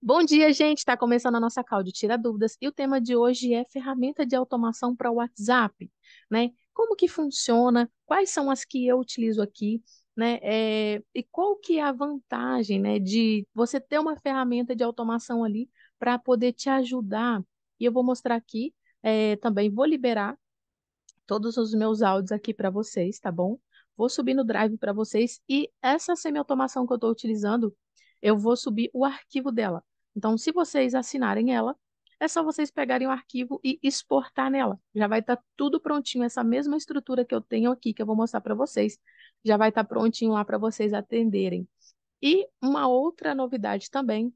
Bom dia, gente. Está começando a nossa call de Tira Dúvidas e o tema de hoje é ferramenta de automação para o WhatsApp, né? Como que funciona? Quais são as que eu utilizo aqui? Né? É... e qual que é a vantagem né, de você ter uma ferramenta de automação ali para poder te ajudar? E eu vou mostrar aqui é... também, vou liberar todos os meus áudios aqui para vocês, tá bom? Vou subir no Drive para vocês e essa semi-automação que eu estou utilizando eu vou subir o arquivo dela. Então, se vocês assinarem ela, é só vocês pegarem o arquivo e exportar nela. Já vai estar tá tudo prontinho, essa mesma estrutura que eu tenho aqui, que eu vou mostrar para vocês, já vai estar tá prontinho lá para vocês atenderem. E uma outra novidade também,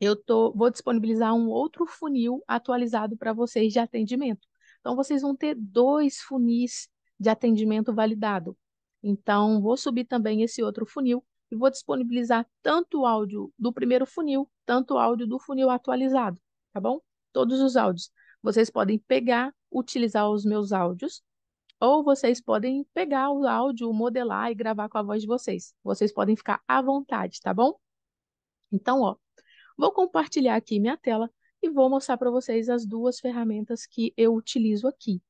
eu tô, vou disponibilizar um outro funil atualizado para vocês de atendimento. Então, vocês vão ter dois funis de atendimento validado. Então, vou subir também esse outro funil e vou disponibilizar tanto o áudio do primeiro funil, tanto o áudio do funil atualizado, tá bom? Todos os áudios. Vocês podem pegar, utilizar os meus áudios, ou vocês podem pegar o áudio, modelar e gravar com a voz de vocês. Vocês podem ficar à vontade, tá bom? Então, ó, vou compartilhar aqui minha tela e vou mostrar para vocês as duas ferramentas que eu utilizo aqui.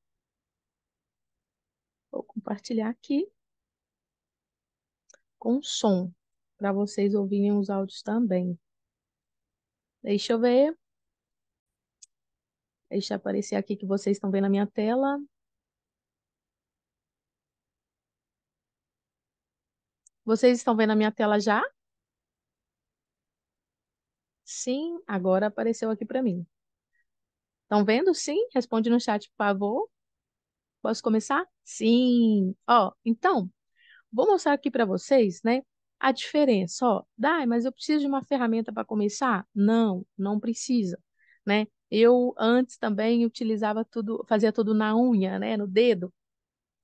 Vou compartilhar aqui com som, para vocês ouvirem os áudios também. Deixa eu ver. Deixa aparecer aqui que vocês estão vendo na minha tela. Vocês estão vendo a minha tela já? Sim, agora apareceu aqui para mim. Estão vendo? Sim? Responde no chat, por favor. Posso começar? Sim. Ó, oh, então, Vou mostrar aqui para vocês, né? A diferença, ó, Dai, mas eu preciso de uma ferramenta para começar? Não, não precisa, né? Eu antes também utilizava tudo, fazia tudo na unha, né, no dedo.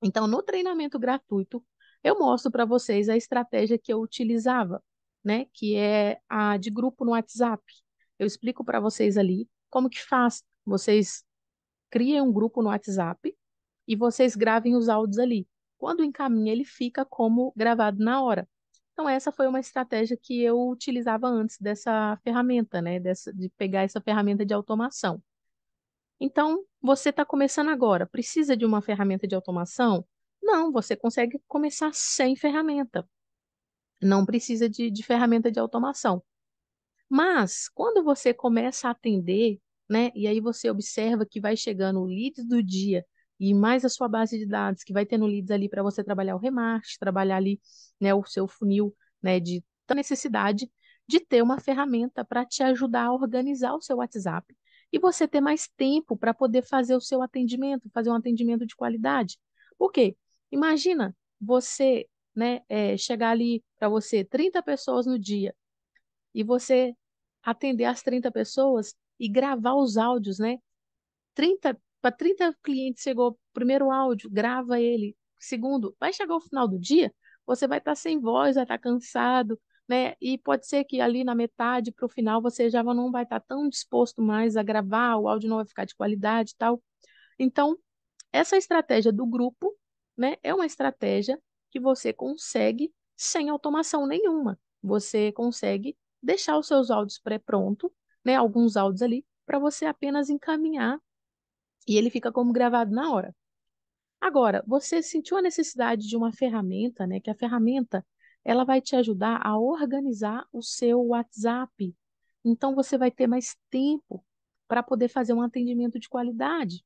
Então, no treinamento gratuito, eu mostro para vocês a estratégia que eu utilizava, né, que é a de grupo no WhatsApp. Eu explico para vocês ali como que faz. Vocês criem um grupo no WhatsApp e vocês gravem os áudios ali. Quando encaminha, ele fica como gravado na hora. Então, essa foi uma estratégia que eu utilizava antes dessa ferramenta, né? Dessa, de pegar essa ferramenta de automação. Então, você está começando agora. Precisa de uma ferramenta de automação? Não, você consegue começar sem ferramenta. Não precisa de, de ferramenta de automação. Mas, quando você começa a atender, né? E aí você observa que vai chegando o lead do dia e mais a sua base de dados, que vai tendo leads ali para você trabalhar o remarketing, trabalhar ali né, o seu funil né, de necessidade de ter uma ferramenta para te ajudar a organizar o seu WhatsApp e você ter mais tempo para poder fazer o seu atendimento, fazer um atendimento de qualidade. Por quê? Imagina você né, é, chegar ali para você 30 pessoas no dia e você atender as 30 pessoas e gravar os áudios, né? 30 para 30 clientes chegou primeiro áudio, grava ele. Segundo, vai chegar o final do dia, você vai estar tá sem voz, vai estar tá cansado, né? E pode ser que ali na metade para o final você já não vai estar tá tão disposto mais a gravar, o áudio não vai ficar de qualidade e tal. Então, essa estratégia do grupo, né, é uma estratégia que você consegue sem automação nenhuma. Você consegue deixar os seus áudios pré-pronto, né, alguns áudios ali, para você apenas encaminhar e ele fica como gravado na hora. Agora, você sentiu a necessidade de uma ferramenta, né? Que a ferramenta ela vai te ajudar a organizar o seu WhatsApp. Então você vai ter mais tempo para poder fazer um atendimento de qualidade.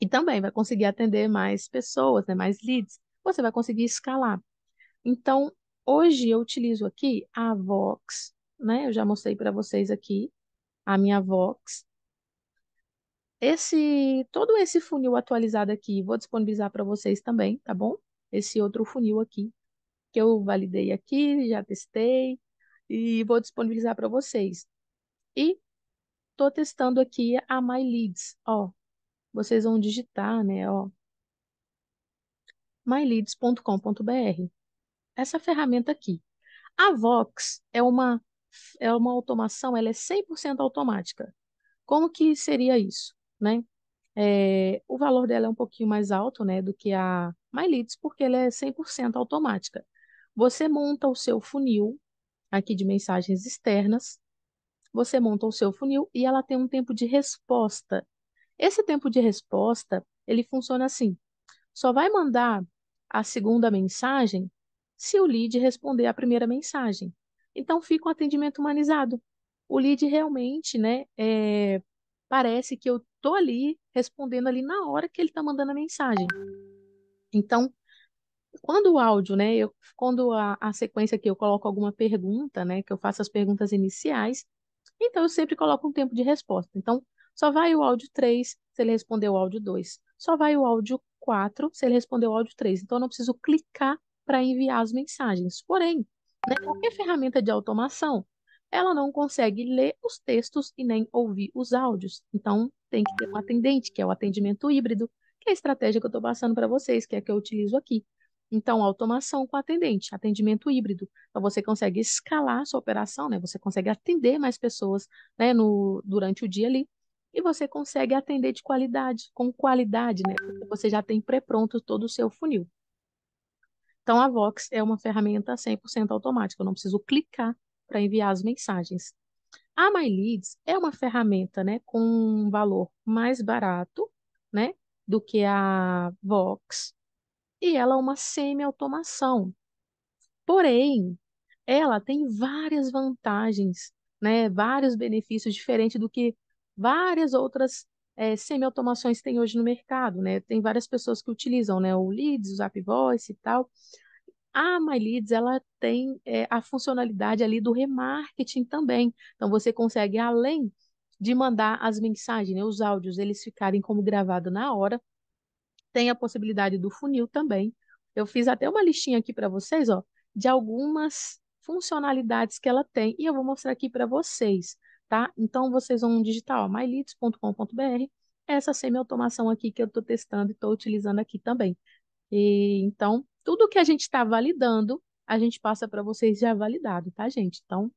E também vai conseguir atender mais pessoas, né, mais leads. Você vai conseguir escalar. Então, hoje eu utilizo aqui a Vox, né? Eu já mostrei para vocês aqui a minha Vox. Esse todo esse funil atualizado aqui, vou disponibilizar para vocês também, tá bom? Esse outro funil aqui que eu validei aqui, já testei e vou disponibilizar para vocês. E estou testando aqui a My Leads, ó. Vocês vão digitar, né, ó. myleads.com.br. Essa ferramenta aqui. A Vox é uma é uma automação, ela é 100% automática. Como que seria isso? né? É, o valor dela é um pouquinho mais alto, né, do que a MyLeads, porque ela é 100% automática. Você monta o seu funil aqui de mensagens externas, você monta o seu funil e ela tem um tempo de resposta. Esse tempo de resposta, ele funciona assim. Só vai mandar a segunda mensagem se o lead responder a primeira mensagem. Então fica um atendimento humanizado. O lead realmente, né, é, parece que eu tô ali respondendo ali na hora que ele está mandando a mensagem. Então, quando o áudio, né, eu, quando a, a sequência que eu coloco alguma pergunta, né, que eu faço as perguntas iniciais, então eu sempre coloco um tempo de resposta. Então, só vai o áudio 3 se ele respondeu o áudio 2. Só vai o áudio 4 se ele respondeu o áudio 3. Então, eu não preciso clicar para enviar as mensagens. Porém, né, qualquer ferramenta de automação, ela não consegue ler os textos e nem ouvir os áudios. Então, tem que ter um atendente, que é o atendimento híbrido, que é a estratégia que eu estou passando para vocês, que é a que eu utilizo aqui. Então, automação com atendente, atendimento híbrido. Então, você consegue escalar a sua operação, né? Você consegue atender mais pessoas né? no, durante o dia ali. E você consegue atender de qualidade, com qualidade, né? Porque você já tem pré-pronto todo o seu funil. Então, a Vox é uma ferramenta 100% automática. Eu não preciso clicar para enviar as mensagens. A MyLeads é uma ferramenta né, com um valor mais barato né, do que a Vox e ela é uma semi-automação. Porém, ela tem várias vantagens, né, vários benefícios, diferentes do que várias outras é, semi-automações têm hoje no mercado. Né? Tem várias pessoas que utilizam né, o Leads, o Zap Voice e tal. A MyLeads, ela tem é, a funcionalidade ali do remarketing também. Então, você consegue, além de mandar as mensagens, né, os áudios, eles ficarem como gravado na hora, tem a possibilidade do funil também. Eu fiz até uma listinha aqui para vocês, ó, de algumas funcionalidades que ela tem, e eu vou mostrar aqui para vocês, tá? Então, vocês vão digitar, ó, myleads.com.br, essa semi-automação aqui que eu estou testando e estou utilizando aqui também. E, então, tudo que a gente está validando, a gente passa para vocês já validado, tá, gente? Então,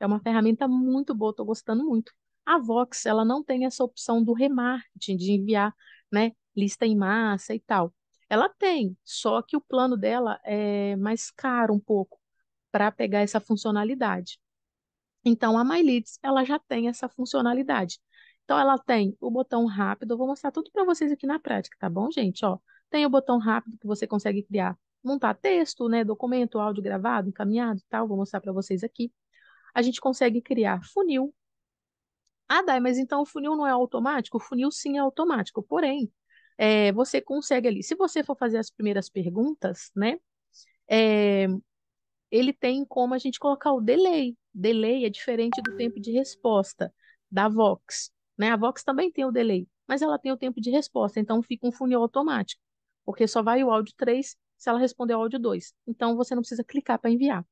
é uma ferramenta muito boa, estou gostando muito. A Vox, ela não tem essa opção do remarketing, de enviar né, lista em massa e tal. Ela tem, só que o plano dela é mais caro um pouco para pegar essa funcionalidade. Então, a MyLeads, ela já tem essa funcionalidade. Então, ela tem o botão rápido, eu vou mostrar tudo para vocês aqui na prática, tá bom, gente? Ó, tem o botão rápido que você consegue criar, montar texto, né, documento, áudio gravado, encaminhado e tal, vou mostrar para vocês aqui. A gente consegue criar funil. Ah, Dai, mas então o funil não é automático? O funil sim é automático, porém, é, você consegue ali, se você for fazer as primeiras perguntas, né, é, ele tem como a gente colocar o delay. Delay é diferente do tempo de resposta da Vox. Né? A Vox também tem o delay, mas ela tem o tempo de resposta, então fica um funil automático porque só vai o áudio 3 se ela responder o áudio 2. Então, você não precisa clicar para enviar.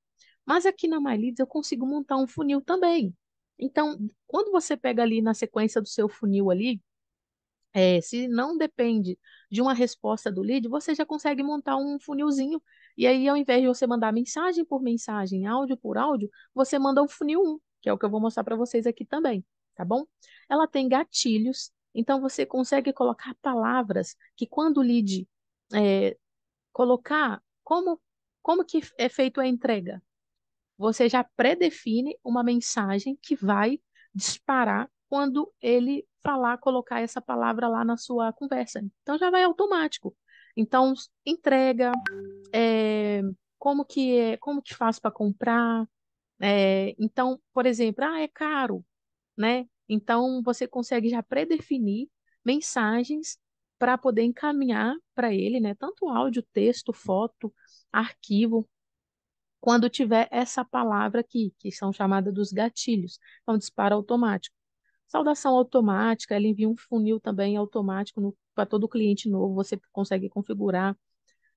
Mas aqui na MyLeads eu consigo montar um funil também. Então, quando você pega ali na sequência do seu funil ali, é, se não depende de uma resposta do lead, você já consegue montar um funilzinho. E aí, ao invés de você mandar mensagem por mensagem, áudio por áudio, você manda um funil 1, que é o que eu vou mostrar para vocês aqui também, tá bom? Ela tem gatilhos, então você consegue colocar palavras que quando o lead é, colocar como, como que é feito a entrega. Você já predefine uma mensagem que vai disparar quando ele falar, colocar essa palavra lá na sua conversa. Então já vai automático. Então entrega, é, como que é, como que faz para comprar? É, então, por exemplo, ah, é caro, né? Então você consegue já predefinir mensagens para poder encaminhar para ele, né, tanto áudio, texto, foto, arquivo, quando tiver essa palavra aqui, que são chamadas dos gatilhos, então dispara automático. Saudação automática, Ele envia um funil também automático para todo cliente novo, você consegue configurar.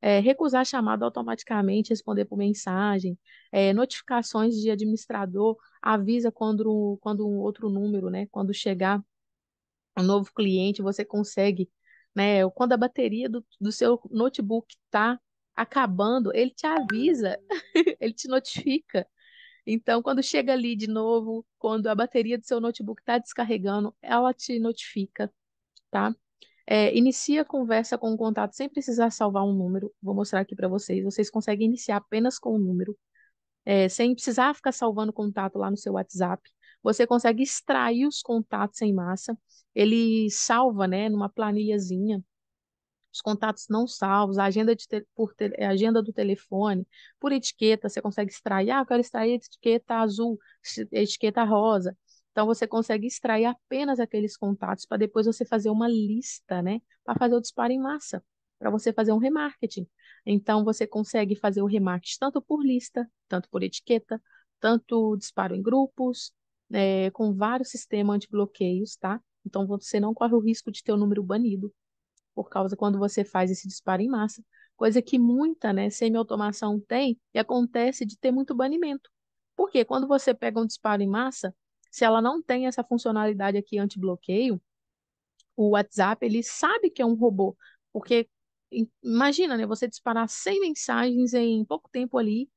É, recusar chamada automaticamente, responder por mensagem, é, notificações de administrador, avisa quando, quando um outro número, né? Quando chegar um novo cliente, você consegue né? quando a bateria do, do seu notebook está acabando, ele te avisa, ele te notifica. Então, quando chega ali de novo, quando a bateria do seu notebook está descarregando, ela te notifica, tá? É, inicia a conversa com o contato sem precisar salvar um número. Vou mostrar aqui para vocês. Vocês conseguem iniciar apenas com o um número, é, sem precisar ficar salvando contato lá no seu WhatsApp você consegue extrair os contatos em massa. Ele salva, né, numa planilhazinha. Os contatos não salvos, a agenda, de te, por te, agenda do telefone, por etiqueta, você consegue extrair. Ah, eu quero extrair etiqueta azul, etiqueta rosa. Então, você consegue extrair apenas aqueles contatos para depois você fazer uma lista, né? Para fazer o disparo em massa, para você fazer um remarketing. Então, você consegue fazer o remarketing tanto por lista, tanto por etiqueta, tanto disparo em grupos, é, com vários sistemas antibloqueios, tá? Então você não corre o risco de ter o número banido por causa quando você faz esse disparo em massa, coisa que muita, né, semi-automação tem e acontece de ter muito banimento. Porque quando você pega um disparo em massa, se ela não tem essa funcionalidade aqui anti-bloqueio, o WhatsApp ele sabe que é um robô, porque imagina, né, você disparar 100 mensagens em pouco tempo ali,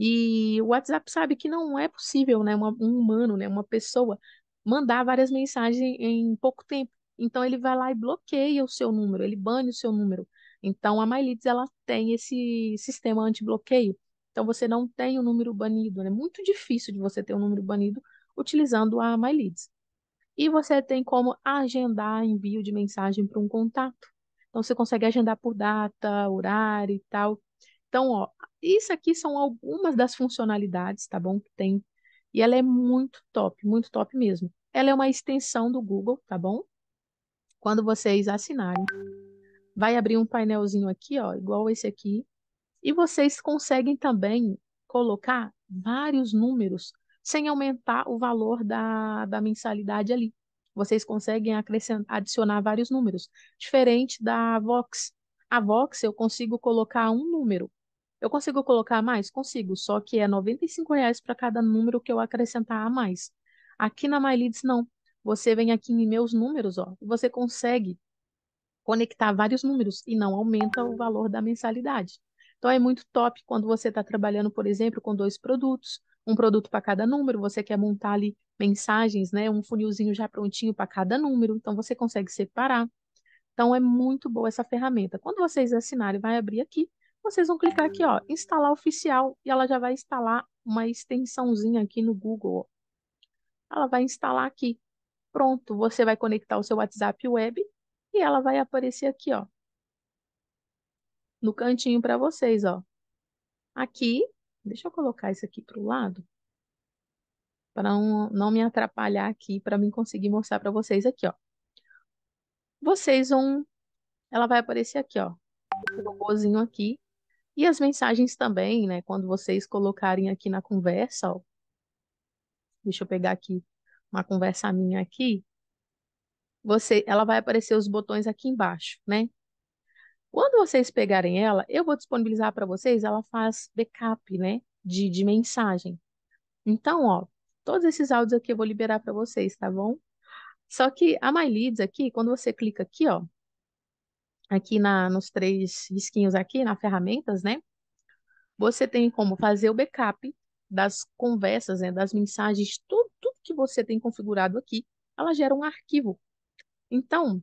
e o WhatsApp sabe que não é possível, né, uma, um humano, né, uma pessoa, mandar várias mensagens em, pouco tempo. Então ele vai lá e bloqueia o seu número, ele bane o seu número. Então a MyLeads ela tem esse sistema anti-bloqueio. Então você não tem o um número banido, é né? muito difícil de você ter um número banido utilizando a MyLeads. E você tem como agendar envio de mensagem para um contato. Então você consegue agendar por data, horário e tal. Então, ó, isso aqui são algumas das funcionalidades, tá bom? Que tem. E ela é muito top, muito top mesmo. Ela é uma extensão do Google, tá bom? Quando vocês assinarem, vai abrir um painelzinho aqui, ó, igual esse aqui. E vocês conseguem também colocar vários números sem aumentar o valor da, da mensalidade ali. Vocês conseguem adicionar vários números, diferente da Vox. A Vox eu consigo colocar um número, eu consigo colocar mais? Consigo, só que é R$ para cada número que eu acrescentar a mais. Aqui na MyLeads, não. Você vem aqui em meus números, ó, e você consegue conectar vários números e não aumenta o valor da mensalidade. Então, é muito top quando você está trabalhando, por exemplo, com dois produtos, um produto para cada número, você quer montar ali mensagens, né, um funilzinho já prontinho para cada número, então você consegue separar. Então, é muito boa essa ferramenta. Quando vocês assinarem, vai abrir aqui vocês vão clicar aqui, ó, ah. instalar oficial, e ela já vai instalar uma extensãozinha aqui no Google. Ela vai instalar aqui. Pronto, você vai conectar o seu WhatsApp Web e ela vai aparecer aqui, ó, no cantinho para vocês, ó. Aqui, deixa eu colocar isso aqui para o lado, para não, não me atrapalhar aqui, para mim conseguir mostrar para vocês aqui, ó. Vocês vão, ela vai aparecer aqui, ó, o robôzinho aqui e as mensagens também, né? Quando vocês colocarem aqui na conversa, ó, deixa eu pegar aqui uma conversa minha aqui, você, ela vai aparecer os botões aqui embaixo, né? Quando vocês pegarem ela, eu vou disponibilizar para vocês, ela faz backup, né, de, de mensagem. Então, ó, todos esses áudios aqui eu vou liberar para vocês, tá bom? Só que a My Leads aqui, quando você clica aqui, ó, aqui na, nos três risquinhos aqui, na ferramentas, né? Você tem como fazer o backup das conversas, né, das mensagens, tudo, tudo que você tem configurado aqui, ela gera um arquivo. Então,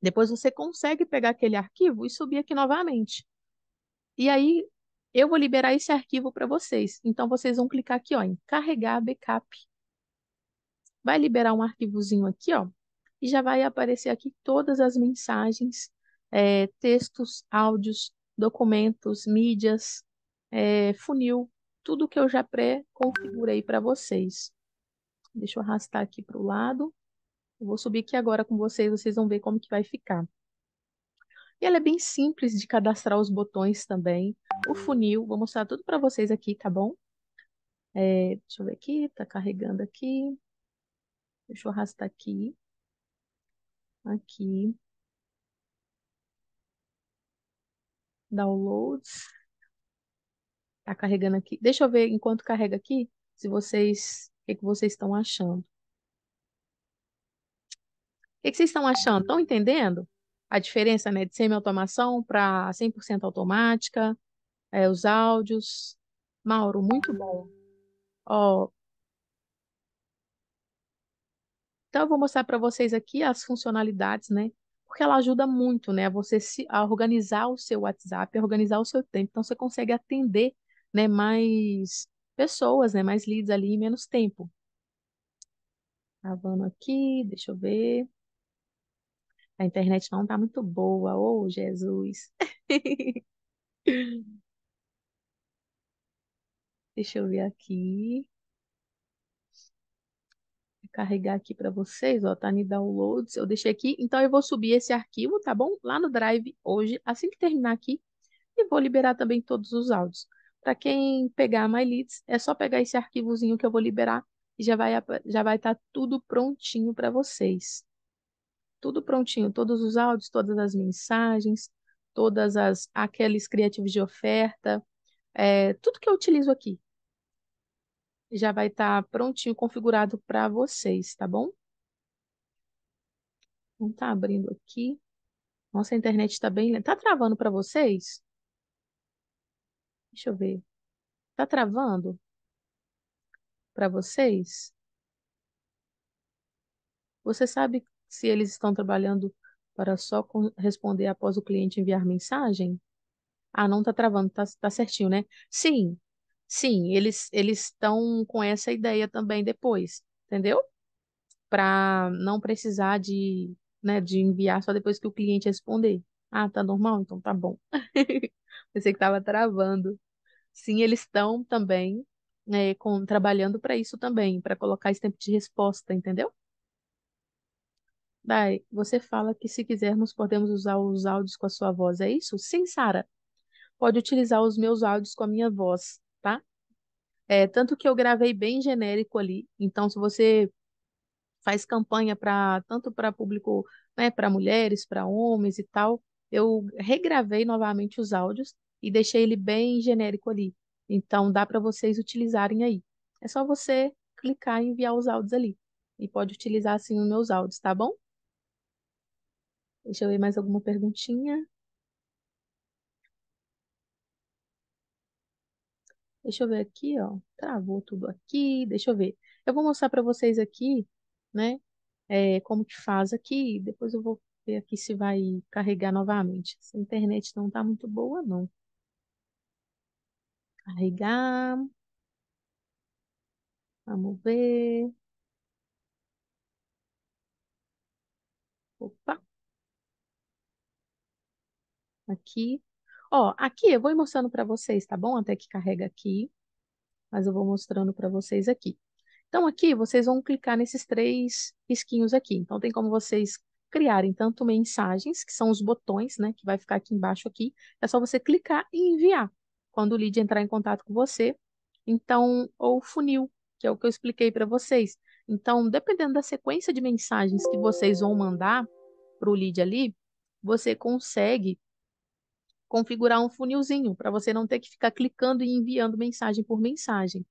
depois você consegue pegar aquele arquivo e subir aqui novamente. E aí, eu vou liberar esse arquivo para vocês. Então, vocês vão clicar aqui ó, em carregar backup. Vai liberar um arquivozinho aqui, ó, e já vai aparecer aqui todas as mensagens é, textos, áudios, documentos, mídias, é, funil, tudo que eu já pré-configurei para vocês. Deixa eu arrastar aqui para o lado. Eu vou subir aqui agora com vocês, vocês vão ver como que vai ficar. E ela é bem simples de cadastrar os botões também. O funil, vou mostrar tudo para vocês aqui, tá bom? É, deixa eu ver aqui, tá carregando aqui. Deixa eu arrastar aqui. Aqui. Downloads. Tá carregando aqui. Deixa eu ver enquanto carrega aqui se vocês o que, que vocês estão achando. O que, que vocês estão achando? Estão entendendo a diferença né, de semi-automação para 100% automática? É, os áudios. Mauro, muito bom. Ó, então, eu vou mostrar para vocês aqui as funcionalidades né, porque ela ajuda muito, né, você se, a organizar o seu WhatsApp, a organizar o seu tempo, então você consegue atender, né, mais pessoas, né, mais leads ali em menos tempo. Travando tá aqui, deixa eu ver. A internet não tá muito boa, ô oh, Jesus. deixa eu ver aqui carregar aqui para vocês, ó, tá em downloads, eu deixei aqui. Então eu vou subir esse arquivo, tá bom? Lá no Drive hoje, assim que terminar aqui, e vou liberar também todos os áudios. Para quem pegar a leads, é só pegar esse arquivozinho que eu vou liberar e já vai já vai estar tá tudo prontinho para vocês. Tudo prontinho, todos os áudios, todas as mensagens, todas as aqueles criativos de oferta, é, tudo que eu utilizo aqui, já vai estar tá prontinho, configurado para vocês, tá bom? Não tá abrindo aqui. Nossa, a internet está bem está travando para vocês? Deixa eu ver. está travando para vocês? Você sabe se eles estão trabalhando para só responder após o cliente enviar mensagem? Ah, não está travando, está tá certinho, né? Sim, Sim, eles eles estão com essa ideia também depois, entendeu? Para não precisar de, né, de enviar só depois que o cliente responder. Ah, tá normal? Então tá bom. Pensei que tava travando. Sim, eles estão também né com, trabalhando para isso também, para colocar esse tempo de resposta, entendeu? Dai, você fala que se quisermos podemos usar os áudios com a sua voz, é isso? Sim, Sara. Pode utilizar os meus áudios com a minha voz tá? É, tanto que eu gravei bem genérico ali. Então, se você faz campanha para tanto para público, né, para mulheres, para homens e tal, eu regravei novamente os áudios e deixei ele bem genérico ali. Então, dá para vocês utilizarem aí. É só você clicar e enviar os áudios ali. E pode utilizar assim os meus áudios, tá bom? Deixa eu ver mais alguma perguntinha. Deixa eu ver aqui, ó. Travou tudo aqui. Deixa eu ver. Eu vou mostrar para vocês aqui, né? É, como que faz aqui. Depois eu vou ver aqui se vai carregar novamente. Essa internet não tá muito boa, não. Carregar. Vamos ver. Opa. Aqui. Ó, aqui eu vou mostrando para vocês, tá bom? Até que carrega aqui, mas eu vou mostrando para vocês aqui. Então, aqui vocês vão clicar nesses três risquinhos aqui. Então, tem como vocês criarem tanto mensagens, que são os botões, né, que vai ficar aqui embaixo aqui. É só você clicar e enviar quando o lead entrar em contato com você. Então, ou funil, que é o que eu expliquei para vocês. Então, dependendo da sequência de mensagens que vocês vão mandar para o lead ali, você consegue configurar um funilzinho para você não ter que ficar clicando e enviando mensagem por mensagem.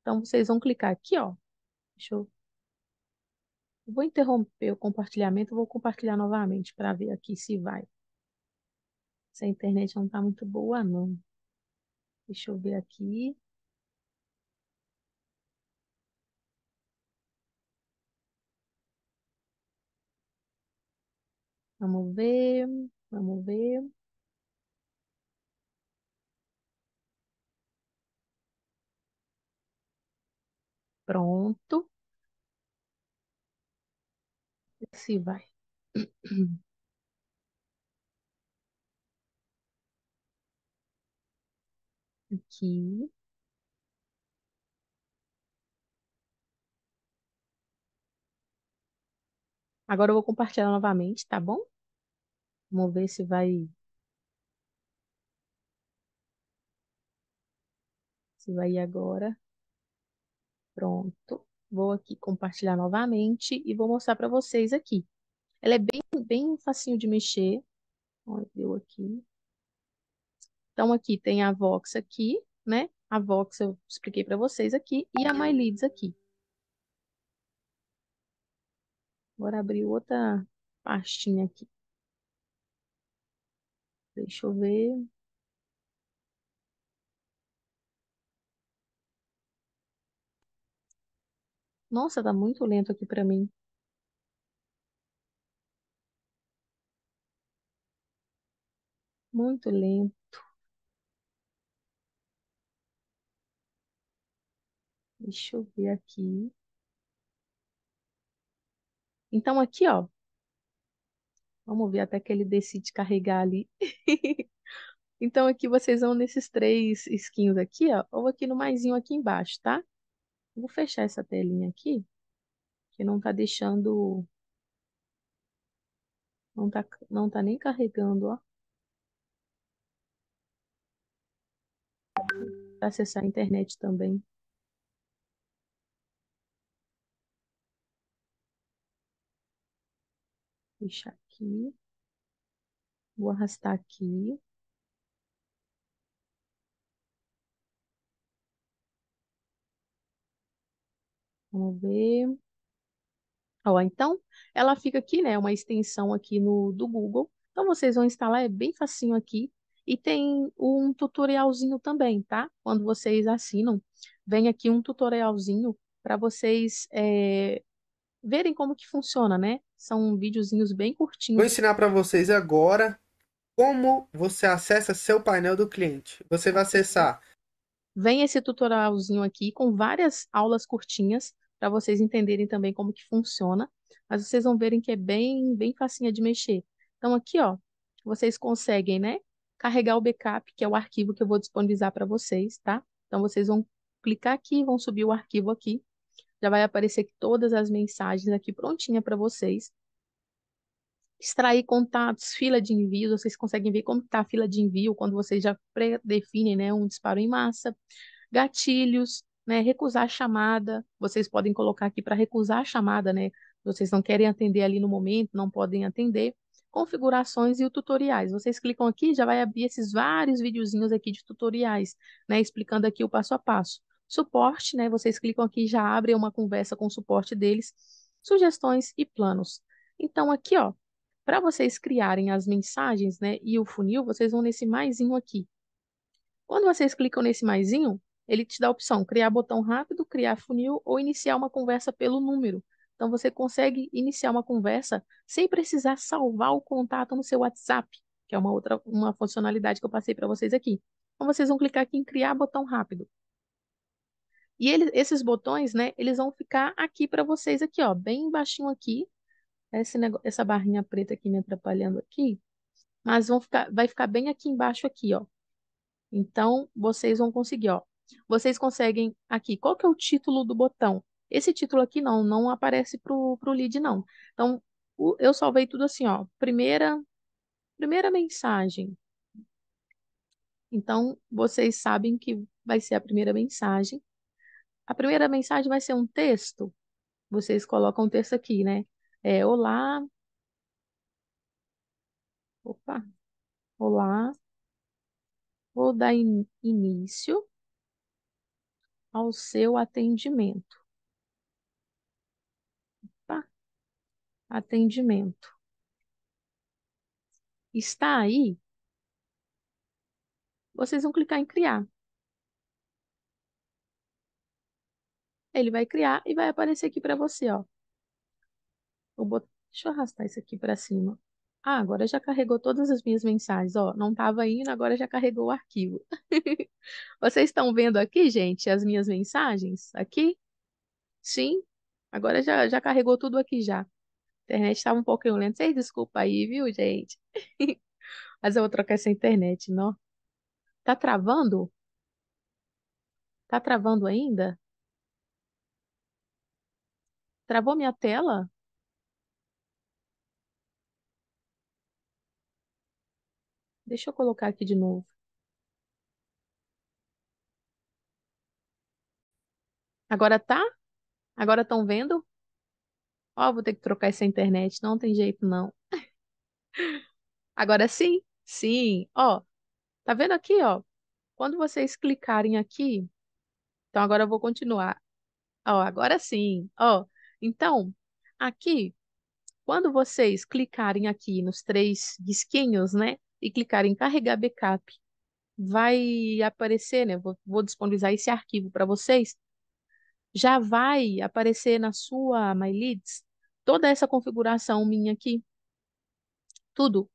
Então vocês vão clicar aqui, ó. Deixa eu Vou interromper o compartilhamento, vou compartilhar novamente para ver aqui se vai. Essa internet não está muito boa, não. Deixa eu ver aqui. Vamos ver, vamos ver. Pronto. se assim vai. Aqui. Agora eu vou compartilhar novamente, tá bom? Vamos ver se vai... Se vai agora. Pronto. Vou aqui compartilhar novamente e vou mostrar para vocês aqui. Ela é bem, bem facinho de mexer. Olha, deu aqui. Então, aqui tem a Vox aqui, né? A Vox eu expliquei para vocês aqui e a MyLeads aqui. Agora abrir outra pastinha aqui. Deixa eu ver. Nossa, tá muito lento aqui pra mim. Muito lento. Deixa eu ver aqui. Então, aqui, ó. Vamos ver até que ele decide carregar ali. então, aqui vocês vão nesses três skins aqui, ó. Ou aqui no maisinho aqui embaixo, tá? Vou fechar essa telinha aqui, que não tá deixando... Não tá, não tá nem carregando, ó. Pra acessar a internet também. Fechar aqui. Vou arrastar aqui. Vamos ver. Ó, então, ela fica aqui, né? Uma extensão aqui no, do Google. Então, vocês vão instalar, é bem facinho aqui. E tem um tutorialzinho também, tá? Quando vocês assinam, vem aqui um tutorialzinho para vocês é, verem como que funciona, né? São videozinhos bem curtinhos. Vou ensinar para vocês agora como você acessa seu painel do cliente. Você vai acessar... Vem esse tutorialzinho aqui com várias aulas curtinhas para vocês entenderem também como que funciona, mas vocês vão verem que é bem, bem facinha de mexer. Então aqui, ó, vocês conseguem, né, carregar o backup, que é o arquivo que eu vou disponibilizar para vocês, tá? Então vocês vão clicar aqui, vão subir o arquivo aqui, já vai aparecer todas as mensagens aqui prontinha para vocês. Extrair contatos, fila de envio, vocês conseguem ver como está a fila de envio quando vocês já definem né, um disparo em massa. Gatilhos, né, recusar a chamada, vocês podem colocar aqui para recusar a chamada, né? Vocês não querem atender ali no momento, não podem atender. Configurações e tutoriais. Vocês clicam aqui, já vai abrir esses vários videozinhos aqui de tutoriais, né, explicando aqui o passo a passo. Suporte, né? Vocês clicam aqui, já abre uma conversa com o suporte deles. Sugestões e planos. Então aqui, ó, para vocês criarem as mensagens, né, e o funil, vocês vão nesse maisinho aqui. Quando vocês clicam nesse maisinho, ele te dá a opção criar botão rápido, criar funil ou iniciar uma conversa pelo número. Então você consegue iniciar uma conversa sem precisar salvar o contato no seu WhatsApp, que é uma outra uma funcionalidade que eu passei para vocês aqui. Então vocês vão clicar aqui em criar botão rápido. E ele, esses botões, né, eles vão ficar aqui para vocês aqui, ó, bem baixinho aqui. Negócio, essa barrinha preta aqui me atrapalhando aqui, mas vão ficar, vai ficar bem aqui embaixo aqui, ó. Então vocês vão conseguir, ó, vocês conseguem aqui. Qual que é o título do botão? Esse título aqui não, não aparece para o lead, não. Então, o, eu salvei tudo assim, ó. Primeira, primeira mensagem. Então, vocês sabem que vai ser a primeira mensagem. A primeira mensagem vai ser um texto. Vocês colocam o texto aqui, né? É, olá. Opa. Olá. Vou dar in início ao seu atendimento. Opa. Tá? Atendimento. Está aí? Vocês vão clicar em criar. Ele vai criar e vai aparecer aqui para você, ó. Vou botar... Deixa eu arrastar isso aqui para cima. Ah, agora já carregou todas as minhas mensagens. Ó, não estava indo, agora já carregou o arquivo. Vocês estão vendo aqui, gente, as minhas mensagens? Aqui? Sim? Agora já, já carregou tudo aqui já. A internet estava um pouquinho lenta. Vocês desculpa aí, viu, gente? Mas eu vou trocar essa internet, não? Tá travando? Tá travando ainda? Travou minha tela? Deixa eu colocar aqui de novo. Agora tá? Agora estão vendo? Ó, vou ter que trocar essa internet, não tem jeito não. Agora sim? Sim. Ó, tá vendo aqui, ó? Quando vocês clicarem aqui, então agora eu vou continuar. Ó, agora sim. Ó, então, aqui, quando vocês clicarem aqui nos três disquinhos, né? e clicar em carregar backup, vai aparecer, né? Vou, vou disponibilizar esse arquivo para vocês. Já vai aparecer na sua My Leads toda essa configuração minha aqui. Tudo.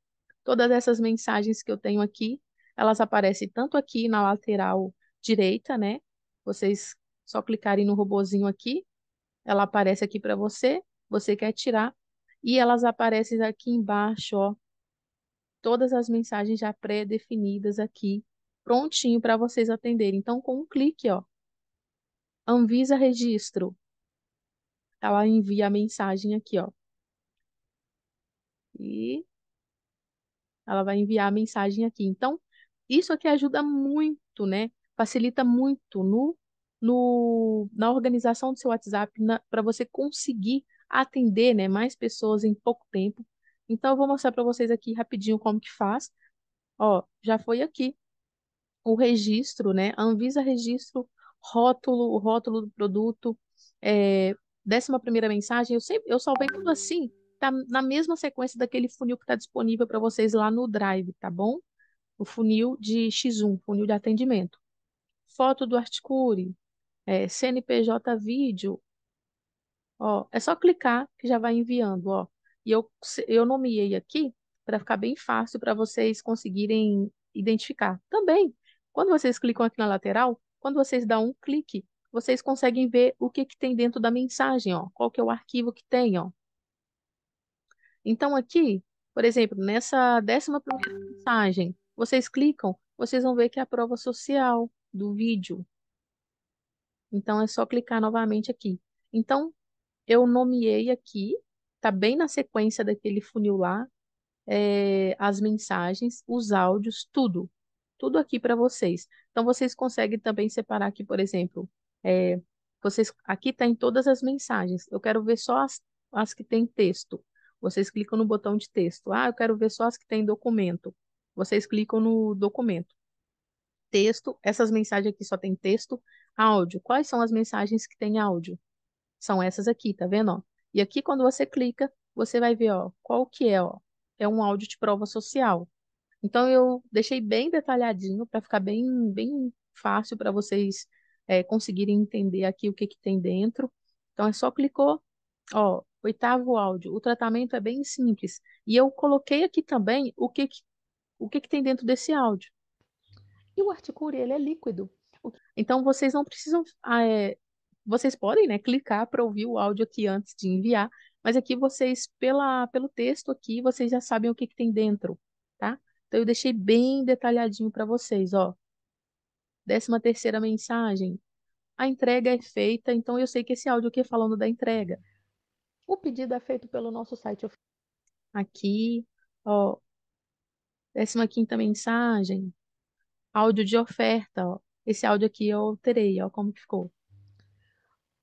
Todas essas mensagens que eu tenho aqui, elas aparecem tanto aqui na lateral direita, né? Vocês só clicarem no robozinho aqui, ela aparece aqui para você, você quer tirar, e elas aparecem aqui embaixo, ó, todas as mensagens já pré-definidas aqui, prontinho para vocês atenderem. Então, com um clique, ó, Anvisa Registro, ela tá envia a mensagem aqui, ó. E ela vai enviar a mensagem aqui. Então, isso aqui ajuda muito, né? Facilita muito no, no na organização do seu WhatsApp para você conseguir atender né, mais pessoas em pouco tempo então, eu vou mostrar para vocês aqui rapidinho como que faz. Ó, já foi aqui o registro, né? A Anvisa registro, rótulo, o rótulo do produto, é, décima primeira mensagem. Eu, sempre, eu salvei tudo assim, tá na mesma sequência daquele funil que está disponível para vocês lá no Drive, tá bom? O funil de X1, funil de atendimento. Foto do Articure, é, CNPJ vídeo. Ó, é só clicar que já vai enviando, ó. E eu, eu nomeei aqui para ficar bem fácil para vocês conseguirem identificar. Também, quando vocês clicam aqui na lateral, quando vocês dão um clique, vocês conseguem ver o que, que tem dentro da mensagem, ó, qual que é o arquivo que tem. Ó. Então, aqui, por exemplo, nessa décima primeira mensagem, vocês clicam, vocês vão ver que é a prova social do vídeo. Então, é só clicar novamente aqui. Então, eu nomeei aqui tá bem na sequência daquele funil lá, é, as mensagens, os áudios, tudo. Tudo aqui para vocês. Então, vocês conseguem também separar aqui, por exemplo, é, vocês aqui tá em todas as mensagens. Eu quero ver só as, as que tem texto. Vocês clicam no botão de texto. Ah, eu quero ver só as que tem documento. Vocês clicam no documento. Texto, essas mensagens aqui só tem texto. Áudio, quais são as mensagens que tem áudio? São essas aqui, tá vendo? Ó? E aqui, quando você clica, você vai ver ó, qual que é. Ó, é um áudio de prova social. Então, eu deixei bem detalhadinho para ficar bem, bem fácil para vocês é, conseguirem entender aqui o que, que tem dentro. Então, é só clicou, ó, oitavo áudio. O tratamento é bem simples. E eu coloquei aqui também o que, que o que, que tem dentro desse áudio. E o Articure, ele é líquido. Então, vocês não precisam ah, é, vocês podem, né, clicar para ouvir o áudio aqui antes de enviar, mas aqui vocês, pela, pelo texto aqui, vocês já sabem o que, que tem dentro, tá? Então, eu deixei bem detalhadinho para vocês, ó. Décima terceira mensagem. A entrega é feita, então eu sei que esse áudio aqui é falando da entrega. O pedido é feito pelo nosso site aqui, ó. Décima quinta mensagem. Áudio de oferta, ó. Esse áudio aqui eu alterei, ó, como que ficou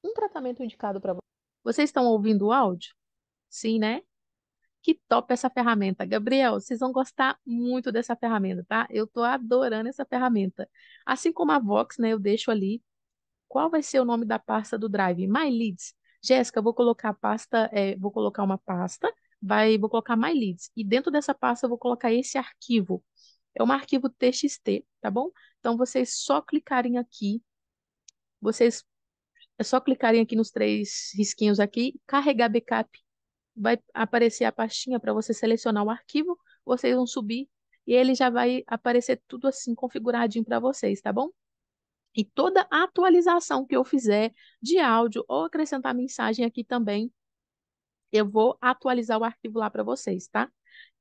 um tratamento indicado para você. Vocês estão ouvindo o áudio? Sim, né? Que top essa ferramenta. Gabriel, vocês vão gostar muito dessa ferramenta, tá? Eu tô adorando essa ferramenta. Assim como a Vox, né? Eu deixo ali. Qual vai ser o nome da pasta do Drive? My Leads. Jéssica, vou colocar a pasta, é, vou colocar uma pasta, vai, vou colocar My Leads. E dentro dessa pasta eu vou colocar esse arquivo. É um arquivo TXT, tá bom? Então vocês só clicarem aqui, vocês é só clicarem aqui nos três risquinhos aqui, carregar backup. Vai aparecer a pastinha para você selecionar o arquivo, vocês vão subir e ele já vai aparecer tudo assim configuradinho para vocês, tá bom? E toda atualização que eu fizer de áudio ou acrescentar mensagem aqui também, eu vou atualizar o arquivo lá para vocês, tá?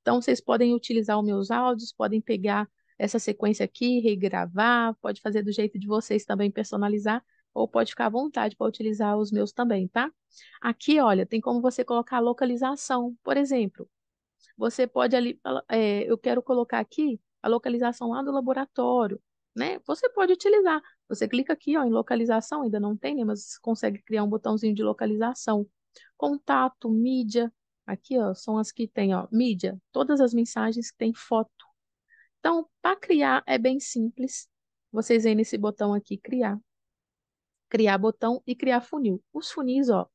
Então, vocês podem utilizar os meus áudios, podem pegar essa sequência aqui, regravar, pode fazer do jeito de vocês também, personalizar ou pode ficar à vontade para utilizar os meus também, tá? Aqui, olha, tem como você colocar localização. Por exemplo, você pode ali, é, eu quero colocar aqui a localização lá do laboratório, né? Você pode utilizar. Você clica aqui ó, em localização, ainda não tem, né? mas consegue criar um botãozinho de localização. Contato, mídia. Aqui ó, são as que tem ó, mídia, todas as mensagens que tem foto. Então, para criar é bem simples. Vocês vêm nesse botão aqui, criar criar botão e criar funil. Os funis, ó,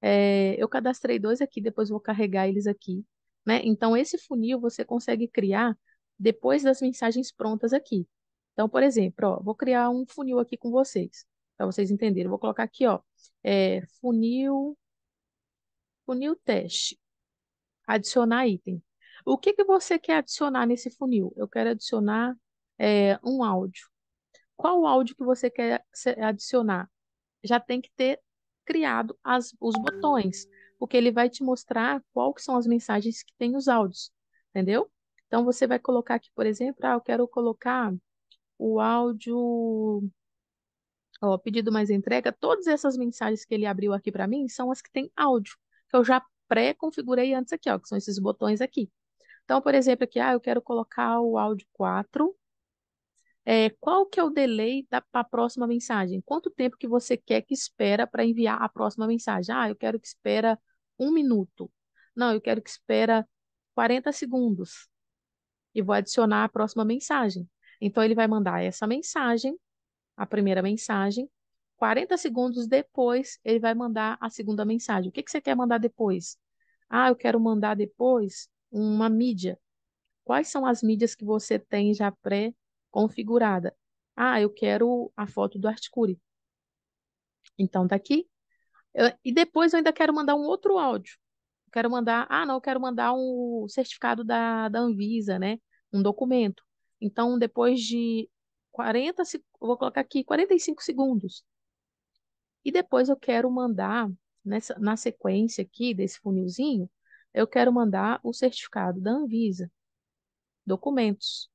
é, eu cadastrei dois aqui, depois vou carregar eles aqui, né? Então, esse funil você consegue criar depois das mensagens prontas aqui. Então, por exemplo, ó, vou criar um funil aqui com vocês, para vocês entenderem. vou colocar aqui, ó, é, funil, funil teste, adicionar item. O que, que você quer adicionar nesse funil? Eu quero adicionar é, um áudio qual áudio que você quer adicionar. Já tem que ter criado as, os botões, porque ele vai te mostrar qual que são as mensagens que tem os áudios, entendeu? Então, você vai colocar aqui, por exemplo, ah, eu quero colocar o áudio ó, pedido mais entrega. Todas essas mensagens que ele abriu aqui para mim são as que tem áudio, que eu já pré-configurei antes aqui, ó, que são esses botões aqui. Então, por exemplo, aqui, ah, eu quero colocar o áudio 4 é, qual que é o delay para a próxima mensagem? Quanto tempo que você quer que espera para enviar a próxima mensagem? Ah, eu quero que espera um minuto. Não, eu quero que espera 40 segundos. E vou adicionar a próxima mensagem. Então, ele vai mandar essa mensagem, a primeira mensagem. 40 segundos depois, ele vai mandar a segunda mensagem. O que, que você quer mandar depois? Ah, eu quero mandar depois uma mídia. Quais são as mídias que você tem já pré configurada. Ah, eu quero a foto do Articuri. Então, tá aqui. Eu, e depois eu ainda quero mandar um outro áudio. Eu quero mandar, ah, não, eu quero mandar um certificado da, da Anvisa, né? Um documento. Então, depois de 40, eu vou colocar aqui 45 segundos. E depois eu quero mandar, nessa, na sequência aqui desse funilzinho, eu quero mandar o certificado da Anvisa. Documentos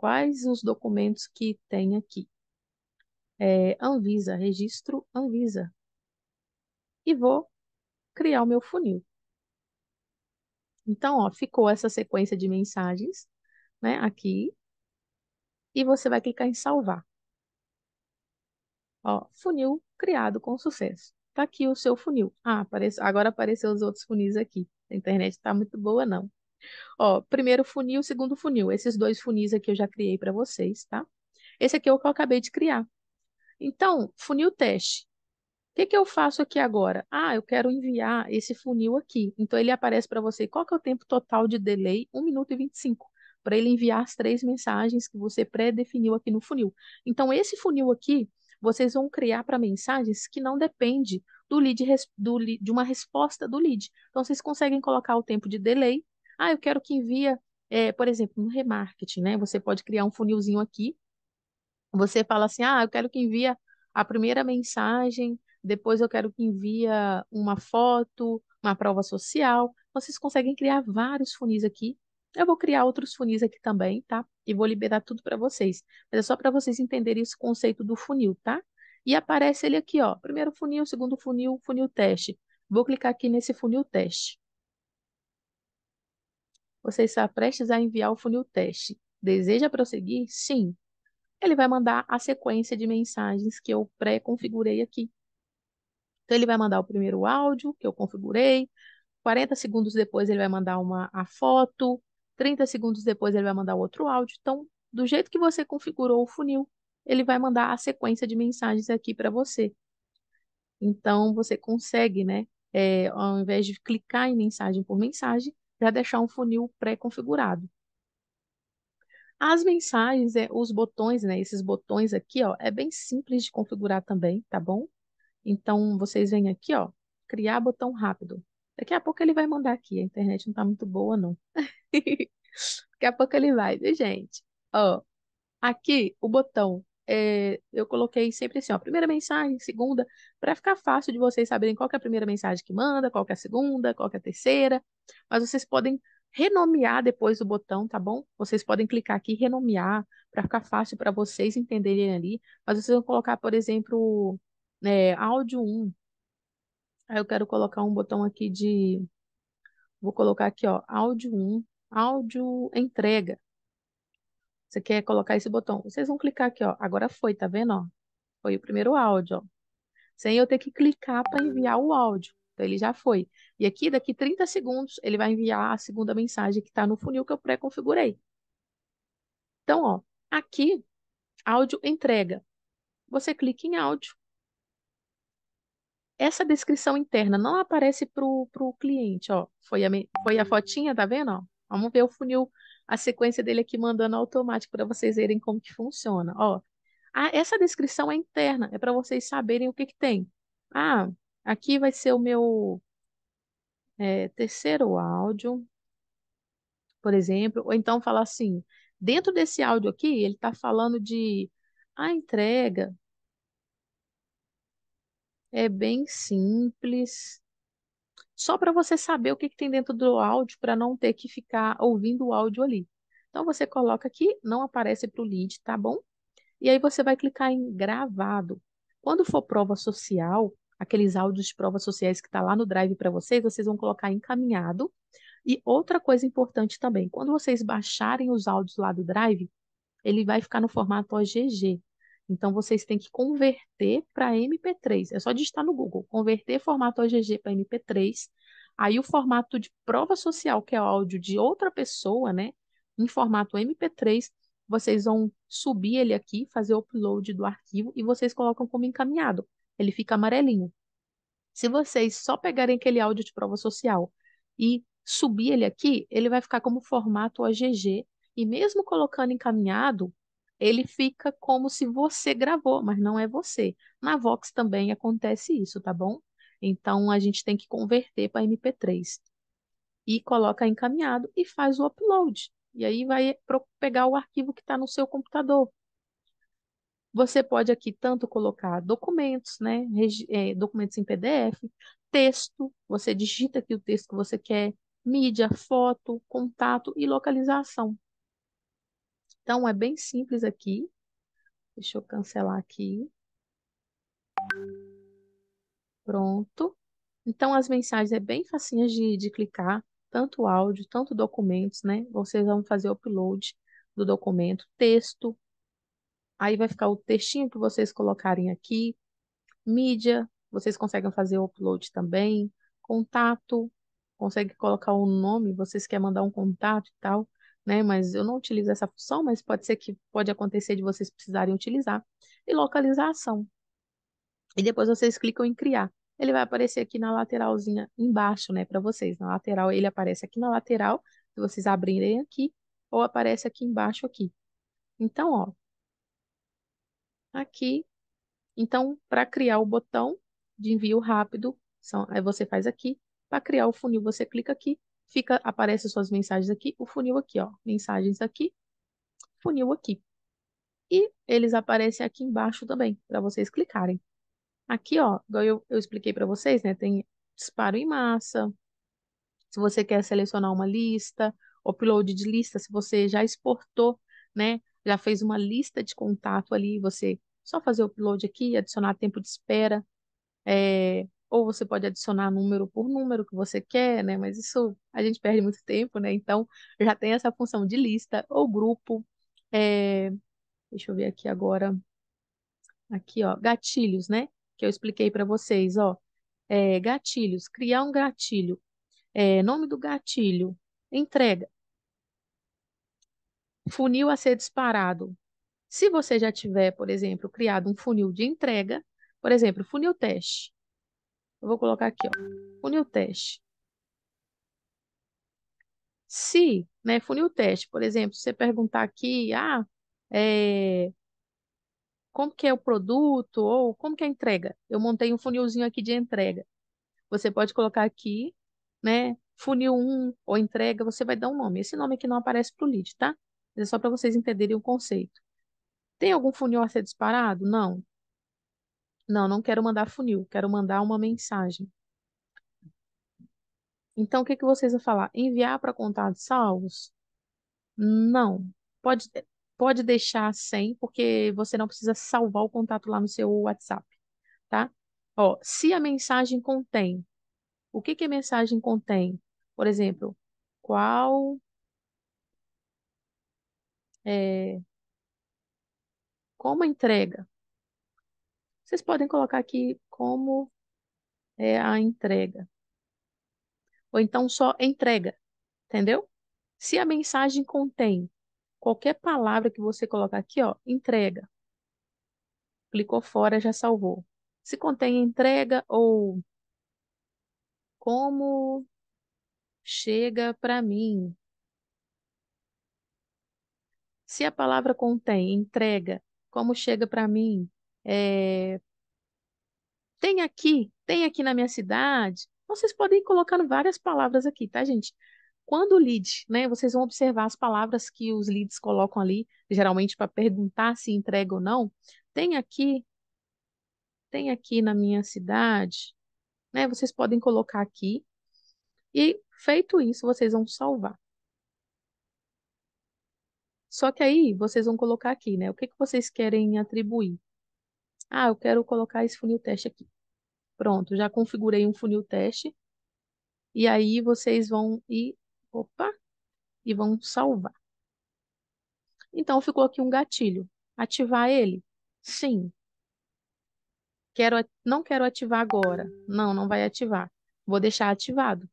quais os documentos que tem aqui. É, Anvisa, registro Anvisa. E vou criar o meu funil. Então, ó, ficou essa sequência de mensagens, né, aqui. E você vai clicar em salvar. Ó, funil criado com sucesso. Tá aqui o seu funil. Ah, apareceu, agora apareceu os outros funis aqui. A internet está muito boa, não. Ó, primeiro funil, segundo funil. Esses dois funis aqui eu já criei para vocês, tá? Esse aqui é o que eu acabei de criar. Então, funil teste. O que, que eu faço aqui agora? Ah, eu quero enviar esse funil aqui. Então, ele aparece para você. Qual que é o tempo total de delay? 1 minuto e 25 para ele enviar as três mensagens que você pré-definiu aqui no funil. Então, esse funil aqui, vocês vão criar para mensagens que não depende do lead, do, de uma resposta do lead. Então, vocês conseguem colocar o tempo de delay ah, eu quero que envia, é, por exemplo, no remarketing, né? Você pode criar um funilzinho aqui. Você fala assim, ah, eu quero que envia a primeira mensagem, depois eu quero que envia uma foto, uma prova social. Vocês conseguem criar vários funis aqui. Eu vou criar outros funis aqui também, tá? E vou liberar tudo para vocês. Mas é só para vocês entenderem esse conceito do funil, tá? E aparece ele aqui, ó. Primeiro funil, segundo funil, funil teste. Vou clicar aqui nesse funil teste. Você está prestes a enviar o funil teste. Deseja prosseguir? Sim. Ele vai mandar a sequência de mensagens que eu pré-configurei aqui. Então, ele vai mandar o primeiro áudio que eu configurei. 40 segundos depois, ele vai mandar uma, a foto. 30 segundos depois, ele vai mandar outro áudio. Então, do jeito que você configurou o funil, ele vai mandar a sequência de mensagens aqui para você. Então, você consegue, né? É, ao invés de clicar em mensagem por mensagem, já deixar um funil pré-configurado. As mensagens, é, os botões, né? Esses botões aqui, ó, é bem simples de configurar também, tá bom? Então, vocês vêm aqui, ó, criar botão rápido. Daqui a pouco ele vai mandar aqui, a internet não tá muito boa, não. Daqui a pouco ele vai, viu, gente? Ó, aqui o botão é, eu coloquei sempre assim, ó, primeira mensagem, segunda, para ficar fácil de vocês saberem qual é a primeira mensagem que manda, qual é a segunda, qual é a terceira. Mas vocês podem renomear depois o botão, tá bom? Vocês podem clicar aqui renomear para ficar fácil para vocês entenderem ali. Mas vocês vão colocar, por exemplo, é, áudio 1. Aí eu quero colocar um botão aqui de. Vou colocar aqui, ó, áudio 1, áudio entrega. Você quer colocar esse botão. Vocês vão clicar aqui, ó. Agora foi, tá vendo? Ó? Foi o primeiro áudio, ó. Sem eu ter que clicar para enviar o áudio. Então, ele já foi. E aqui, daqui 30 segundos, ele vai enviar a segunda mensagem que está no funil que eu pré-configurei. Então, ó, aqui, áudio entrega. Você clica em áudio. Essa descrição interna não aparece para o cliente, ó. Foi a, foi a fotinha, tá vendo? Ó? Vamos ver o funil, a sequência dele aqui mandando automático para vocês verem como que funciona. Ó, ah, essa descrição é interna, é para vocês saberem o que, que tem. Ah, aqui vai ser o meu é, terceiro áudio, por exemplo, ou então falar assim, dentro desse áudio aqui, ele está falando de a entrega é bem simples, só para você saber o que, que tem dentro do áudio, para não ter que ficar ouvindo o áudio ali. Então, você coloca aqui, não aparece para o lead, tá bom? E aí você vai clicar em gravado. Quando for prova social, aqueles áudios de provas sociais que está lá no Drive para vocês, vocês vão colocar encaminhado. E outra coisa importante também, quando vocês baixarem os áudios lá do Drive, ele vai ficar no formato OGG. Então vocês têm que converter para MP3. É só digitar no Google, converter formato OGG para MP3. Aí o formato de prova social, que é o áudio de outra pessoa, né, em formato MP3, vocês vão subir ele aqui, fazer o upload do arquivo e vocês colocam como encaminhado. Ele fica amarelinho. Se vocês só pegarem aquele áudio de prova social e subir ele aqui, ele vai ficar como formato OGG. E mesmo colocando encaminhado, ele fica como se você gravou, mas não é você. Na Vox também acontece isso, tá bom? Então a gente tem que converter para MP3 e coloca encaminhado e faz o upload. E aí vai pegar o arquivo que está no seu computador. Você pode aqui tanto colocar documentos, né? É, documentos em PDF, texto, você digita aqui o texto que você quer, mídia, foto, contato e localização. Então, é bem simples aqui. Deixa eu cancelar aqui. Pronto. Então, as mensagens é bem facinhas de, de clicar, tanto áudio, tanto documentos, né? Vocês vão fazer o upload do documento, texto. Aí vai ficar o textinho que vocês colocarem aqui. Mídia, vocês conseguem fazer o upload também. Contato, consegue colocar o um nome, vocês querem mandar um contato e tal né? Mas eu não utilizo essa função, mas pode ser que pode acontecer de vocês precisarem utilizar. E localização. E depois vocês clicam em criar. Ele vai aparecer aqui na lateralzinha embaixo, né, para vocês. Na lateral, ele aparece aqui na lateral, se vocês abrirem aqui, ou aparece aqui embaixo aqui. Então, ó, aqui. Então, para criar o botão de envio rápido, são, aí você faz aqui. Para criar o funil, você clica aqui fica aparece suas mensagens aqui, o funil aqui, ó, mensagens aqui, funil aqui. E eles aparecem aqui embaixo também, para vocês clicarem. Aqui, ó, igual eu, eu expliquei para vocês, né, tem disparo em massa, se você quer selecionar uma lista, upload de lista, se você já exportou, né, já fez uma lista de contato ali, você só fazer o upload aqui, adicionar tempo de espera, é, ou você pode adicionar número por número que você quer, né? Mas isso a gente perde muito tempo, né? Então já tem essa função de lista ou grupo. É... Deixa eu ver aqui agora. Aqui, ó, gatilhos, né? Que eu expliquei para vocês, ó. É, gatilhos, criar um gatilho, é, nome do gatilho, entrega. Funil a ser disparado. Se você já tiver, por exemplo, criado um funil de entrega, por exemplo, funil teste, eu vou colocar aqui, ó, funil teste. Se, né, funil teste, por exemplo, você perguntar aqui, ah, é, como que é o produto ou como que é a entrega? Eu montei um funilzinho aqui de entrega. Você pode colocar aqui, né, funil 1 ou entrega, você vai dar um nome. Esse nome aqui não aparece para o lead, tá? Mas é só para vocês entenderem o conceito. Tem algum funil a ser disparado? Não. Não, não quero mandar funil, quero mandar uma mensagem. Então, o que, que vocês vão falar? Enviar para contatos salvos? Não. Pode, pode deixar sem, porque você não precisa salvar o contato lá no seu WhatsApp, tá? Ó, se a mensagem contém, o que, que a mensagem contém? Por exemplo, qual é, como entrega? Vocês podem colocar aqui como é a entrega. Ou então só entrega, entendeu? Se a mensagem contém qualquer palavra que você colocar aqui, ó, entrega. Clicou fora, já salvou. Se contém entrega ou como chega para mim. Se a palavra contém entrega, como chega para mim, é, tem aqui, tem aqui na minha cidade. Vocês podem ir colocando várias palavras aqui, tá, gente? Quando o lead, né? Vocês vão observar as palavras que os leads colocam ali, geralmente para perguntar se entrega ou não. Tem aqui, tem aqui na minha cidade, né? Vocês podem colocar aqui. E feito isso, vocês vão salvar. Só que aí vocês vão colocar aqui, né? O que, que vocês querem atribuir? Ah, eu quero colocar esse funil teste aqui. Pronto, já configurei um funil teste. E aí vocês vão ir, opa, e vão salvar. Então ficou aqui um gatilho. Ativar ele? Sim. Quero não quero ativar agora. Não, não vai ativar. Vou deixar ativado.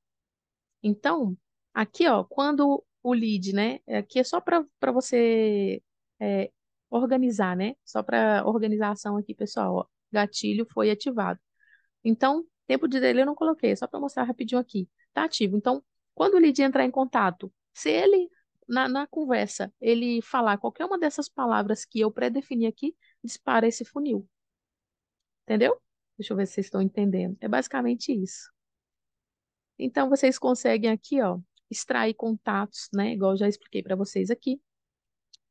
Então, aqui ó, quando o lead, né? É aqui é só para você é, organizar, né? Só para organização aqui, pessoal, ó, gatilho foi ativado. Então, tempo de delay eu não coloquei, é só para mostrar rapidinho aqui. Tá ativo. Então, quando o lead entrar em contato, se ele na, na conversa ele falar qualquer uma dessas palavras que eu pré-defini aqui, dispara esse funil. Entendeu? Deixa eu ver se vocês estão entendendo. É basicamente isso. Então, vocês conseguem aqui, ó, extrair contatos, né? Igual eu já expliquei para vocês aqui.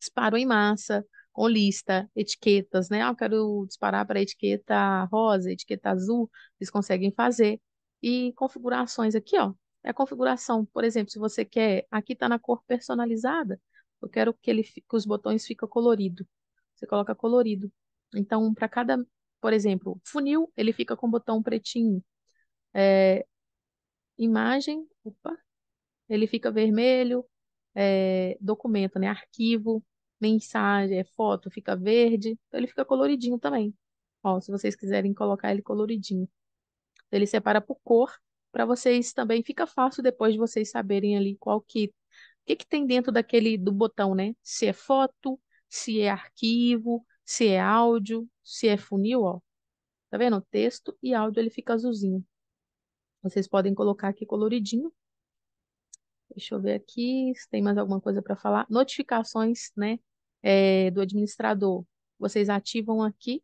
Disparo em massa, com lista, etiquetas, né? Ah, eu quero disparar para etiqueta rosa, etiqueta azul, eles conseguem fazer. E configurações aqui, ó. É a configuração, por exemplo, se você quer, aqui está na cor personalizada, eu quero que, ele, que os botões fiquem colorido. Você coloca colorido. Então, para cada, por exemplo, funil, ele fica com o botão pretinho. É, imagem, opa, ele fica vermelho, é, documento, né? Arquivo, mensagem, é foto, fica verde. Então ele fica coloridinho também. Ó, se vocês quiserem colocar ele coloridinho. Ele separa por cor, para vocês também fica fácil depois de vocês saberem ali qual que o que, que tem dentro daquele do botão, né? Se é foto, se é arquivo, se é áudio, se é funil, ó. Tá vendo? Texto e áudio ele fica azulzinho. Vocês podem colocar aqui coloridinho Deixa eu ver aqui se tem mais alguma coisa para falar. Notificações, né, é, do administrador. Vocês ativam aqui.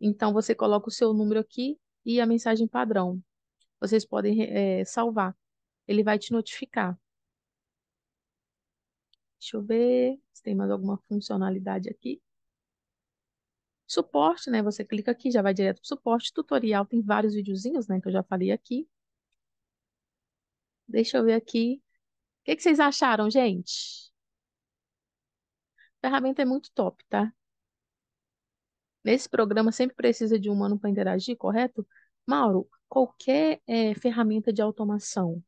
Então, você coloca o seu número aqui e a mensagem padrão. Vocês podem é, salvar. Ele vai te notificar. Deixa eu ver se tem mais alguma funcionalidade aqui. Suporte, né? Você clica aqui, já vai direto para o suporte. Tutorial, tem vários videozinhos, né? Que eu já falei aqui. Deixa eu ver aqui. O que, vocês acharam, gente? A ferramenta é muito top, tá? Nesse programa sempre precisa de um humano para interagir, correto? Mauro, qualquer é, ferramenta de automação.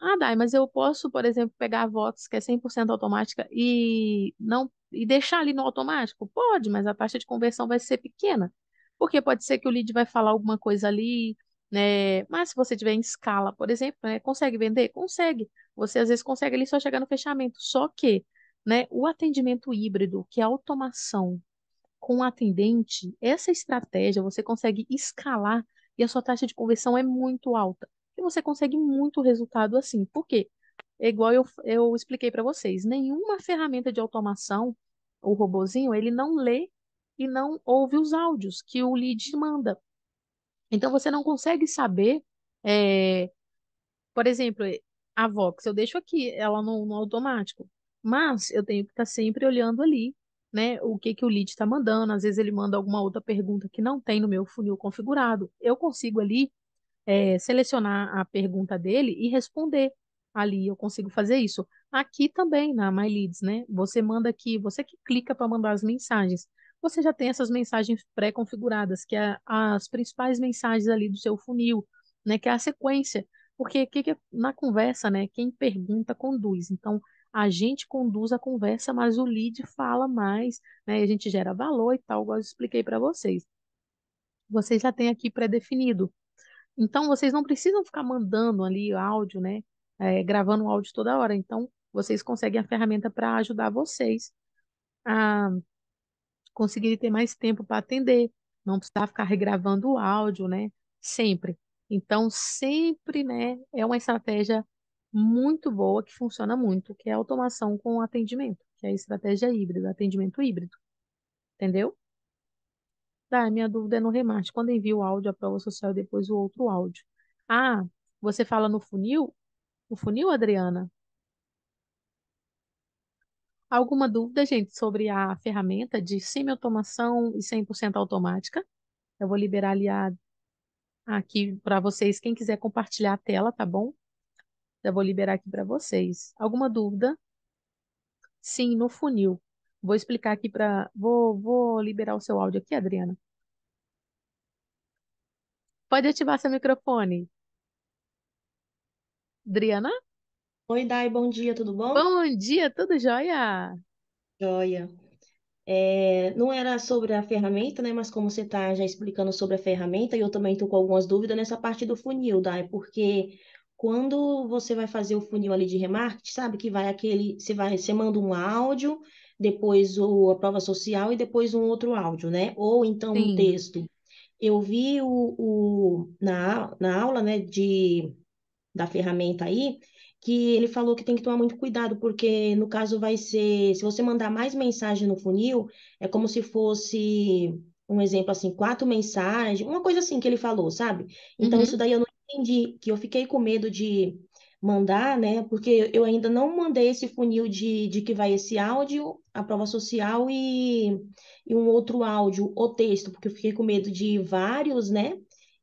Ah, Dai, mas eu posso, por exemplo, pegar a Vox, que é 100% automática, e não e deixar ali no automático? Pode, mas a taxa de conversão vai ser pequena. Porque pode ser que o lead vai falar alguma coisa ali, né? Mas se você tiver em escala, por exemplo, né, consegue vender? Consegue. Você às vezes consegue ali só chegar no fechamento. Só que né, o atendimento híbrido, que é a automação com o atendente, essa estratégia você consegue escalar e a sua taxa de conversão é muito alta. E você consegue muito resultado assim. Por quê? É igual eu, eu expliquei para vocês, nenhuma ferramenta de automação, o robozinho, ele não lê e não ouve os áudios que o lead manda. Então você não consegue saber, é, por exemplo, eh, a Vox eu deixo aqui, ela no, no automático, mas eu tenho que estar tá sempre olhando ali, né? O que que o lead está mandando? Às vezes ele manda alguma outra pergunta que não tem no meu funil configurado. Eu consigo ali é, selecionar a pergunta dele e responder ali. Eu consigo fazer isso. Aqui também na My Leads, né? Você manda aqui, você que clica para mandar as mensagens você já tem essas mensagens pré-configuradas, que é as principais mensagens ali do seu funil, né, que é a sequência. Porque que, que, na conversa, né, quem pergunta conduz. Então, a gente conduz a conversa, mas o lead fala mais, né, a gente gera valor e tal, igual eu expliquei para vocês. Vocês já têm aqui pré-definido. Então, vocês não precisam ficar mandando ali áudio, né, é, gravando o áudio toda hora. Então, vocês conseguem a ferramenta para ajudar vocês a conseguir ter mais tempo para atender, não precisar ficar regravando o áudio, né? Sempre. Então, sempre, né, é uma estratégia muito boa que funciona muito, que é a automação com atendimento, que é a estratégia híbrida, atendimento híbrido. Entendeu? Tá, minha dúvida é no remate. Quando envia o áudio, a prova social e depois o outro áudio. Ah, você fala no funil? No funil, Adriana? Alguma dúvida, gente, sobre a ferramenta de semi-automação e 100% automática? Eu vou liberar ali a, aqui para vocês, quem quiser compartilhar a tela, tá bom? Já vou liberar aqui para vocês. Alguma dúvida? Sim, no funil. Vou explicar aqui para... Vou, vou liberar o seu áudio aqui, Adriana. Pode ativar seu microfone. Adriana? Oi, Dai, bom dia, tudo bom? Bom dia, tudo jóia? Joia. É, não era sobre a ferramenta, né? Mas como você está já explicando sobre a ferramenta, e eu também estou com algumas dúvidas nessa parte do funil, Dai, porque quando você vai fazer o funil ali de remarketing, sabe que vai aquele, você vai, você manda um áudio, depois o, a prova social e depois um outro áudio, né? Ou então um Sim. texto. Eu vi o, o- na, na aula, né, de, da ferramenta aí que ele falou que tem que tomar muito cuidado, porque no caso vai ser, se você mandar mais mensagem no funil, é como se fosse um exemplo assim, quatro mensagens, uma coisa assim que ele falou, sabe? Então uhum. isso daí eu não entendi, que eu fiquei com medo de mandar, né? Porque eu ainda não mandei esse funil de, de que vai esse áudio, a prova social e, e um outro áudio ou texto, porque eu fiquei com medo de vários, né?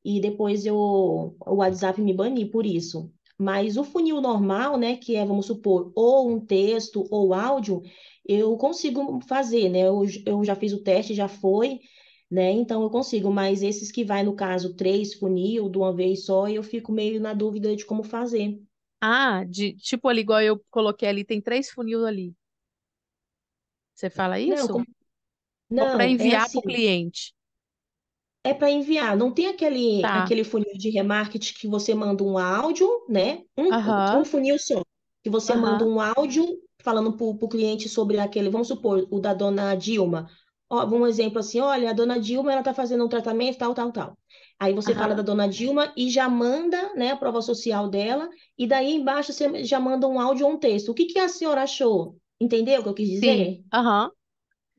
E depois eu, o WhatsApp me banir por isso. Mas o funil normal, né, que é, vamos supor, ou um texto ou áudio, eu consigo fazer, né? Eu, eu já fiz o teste, já foi, né? Então eu consigo, mas esses que vai, no caso, três funil de uma vez só, eu fico meio na dúvida de como fazer. Ah, de tipo ali, igual eu coloquei ali, tem três funil ali. Você fala isso? Não, como... Não, para enviar é assim, para o cliente. É para enviar, não tem aquele, tá. aquele funil de remarketing que você manda um áudio, né? Um, um funil só, que você manda um áudio falando para o cliente sobre aquele, vamos supor, o da dona Dilma. Ó, um exemplo assim, olha, a dona Dilma ela está fazendo um tratamento, tal, tal, tal. Aí você fala da dona Dilma e já manda né, a prova social dela, e daí embaixo você já manda um áudio ou um texto. O que, que a senhora achou? Entendeu o que eu quis dizer? Sim, aham.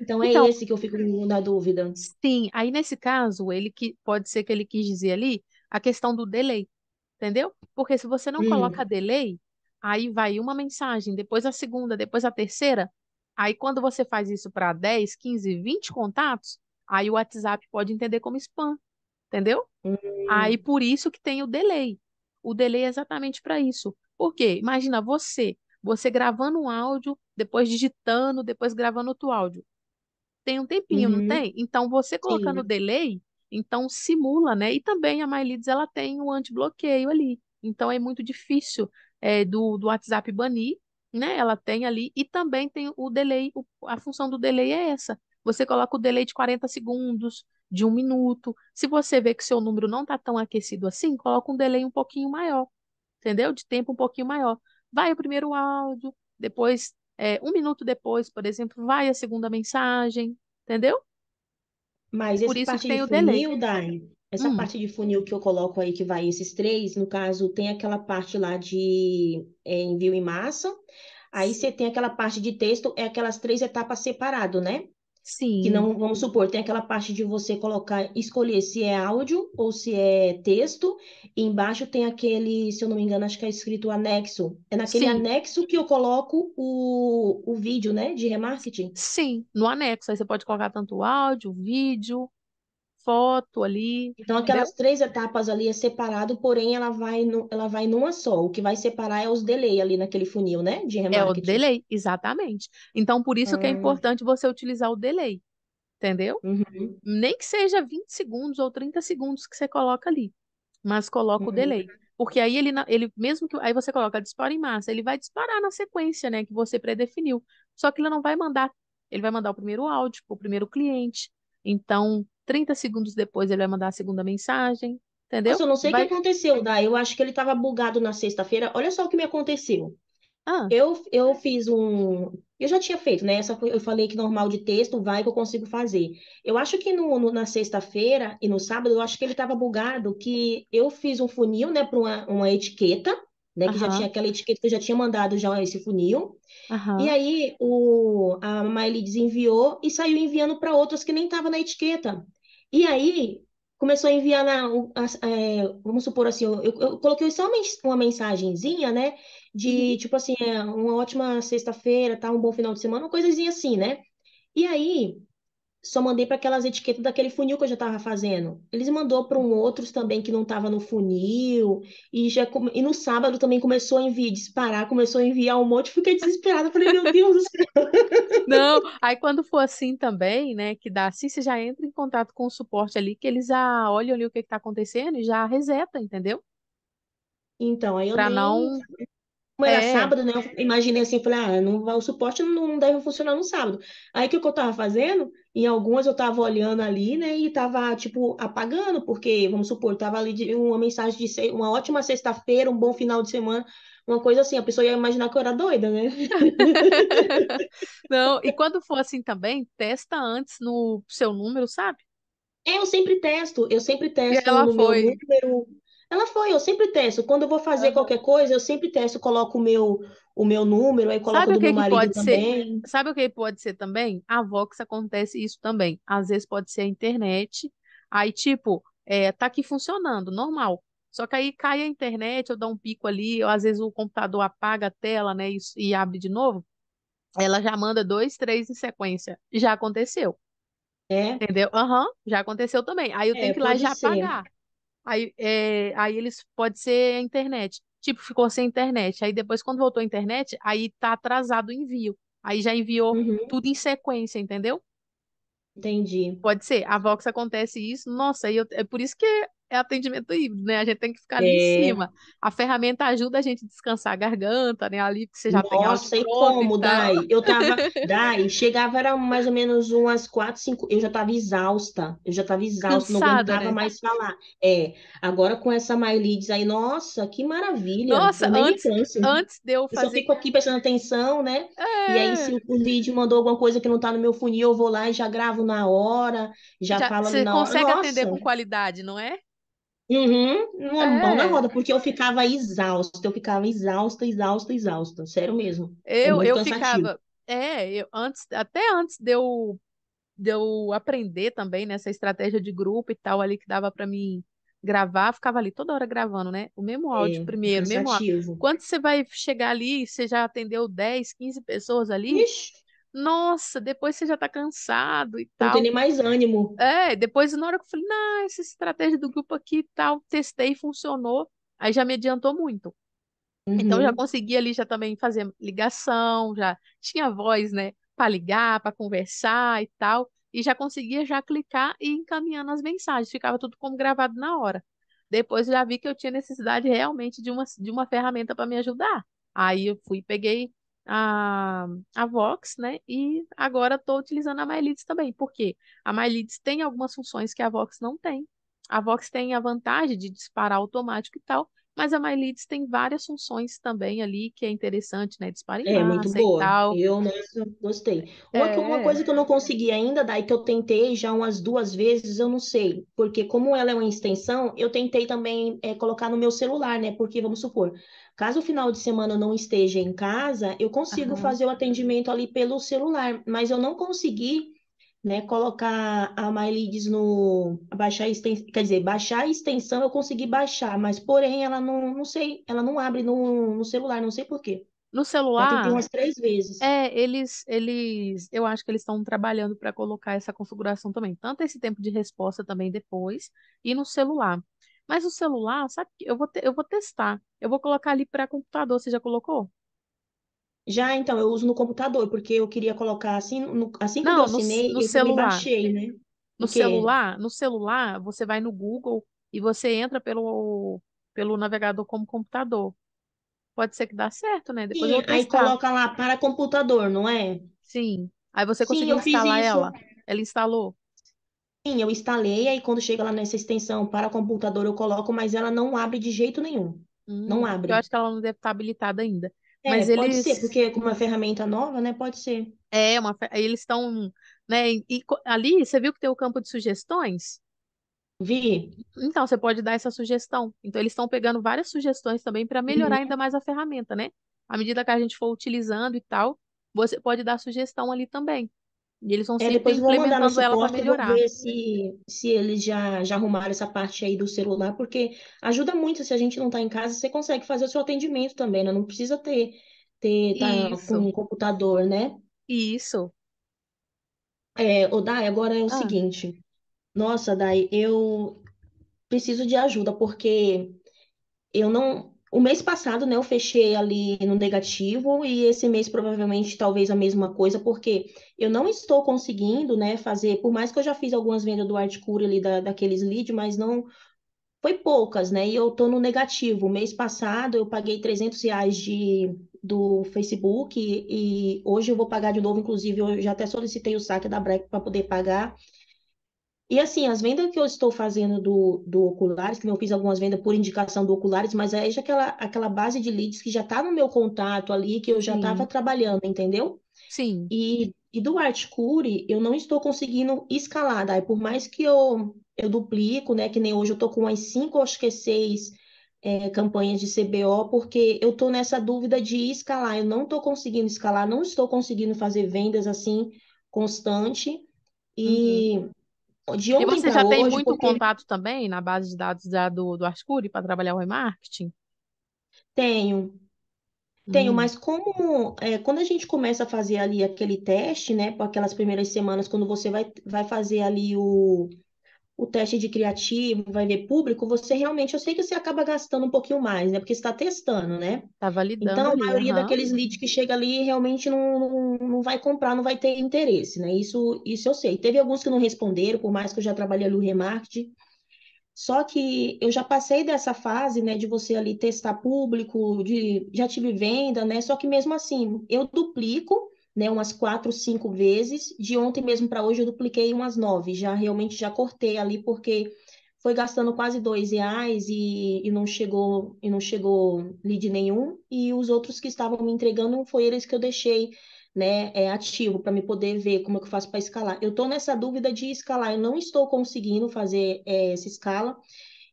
Então é então, esse que eu fico na dúvida. Sim, aí nesse caso, ele que pode ser que ele quis dizer ali a questão do delay, entendeu? Porque se você não hum. coloca delay, aí vai uma mensagem, depois a segunda, depois a terceira. Aí quando você faz isso para 10, 15, 20 contatos, aí o WhatsApp pode entender como spam, entendeu? Hum. Aí por isso que tem o delay. O delay é exatamente para isso. Por quê? Imagina você, você gravando um áudio, depois digitando, depois gravando outro áudio. Tem um tempinho, uhum. não tem? Então, você colocando Sim. delay, então simula, né? E também a MyLeads, ela tem o um antibloqueio ali. Então, é muito difícil é, do, do WhatsApp banir, né? Ela tem ali. E também tem o delay, o, a função do delay é essa. Você coloca o delay de 40 segundos, de um minuto. Se você vê que seu número não está tão aquecido assim, coloca um delay um pouquinho maior, entendeu? De tempo um pouquinho maior. Vai o primeiro áudio, depois é, um minuto depois, por exemplo, vai a segunda mensagem, entendeu? Mas é essa Por isso parte tem de o delay. funil, Dani, essa Hum, parte de funil que eu coloco aí, que vai esses três, no caso, tem aquela parte lá de é, envio em massa. Aí você tem aquela parte de texto, é aquelas três etapas separado, né? Sim. Que não, vamos supor, tem aquela parte de você colocar, escolher se é áudio ou se é texto. E embaixo tem aquele, se eu não me engano, acho que é escrito anexo. É naquele Sim. anexo que eu coloco o, o vídeo, né? De remarketing. Sim, no anexo. Aí você pode colocar tanto áudio, vídeo foto ali. Então, aquelas três etapas ali é separado, porém ela vai, no, ela vai numa só. O que vai separar é os delay ali naquele funil, né? De É o delay, exatamente. Então, por isso ah. que é ah. importante você utilizar o delay, entendeu? Uhum. Nem que seja 20 segundos ou 30 segundos que você coloca ali, mas coloca uhum. o delay. Porque aí ele, ele mesmo que aí você coloca dispara em massa, ele vai disparar na sequência, né, que você predefiniu. Só que ele não vai mandar, ele vai mandar o primeiro áudio, o primeiro cliente. Então, 30 segundos depois ele vai mandar a segunda mensagem, entendeu? Nossa, eu não sei vai... o que aconteceu, Dai. Eu acho que ele estava bugado na sexta-feira. Olha só o que me aconteceu. Ah. Eu, eu fiz um. Eu já tinha feito, né? Essa, eu falei que normal de texto vai que eu consigo fazer. Eu acho que no, no na sexta-feira e no sábado, eu acho que ele estava bugado, que eu fiz um funil, né, para uma, uma etiqueta, né? Que já tinha aquela etiqueta que eu já tinha mandado já esse funil. Uhum. E aí o, a Maelides enviou e saiu enviando para outras que nem estava na etiqueta. E aí, começou a enviar, na, é, vamos supor assim, eu, eu, coloquei só uma mensagenzinha, né? De, uhum. tipo assim, é, uma ótima sexta-feira, tá? Um bom final de semana, uma coisinha assim, né? E aí, só mandei para aquelas etiquetas daquele funil que eu já estava fazendo. Eles mandou para um outros também que não estava no funil e já e no sábado também começou a enviar, disparar, começou a enviar um monte, fiquei desesperada, falei, meu Deus do céu. Não, aí quando for assim também, né, que dá assim, você já entra em contato com o suporte ali que eles já olham ali o que está acontecendo e já reseta, entendeu? Então, aí eu pra nem... não como era é. sábado, né? Eu imaginei assim, falei, ah, não, o suporte não deve funcionar no sábado. Aí o que, eu tava fazendo? Em algumas eu tava olhando ali, né? E tava, tipo, apagando, porque, vamos supor, tava ali de, uma mensagem de uma ótima sexta-feira, um bom final de semana. Uma coisa assim, a pessoa ia imaginar que eu era doida, né? não, e quando for assim também, testa antes no seu número, sabe? É, eu sempre testo, eu sempre testo no foi. meu número, ela foi, eu sempre testo. Quando eu vou fazer uhum. qualquer coisa, eu sempre testo, coloco o meu, o meu número, aí coloco Sabe o do que meu marido que também. Ser? Sabe o que pode ser também? A Vox acontece isso também. Às vezes pode ser a internet, aí tipo, é, tá aqui funcionando, normal. Só que aí cai a internet, eu dou um pico ali, ou às vezes o computador apaga a tela, né, e, e abre de novo. Ela já manda dois, três em sequência. Já aconteceu. É. Entendeu? Aham, uhum, já aconteceu também. Aí eu é, tenho que ir lá e já ser. apagar. Aí, é, aí eles pode ser a internet. Tipo, ficou sem internet. Aí depois, quando voltou a internet, aí tá atrasado o envio. Aí já enviou uhum. tudo em sequência, entendeu? Entendi. Pode ser. A Vox acontece isso. Nossa, eu, é por isso que é atendimento híbrido, né? A gente tem que ficar ali é. em cima. A ferramenta ajuda a gente a descansar a garganta, né? Ali que você já Nossa, tem Nossa, e como, e Dai? Eu tava, Dai, chegava, era mais ou menos umas quatro, cinco, eu já tava exausta, eu já tava exausta, Cansada, não aguentava né? mais falar. É, agora com essa My Leads aí, nossa, que maravilha. Nossa, eu antes, canso, antes de eu fazer... Eu só fico aqui prestando atenção, né? É. E aí é. se o lead mandou alguma coisa que não tá no meu funil, eu vou lá e já gravo na hora, já, já falo na hora. Você consegue atender com qualidade, não é? Uhum, uma é. mão na é. roda, porque eu ficava exausta, eu ficava exausta, exausta, exausta, sério mesmo. Eu, é eu ficava, é, eu, antes, até antes de eu, de eu aprender também nessa né, estratégia de grupo e tal ali que dava para mim gravar, ficava ali toda hora gravando, né? O mesmo é, áudio é, primeiro, cansativo. mesmo áudio. Quando você vai chegar ali, você já atendeu 10, 15 pessoas ali, Ixi nossa, depois você já tá cansado e tal. Não tem nem mais ânimo. É, depois na hora que eu falei, não, essa estratégia do grupo aqui e tal, testei, funcionou, aí já me adiantou muito. Uhum. Então já uhum. consegui ali já também fazer ligação, já tinha voz, né, para ligar, para conversar e tal, e já conseguia já clicar e encaminhando as mensagens, ficava tudo como gravado na hora. Depois já vi que eu tinha necessidade realmente de uma, de uma ferramenta para me ajudar. Aí eu fui, peguei, a, a Vox, né? E agora estou utilizando a MyLeads também, porque a MyLeads tem algumas funções que a Vox não tem. A Vox tem a vantagem de disparar automático e tal, mas a Leads tem várias funções também ali que é interessante, né? É, disparar é, muito boa. Tal. Eu gostei. Uma, é... uma, coisa que eu não consegui ainda, daí que eu tentei já umas duas vezes, eu não sei. Porque como ela é uma extensão, eu tentei também é, colocar no meu celular, né? Porque, vamos supor, caso o final de semana eu não esteja em casa, eu consigo Aham. fazer o atendimento ali pelo celular, mas eu não consegui né, colocar a MyLeads no baixar quer dizer, baixar a extensão eu consegui baixar, mas porém ela não, não sei, ela não abre no, no celular, não sei por quê. No celular. Eu umas três vezes. É, eles, eles, eu acho que eles estão trabalhando para colocar essa configuração também, tanto esse tempo de resposta também depois e no celular. Mas o celular, sabe? Eu vou, te, eu vou testar. Eu vou colocar ali para computador. Você já colocou? Já, então, eu uso no computador, porque eu queria colocar assim, no, assim que eu Não, no, assinei, no eu celular. baixei, né? No celular, no celular, você vai no Google e você entra pelo, pelo navegador como computador. Pode ser que dá certo, né? Depois Sim, aí coloca lá para computador, não é? Sim. Aí você conseguiu instalar ela? Ela instalou? Sim, eu instalei, aí quando chega lá nessa extensão para computador eu coloco, mas ela não abre de jeito nenhum. Não hum, abre eu acho que ela não deve estar habilitada ainda. É, mas pode eles... ser, porque com uma ferramenta nova, né? Pode ser. É, uma, eles estão, né? E ali você viu que tem o campo de sugestões? Vi. Então, você pode dar essa sugestão. Então, eles estão pegando várias sugestões também para melhorar uhum. ainda mais a ferramenta, né? À medida que a gente for utilizando e tal, você pode dar sugestão ali também. E eles vão é, sempre depois vou mandar implementando ela para melhorar. Vou ver se, se eles já, já arrumaram essa parte aí do celular, porque ajuda muito se a gente não está em casa, você consegue fazer o seu atendimento também, né? Não precisa ter, ter tá com um computador, né? Isso. É, ô Dai, agora é o Ah. seguinte. Nossa, Dai, eu preciso de ajuda, porque eu não. O mês passado, né, eu fechei ali no negativo e esse mês provavelmente talvez a mesma coisa, porque eu não estou conseguindo, né, fazer, por mais que eu já fiz algumas vendas do Artcure ali da, daqueles leads, mas não foi poucas, né? E eu tô no negativo. Mês passado eu paguei 300 reais de, do Facebook e, e hoje eu vou pagar de novo, inclusive eu já até solicitei o saque da Breck para poder pagar. E assim, as vendas que eu estou fazendo do, do Oculares, que eu fiz algumas vendas por indicação do Oculares, mas aí já aquela, aquela base de leads que já está no meu contato ali, que eu já estava trabalhando, entendeu? Sim. E, e do Articure, eu não estou conseguindo escalar, daí por mais que eu, eu duplico, né? Que nem hoje eu estou com umas cinco, acho que é seis é, campanhas de CBO, porque eu estou nessa dúvida de escalar, eu não estou conseguindo escalar, não estou conseguindo fazer vendas assim constante. E. Uhum de ontem E você já hoje, tem muito porque... contato também na base de dados da, do, do para trabalhar o remarketing? Tenho, tenho, hum. mas como é, quando a gente começa a fazer ali aquele teste, né, por aquelas primeiras semanas, quando você vai, vai fazer ali o, o teste de criativo, vai ver público, você realmente, eu sei que você acaba gastando um pouquinho mais, né? Porque está testando, né? Está validando. Então, a maioria uhum. daqueles leads que chega ali realmente não, não, não vai comprar, não vai ter interesse, né? Isso, isso eu sei. Teve alguns que não responderam, por mais que eu já trabalhei ali o remarketing. Só que eu já passei dessa fase, né, de você ali testar público, de já tive venda, né? Só que mesmo assim, eu duplico né, umas quatro, cinco vezes. De ontem mesmo para hoje eu dupliquei umas nove. Já realmente já cortei ali porque foi gastando quase dois reais e, e não chegou e não chegou lead nenhum. E os outros que estavam me entregando foi eles que eu deixei né, é, ativo para me poder ver como é que eu faço para escalar. Eu estou nessa dúvida de escalar, eu não estou conseguindo fazer é, essa escala.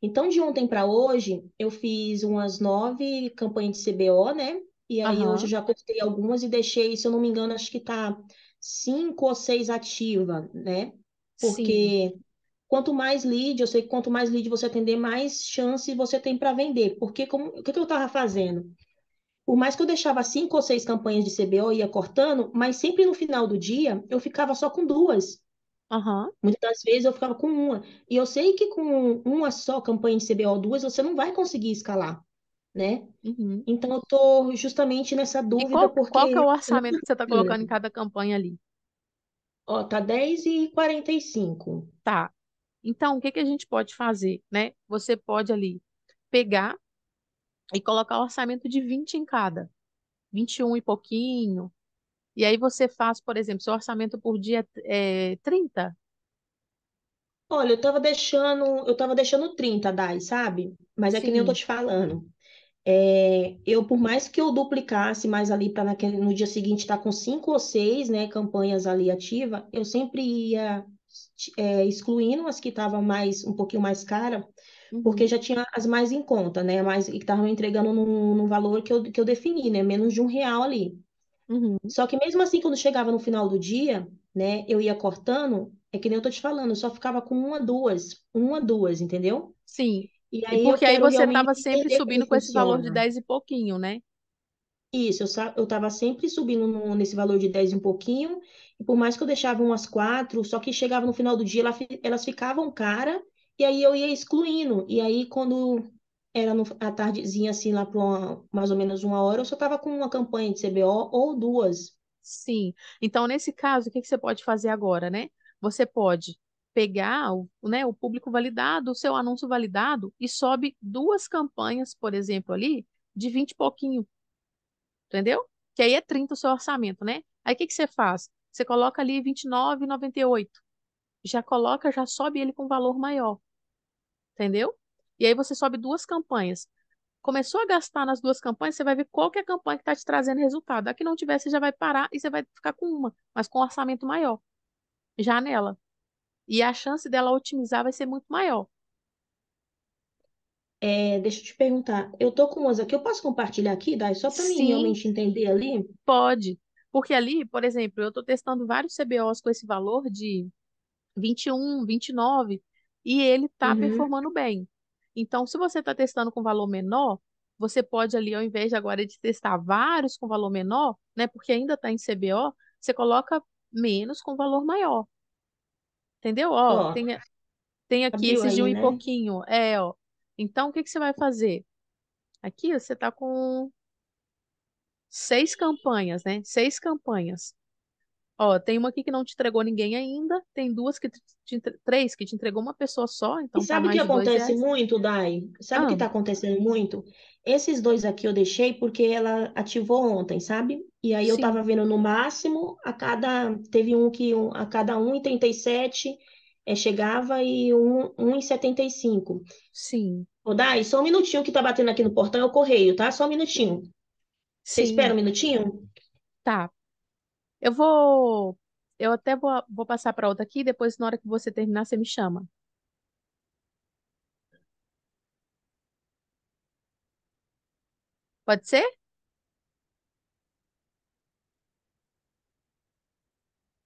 Então, de ontem para hoje, eu fiz umas nove campanhas de CBO, né? E aí uhum. hoje eu já cortei algumas e deixei, se eu não me engano, acho que tá cinco ou seis ativa, né? Porque Sim. quanto mais lead, eu sei que quanto mais lead você atender, mais chance você tem para vender. Porque como, o que, que eu tava fazendo? Por mais que eu deixava cinco ou seis campanhas de CBO ia cortando, mas sempre no final do dia eu ficava só com duas. Uhum. Muitas das vezes eu ficava com uma. E eu sei que com uma só campanha de CBO, duas, você não vai conseguir escalar né? Uhum. Então eu tô justamente nessa dúvida E qual, porque qual que é o orçamento que você está colocando em cada campanha ali? ó, tá 10 e 45. Tá. Então, o que que a gente pode fazer, né? Você pode ali pegar e colocar o orçamento de 20 em cada. 21 e pouquinho. E aí você faz, por exemplo, seu orçamento por dia é 30. Olha, eu tava deixando, eu tava deixando 30, Dai, sabe? Mas é que nem eu tô te falando. É, eu, por mais que eu duplicasse mais ali para no dia seguinte estar tá com cinco ou seis né, campanhas ali ativa, eu sempre ia é, excluindo as que estavam mais um pouquinho mais cara, porque uhum. já tinha as mais em conta, né? mas que estavam entregando num, num, valor que eu, que eu defini, né? Menos de um real ali. Uhum. Só que mesmo assim, quando chegava no final do dia, né? Eu ia cortando, é que nem eu tô te falando, eu só ficava com uma, duas, uma, duas, entendeu? Sim. E aí porque aí você estava sempre subindo com esse valor de 10 e pouquinho, né? Isso, eu estava sempre subindo no, nesse valor de 10 e um pouquinho, e por mais que eu deixava umas quatro, só que chegava no final do dia, ela, elas ficavam cara, e aí eu ia excluindo. E aí, quando era no, a tardezinha, assim, lá para mais ou menos uma hora, eu só estava com uma campanha de CBO ou duas. Sim. Então, nesse caso, o que, que você pode fazer agora, né? Você pode pegar o, né, o público validado, o seu anúncio validado e sobe duas campanhas, por exemplo, ali, de 20 e pouquinho. Entendeu? Que aí é 30 o seu orçamento, né? Aí o que, que você faz? Você coloca ali 29,98. Já coloca, já sobe ele com valor maior. Entendeu? E aí você sobe duas campanhas. Começou a gastar nas duas campanhas, você vai ver qual que é a campanha que está te trazendo resultado. A que não tiver, você já vai parar e você vai ficar com uma, mas com um orçamento maior. Já nela. E a chance dela otimizar vai ser muito maior. É, deixa eu te perguntar, eu tô com umas aqui, eu posso compartilhar aqui, Dai, só para mim realmente entender ali? Pode, porque ali, por exemplo, eu estou testando vários CBOs com esse valor de 21, 29, e ele está uhum. performando bem. Então, se você está testando com valor menor, você pode ali, ao invés de agora de testar vários com valor menor, né, porque ainda está em CBO, você coloca menos com valor maior. Entendeu? Ó, ó tem, tem aqui esse de um né? e pouquinho. É, ó. Então, o que, que você vai fazer? Aqui você tá com seis campanhas, né? Seis campanhas. Ó, tem uma aqui que não te entregou ninguém ainda, tem duas que te, te três que te entregou uma pessoa só, então. E tá sabe o que acontece muito, Dai? Sabe o ah. que está acontecendo muito? Esses dois aqui eu deixei porque ela ativou ontem, sabe? E aí eu Sim. tava vendo no máximo a cada teve um que um, a cada 1,37 é, eh, chegava e um 1,75. Sim. Ô, Dai, só um minutinho que tá batendo aqui no portão, é o correio, tá? Só um minutinho. Você espera um minutinho? Tá, eu vou. Eu até vou, vou passar para outra aqui, depois, na hora que você terminar, você me chama. Pode ser?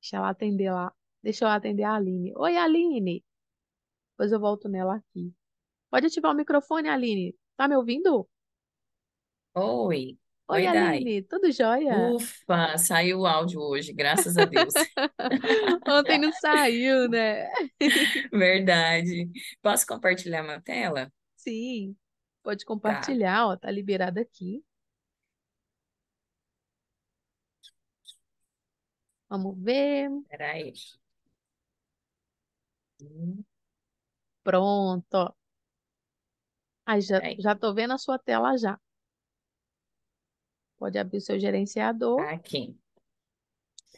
Deixa ela atender lá. Deixa eu atender a Aline. Oi, Aline! Depois eu volto nela aqui. Pode ativar o microfone, Aline. Tá me ouvindo? Oi. Oi, Oi Aline, tudo jóia? Ufa, saiu o áudio hoje, graças a Deus. Ontem não saiu, né? Verdade. Posso compartilhar minha tela? Sim, pode tá. compartilhar, tá. ó, tá liberado aqui. Vamos ver. Peraí. Pronto. Aí já, já tô vendo a sua tela já. Pode abrir o seu gerenciador. Aqui.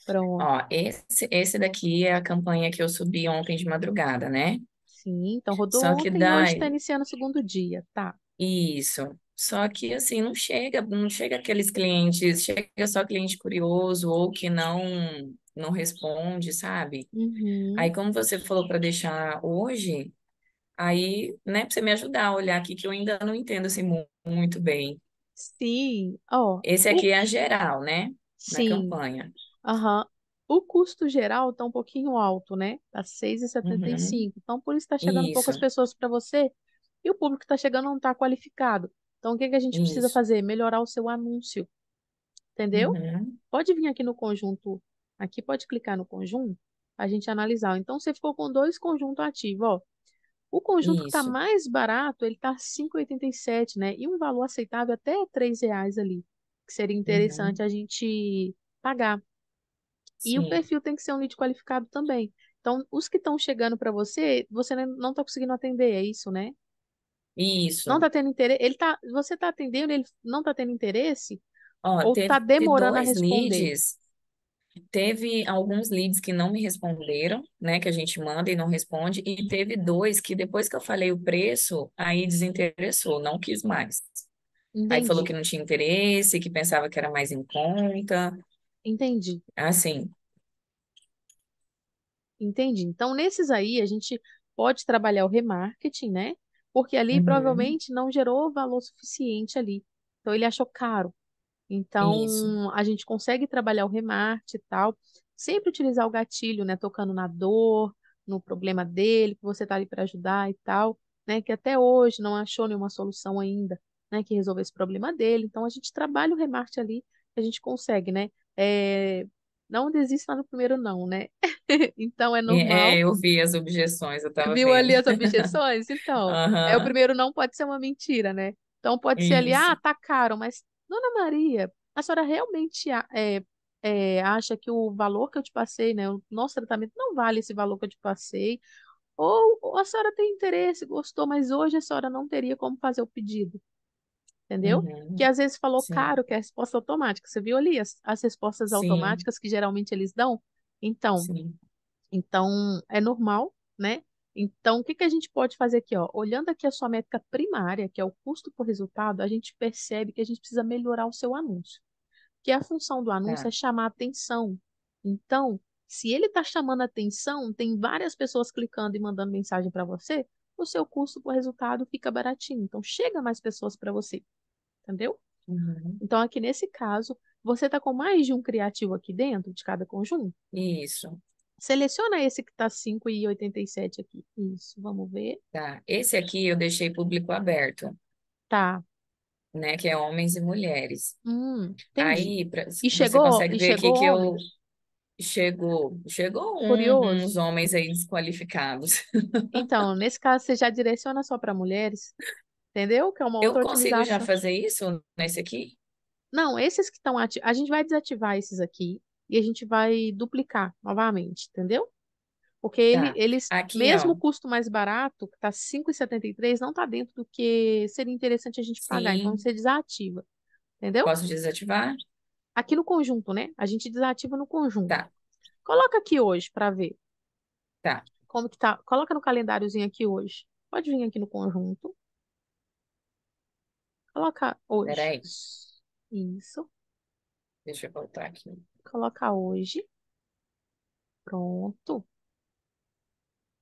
Pronto. Ó, esse, esse daqui é a campanha que eu subi ontem de madrugada, né? Sim, então rodou Só ontem, que hoje está iniciando o segundo dia, tá? Isso. Só que assim, não chega, não chega aqueles clientes, chega só cliente curioso ou que não não responde, sabe? Uhum. Aí como você falou para deixar hoje, aí, né, para você me ajudar a olhar aqui que eu ainda não entendo assim muito bem. Sim, ó. Esse aqui o... é a geral, né? Na Sim. campanha. Aham. O custo geral está um pouquinho alto, né? Está 6,75. Uhum. Então, por isso está chegando isso. poucas pessoas para você e o público que está chegando não está qualificado. Então, o que, que a gente isso. precisa fazer? Melhorar o seu anúncio. Entendeu? Uhum. Pode vir aqui no conjunto. Aqui pode clicar no conjunto, a gente analisar. Então, você ficou com dois conjuntos ativos, ó. O conjunto que está mais barato, ele está 5,87, né? E um valor aceitável até R$ reais ali, que seria uhum. interessante uhum. a gente pagar. Sim. E o perfil tem que ser um lead qualificado também. Então, os que estão chegando para você, você não está é, conseguindo atender, é isso, né? Isso. Não está tendo interesse. Ele tá, você está atendendo, ele não está tendo interesse? Ó, ou está demorando a responder? Leads Teve alguns leads que não me responderam, né? Que a gente manda e não responde. E teve dois que depois que eu falei o preço, aí desinteressou, não quis mais. Aí falou que não tinha interesse, que pensava que era mais em conta. Entendi. Assim. Entendi. Então, nesses aí, a gente pode trabalhar o remarketing, né? Porque ali uhum. provavelmente não gerou valor suficiente ali. Então, ele achou caro. Então, Isso. a gente consegue trabalhar o remate e tal. Sempre utilizar o gatilho, né? Tocando na dor, no problema dele, que você está ali para ajudar e tal, né? Que até hoje não achou nenhuma solução ainda, né? Que resolva esse problema dele. Então, a gente trabalha o remate ali, a gente consegue, né? É... Não desista no primeiro não, né? então, é, é normal. É, eu vi as objeções, eu tava Viu vendo. ali as objeções? Então, uhum. é, o primeiro não pode ser uma mentira, né? Então pode ser ali, ah, tá caro, mas Dona Maria, a senhora realmente é, é, acha que o valor que eu te passei, né, o nosso tratamento não vale esse valor que eu te passei? Ou, ou a senhora tem interesse, gostou, mas hoje a senhora não teria como fazer o pedido? Entendeu? Uhum. Que às vezes falou Sim. caro, que é a resposta automática. Você viu ali as, as respostas Sim. automáticas que geralmente eles dão? Então, Sim. então é normal, né? Então, o que, que a gente pode fazer aqui? Ó? Olhando aqui a sua métrica primária, que é o custo por resultado, a gente percebe que a gente precisa melhorar o seu anúncio. Que a função do anúncio é, é chamar atenção. Então, se ele está chamando atenção, tem várias pessoas clicando e mandando mensagem para você, o seu custo por resultado fica baratinho. Então, chega mais pessoas para você. Entendeu? Uhum. Então, aqui nesse caso, você está com mais de um criativo aqui dentro de cada conjunto? Isso. Seleciona esse que está 5,87 aqui. Isso, vamos ver. Tá, esse aqui eu deixei público aberto. Tá. Né, que é homens e mulheres. Hum, Aí, pra, e você chegou, consegue e ver aqui que eu... Chegou, chegou um, uns homens aí desqualificados. Então, nesse caso, você já direciona só para mulheres, entendeu? Que é uma Eu consigo já fazer isso nesse aqui? Não, esses que estão ativos, a gente vai desativar esses aqui e a gente vai duplicar novamente, entendeu? Porque tá. ele, eles Aqui, mesmo o custo mais barato, que está 5,73, não está dentro do que seria interessante a gente Sim. pagar. Então você desativa. Entendeu? Posso desativar? Aqui no conjunto, né? A gente desativa no conjunto. Tá. Coloca aqui hoje para ver. Tá. Como que tá? Coloca no calendáriozinho aqui hoje. Pode vir aqui no conjunto. Coloca hoje. Peraí. Isso. Deixa eu voltar aqui coloca hoje. Pronto.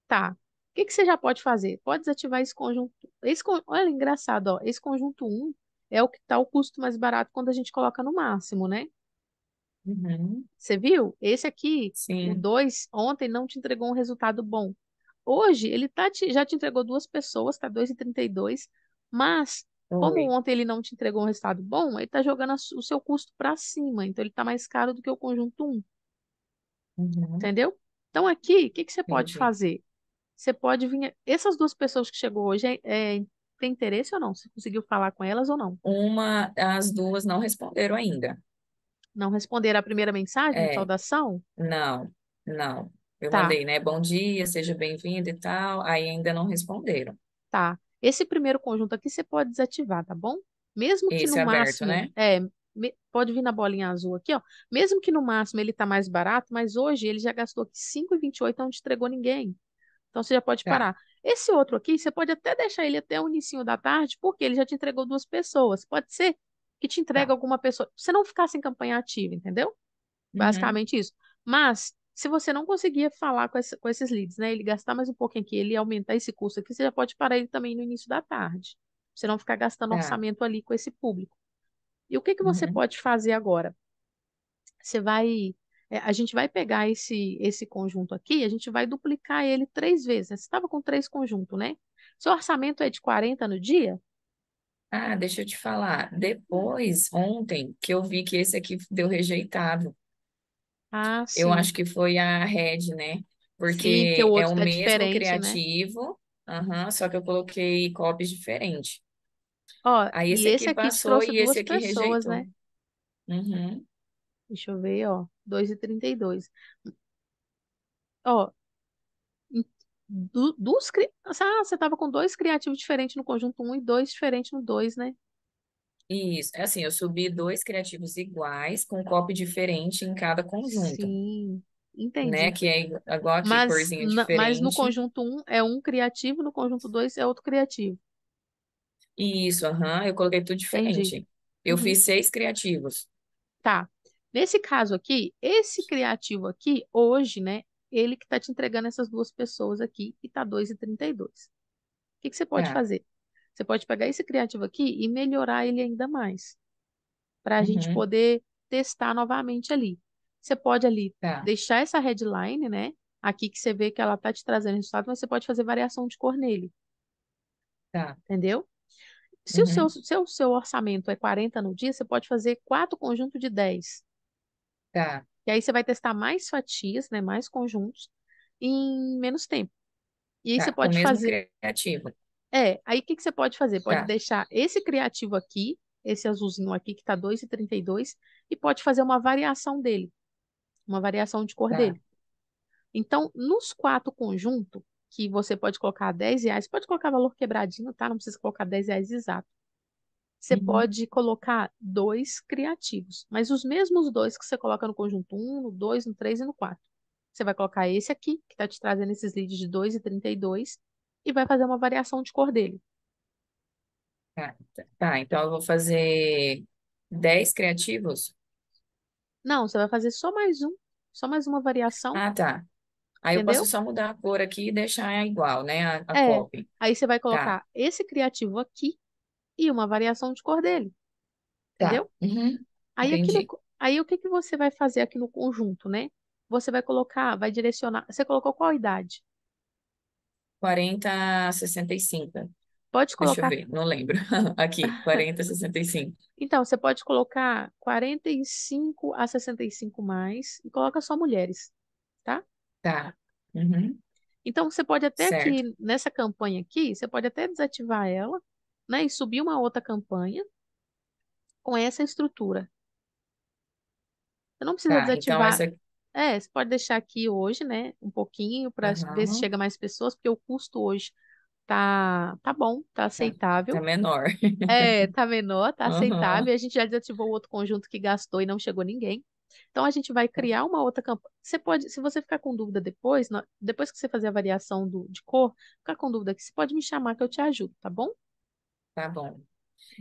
Tá. O que, que você já pode fazer? Pode desativar esse conjunto. Esse, olha, engraçado, ó. Esse conjunto 1 é o que está o custo mais barato quando a gente coloca no máximo, né? Uhum. Você viu? Esse aqui, Sim. o 2, ontem não te entregou um resultado bom. Hoje, ele tá te, já te entregou duas pessoas, tá 2,32, mas como ontem ele não te entregou um resultado bom, ele está jogando o seu custo para cima, então ele está mais caro do que o conjunto 1. Uhum. Entendeu? Então aqui, o que, que você pode Entendi. fazer? Você pode vir. Essas duas pessoas que chegou hoje, é, é, tem interesse ou não? Você conseguiu falar com elas ou não? Uma, as duas não responderam ainda. Não responderam a primeira mensagem, é. saudação? Não, não. Eu tá. mandei, né? Bom dia, seja bem-vindo e tal. Aí ainda não responderam. Tá. Esse primeiro conjunto aqui você pode desativar, tá bom? Mesmo que Esse no é aberto, máximo, né? é, pode vir na bolinha azul aqui, ó. Mesmo que no máximo ele tá mais barato, mas hoje ele já gastou aqui 5,28, não te entregou ninguém. Então você já pode tá. parar. Esse outro aqui, você pode até deixar ele até o início da tarde, porque ele já te entregou duas pessoas. Pode ser que te entregue tá. alguma pessoa. Você não ficar sem campanha ativa, entendeu? Uhum. Basicamente uhum. isso. Mas se você não conseguia falar com, essa, com esses leads, né? Ele gastar mais um pouquinho aqui, ele aumentar esse custo aqui, você já pode parar ele também no início da tarde. Você não ficar gastando é. orçamento ali com esse público. E o que, que você uhum. pode fazer agora? Você vai. É, a gente vai pegar esse, esse conjunto aqui, a gente vai duplicar ele três vezes. Né? Você estava com três conjuntos, né? Seu orçamento é de 40 no dia? Ah, deixa eu te falar. Depois, ontem, que eu vi que esse aqui deu rejeitado. Ah, Eu acho que foi a Red, né? Porque o é o tá mesmo né? criativo, né? uh -huh, só que eu coloquei copies diferentes. Ó, Aí esse, aqui, aqui passou e esse aqui pessoas, rejeitou. Né? Uhum. Deixa eu ver, ó. 2,32. Ó, do, dos... Ah, você tava com dois criativos diferentes no conjunto 1 um, e dois diferentes no 2, né? Isso, é assim, eu subi dois criativos iguais com um copy diferente em cada conjunto. Sim, né, entendi. Né? Que é igual aqui, mas, corzinha diferente. Mas no conjunto 1 um, é um criativo, no conjunto 2 é outro criativo. Isso, aham, uhum, eu coloquei tudo diferente. Entendi. Eu uhum. fiz seis criativos. Tá. Nesse caso aqui, esse criativo aqui, hoje, né, ele que está te entregando essas duas pessoas aqui e tá 2,32. O que, que você pode é. fazer? Você pode pegar esse criativo aqui e melhorar ele ainda mais, para a uhum. gente poder testar novamente ali. Você pode ali tá. deixar essa headline, né? Aqui que você vê que ela tá te trazendo resultado, mas você pode fazer variação de cor nele. Tá. Entendeu? Se, uhum. o seu, uhum. se o seu orçamento é 40 no dia, você pode fazer quatro conjuntos de 10. Tá. E aí você vai testar mais fatias, né, mais conjuntos, em menos tempo. E aí tá, você pode fazer. Criativo. É, aí o que, que você pode fazer? Pode tá. deixar esse criativo aqui, esse azulzinho aqui que tá 2,32, e pode fazer uma variação dele, uma variação de cor tá. dele. Então, nos quatro conjuntos, que você pode colocar 10 reais, pode colocar valor quebradinho, tá? Não precisa colocar 10 reais exato. Você uhum. pode colocar dois criativos, mas os mesmos dois que você coloca no conjunto 1, no 2, no 3 e no 4. Você vai colocar esse aqui, que está te trazendo esses leads de 2 e 32, e vai fazer uma variação de cor dele. Tá, tá, tá. então eu vou fazer 10 criativos? Não, você vai fazer só mais um, só mais uma variação. Ah, tá. Aí entendeu? eu posso só mudar a cor aqui e deixar igual, né? A, a é, copy. Aí você vai tá. colocar tá. esse criativo aqui e uma variação de cor dele. Tá. Entendeu? Uhum. Aí, aqui no, aí o que, que você vai fazer aqui no conjunto, né? Você vai colocar, vai direcionar. Você colocou qual idade? 40 a 65. Pode colocar. Deixa eu ver, não lembro. Aqui, 40 a 65. Então, você pode colocar 45 a 65 mais e coloca só mulheres, tá? Tá. Uhum. Então, você pode até certo. aqui, nessa campanha aqui, você pode até desativar ela, né? E subir uma outra campanha com essa estrutura. Você não precisa tá, então desativar. Então essa... É, você pode deixar aqui hoje, né? Um pouquinho para uhum. ver se chega mais pessoas, porque o custo hoje tá, tá bom, tá, tá aceitável. Tá, tá menor. É, tá menor, tá uhum. aceitável. A gente já desativou o outro conjunto que gastou e não chegou ninguém. Então a gente vai criar uma outra campanha. Você pode, se você ficar com dúvida depois, depois que você fazer a variação do, de cor, ficar com dúvida aqui, você pode me chamar que eu te ajudo, tá bom? Tá bom.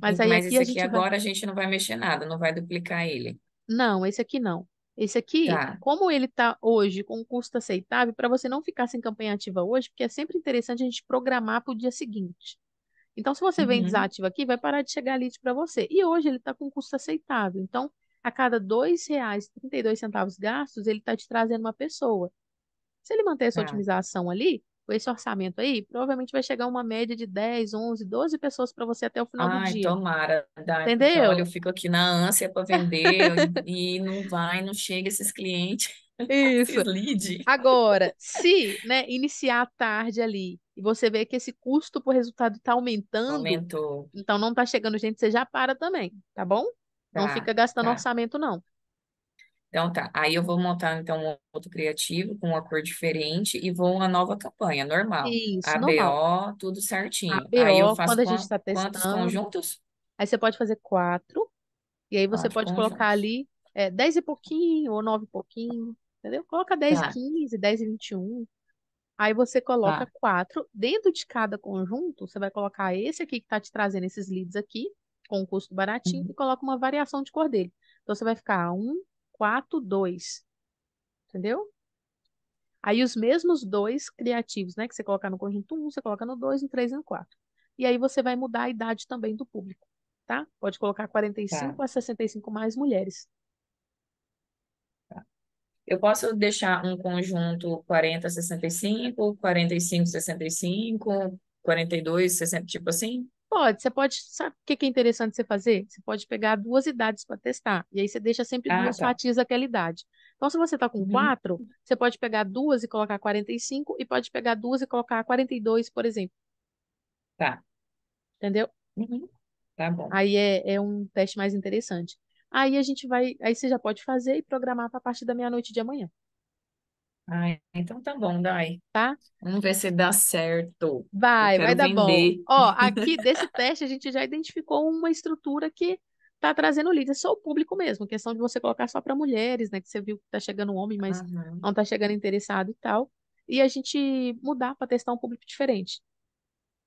Mas, aí Mas aqui esse aqui agora vai... a gente não vai mexer nada, não vai duplicar ele. Não, esse aqui não. Esse aqui, tá. como ele está hoje com um custo aceitável, para você não ficar sem campanha ativa hoje, porque é sempre interessante a gente programar para o dia seguinte. Então, se você uhum. vem desativo aqui, vai parar de chegar lead para você. E hoje ele está com um custo aceitável. Então, a cada R$ 2,32 gastos, ele está te trazendo uma pessoa. Se ele manter essa tá. otimização ali, com esse orçamento aí, provavelmente vai chegar uma média de 10, 11, 12 pessoas para você até o final Ai, do dia. Ai, tomara. Dá, Entendeu? olha, eu fico aqui na ânsia para vender e, não vai, não chega esses clientes. Isso. Lead. Agora, se né, iniciar tarde ali e você vê que esse custo por resultado está aumentando, Aumentou. então não está chegando gente, você já para também, tá bom? Tá, não fica gastando tá. orçamento, não. Então tá, aí eu vou montar então um outro criativo com uma cor diferente e vou uma nova campanha, normal. Isso, ABO, normal. tudo certinho. ABO, aí eu faço quando a gente tá está testando, quantos conjuntos? Aí você pode fazer quatro, e aí você quatro pode conjuntos. colocar ali é, dez e pouquinho, ou nove e pouquinho, entendeu? Coloca dez tá. e quinze, dez e vinte e um. Aí você coloca tá. quatro. Dentro de cada conjunto, você vai colocar esse aqui que está te trazendo esses leads aqui, com um custo baratinho, uhum. e coloca uma variação de cor dele. Então você vai ficar um, 4, 2. Entendeu? Aí os mesmos dois criativos, né? Que você coloca no conjunto 1, você coloca no 2, no 3 e no 4. E aí você vai mudar a idade também do público, tá? Pode colocar 45 tá. a 65 mais mulheres. Tá. Eu posso deixar um conjunto 40, 65, 45, 65, 42, 60, tipo assim? pode. Você pode, sabe o que é interessante você fazer? Você pode pegar duas idades para testar. E aí você deixa sempre ah, duas tá. fatias daquela idade. Então, se você está com uhum. quatro, você pode pegar duas e colocar 45, e pode pegar duas e colocar 42, por exemplo. Tá. Entendeu? Uhum. Tá bom. Aí é, é um teste mais interessante. Aí a gente vai. Aí você já pode fazer e programar para a partir da meia-noite de amanhã. Ai, ah, então tá bom, Dai. Tá? Vamos ver se dá certo. Vai, vai dar vender. bom. Ó, aqui desse teste a gente já identificou uma estrutura que tá trazendo leads, é só o público mesmo, questão de você colocar só para mulheres, né, que você viu que tá chegando homem, mas não tá chegando interessado e tal. E a gente mudar para testar um público diferente.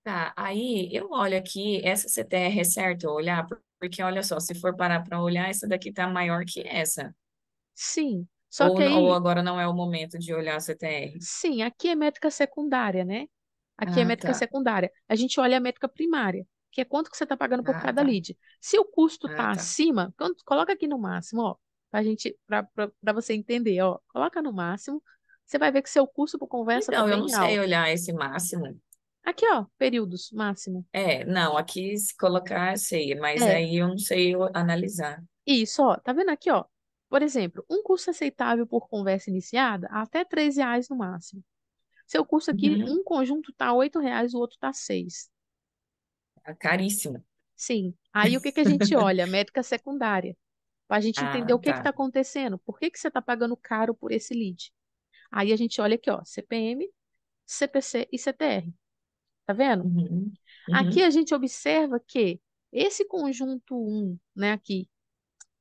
Tá, aí eu olho aqui, essa CTR é certo olhar, porque olha só, se for parar para olhar, essa daqui tá maior que essa. Sim, só ou, que aí, ou agora não é o momento de olhar a CTR? Sim, aqui é métrica secundária, né? Aqui é ah, é métrica tá. secundária. A gente olha a métrica primária, que é quanto que você está pagando por ah, cada tá. lead. Se o custo está ah, tá. tá. acima, coloca aqui no máximo, ó, para gente, para você entender, ó, coloca no máximo. Você vai ver que seu custo por conversa tá então, eu não sei olhar esse máximo. Aqui, ó, períodos máximo. É, não, aqui se colocar sei, mas é. aí eu não sei analisar. Isso, ó, tá vendo aqui, ó? Por exemplo, um curso aceitável por conversa iniciada, até R$ reais no máximo. Seu curso aqui, uhum. um conjunto está R$ reais, o outro está R$ é Caríssimo. Sim. Aí o que, que a gente olha? Métrica secundária. Para a gente ah, entender o que tá. está acontecendo. Por que, que você está pagando caro por esse lead? Aí a gente olha aqui, ó, CPM, CPC e CTR. Tá vendo? Uhum. Uhum. Aqui a gente observa que esse conjunto 1, um, né, aqui,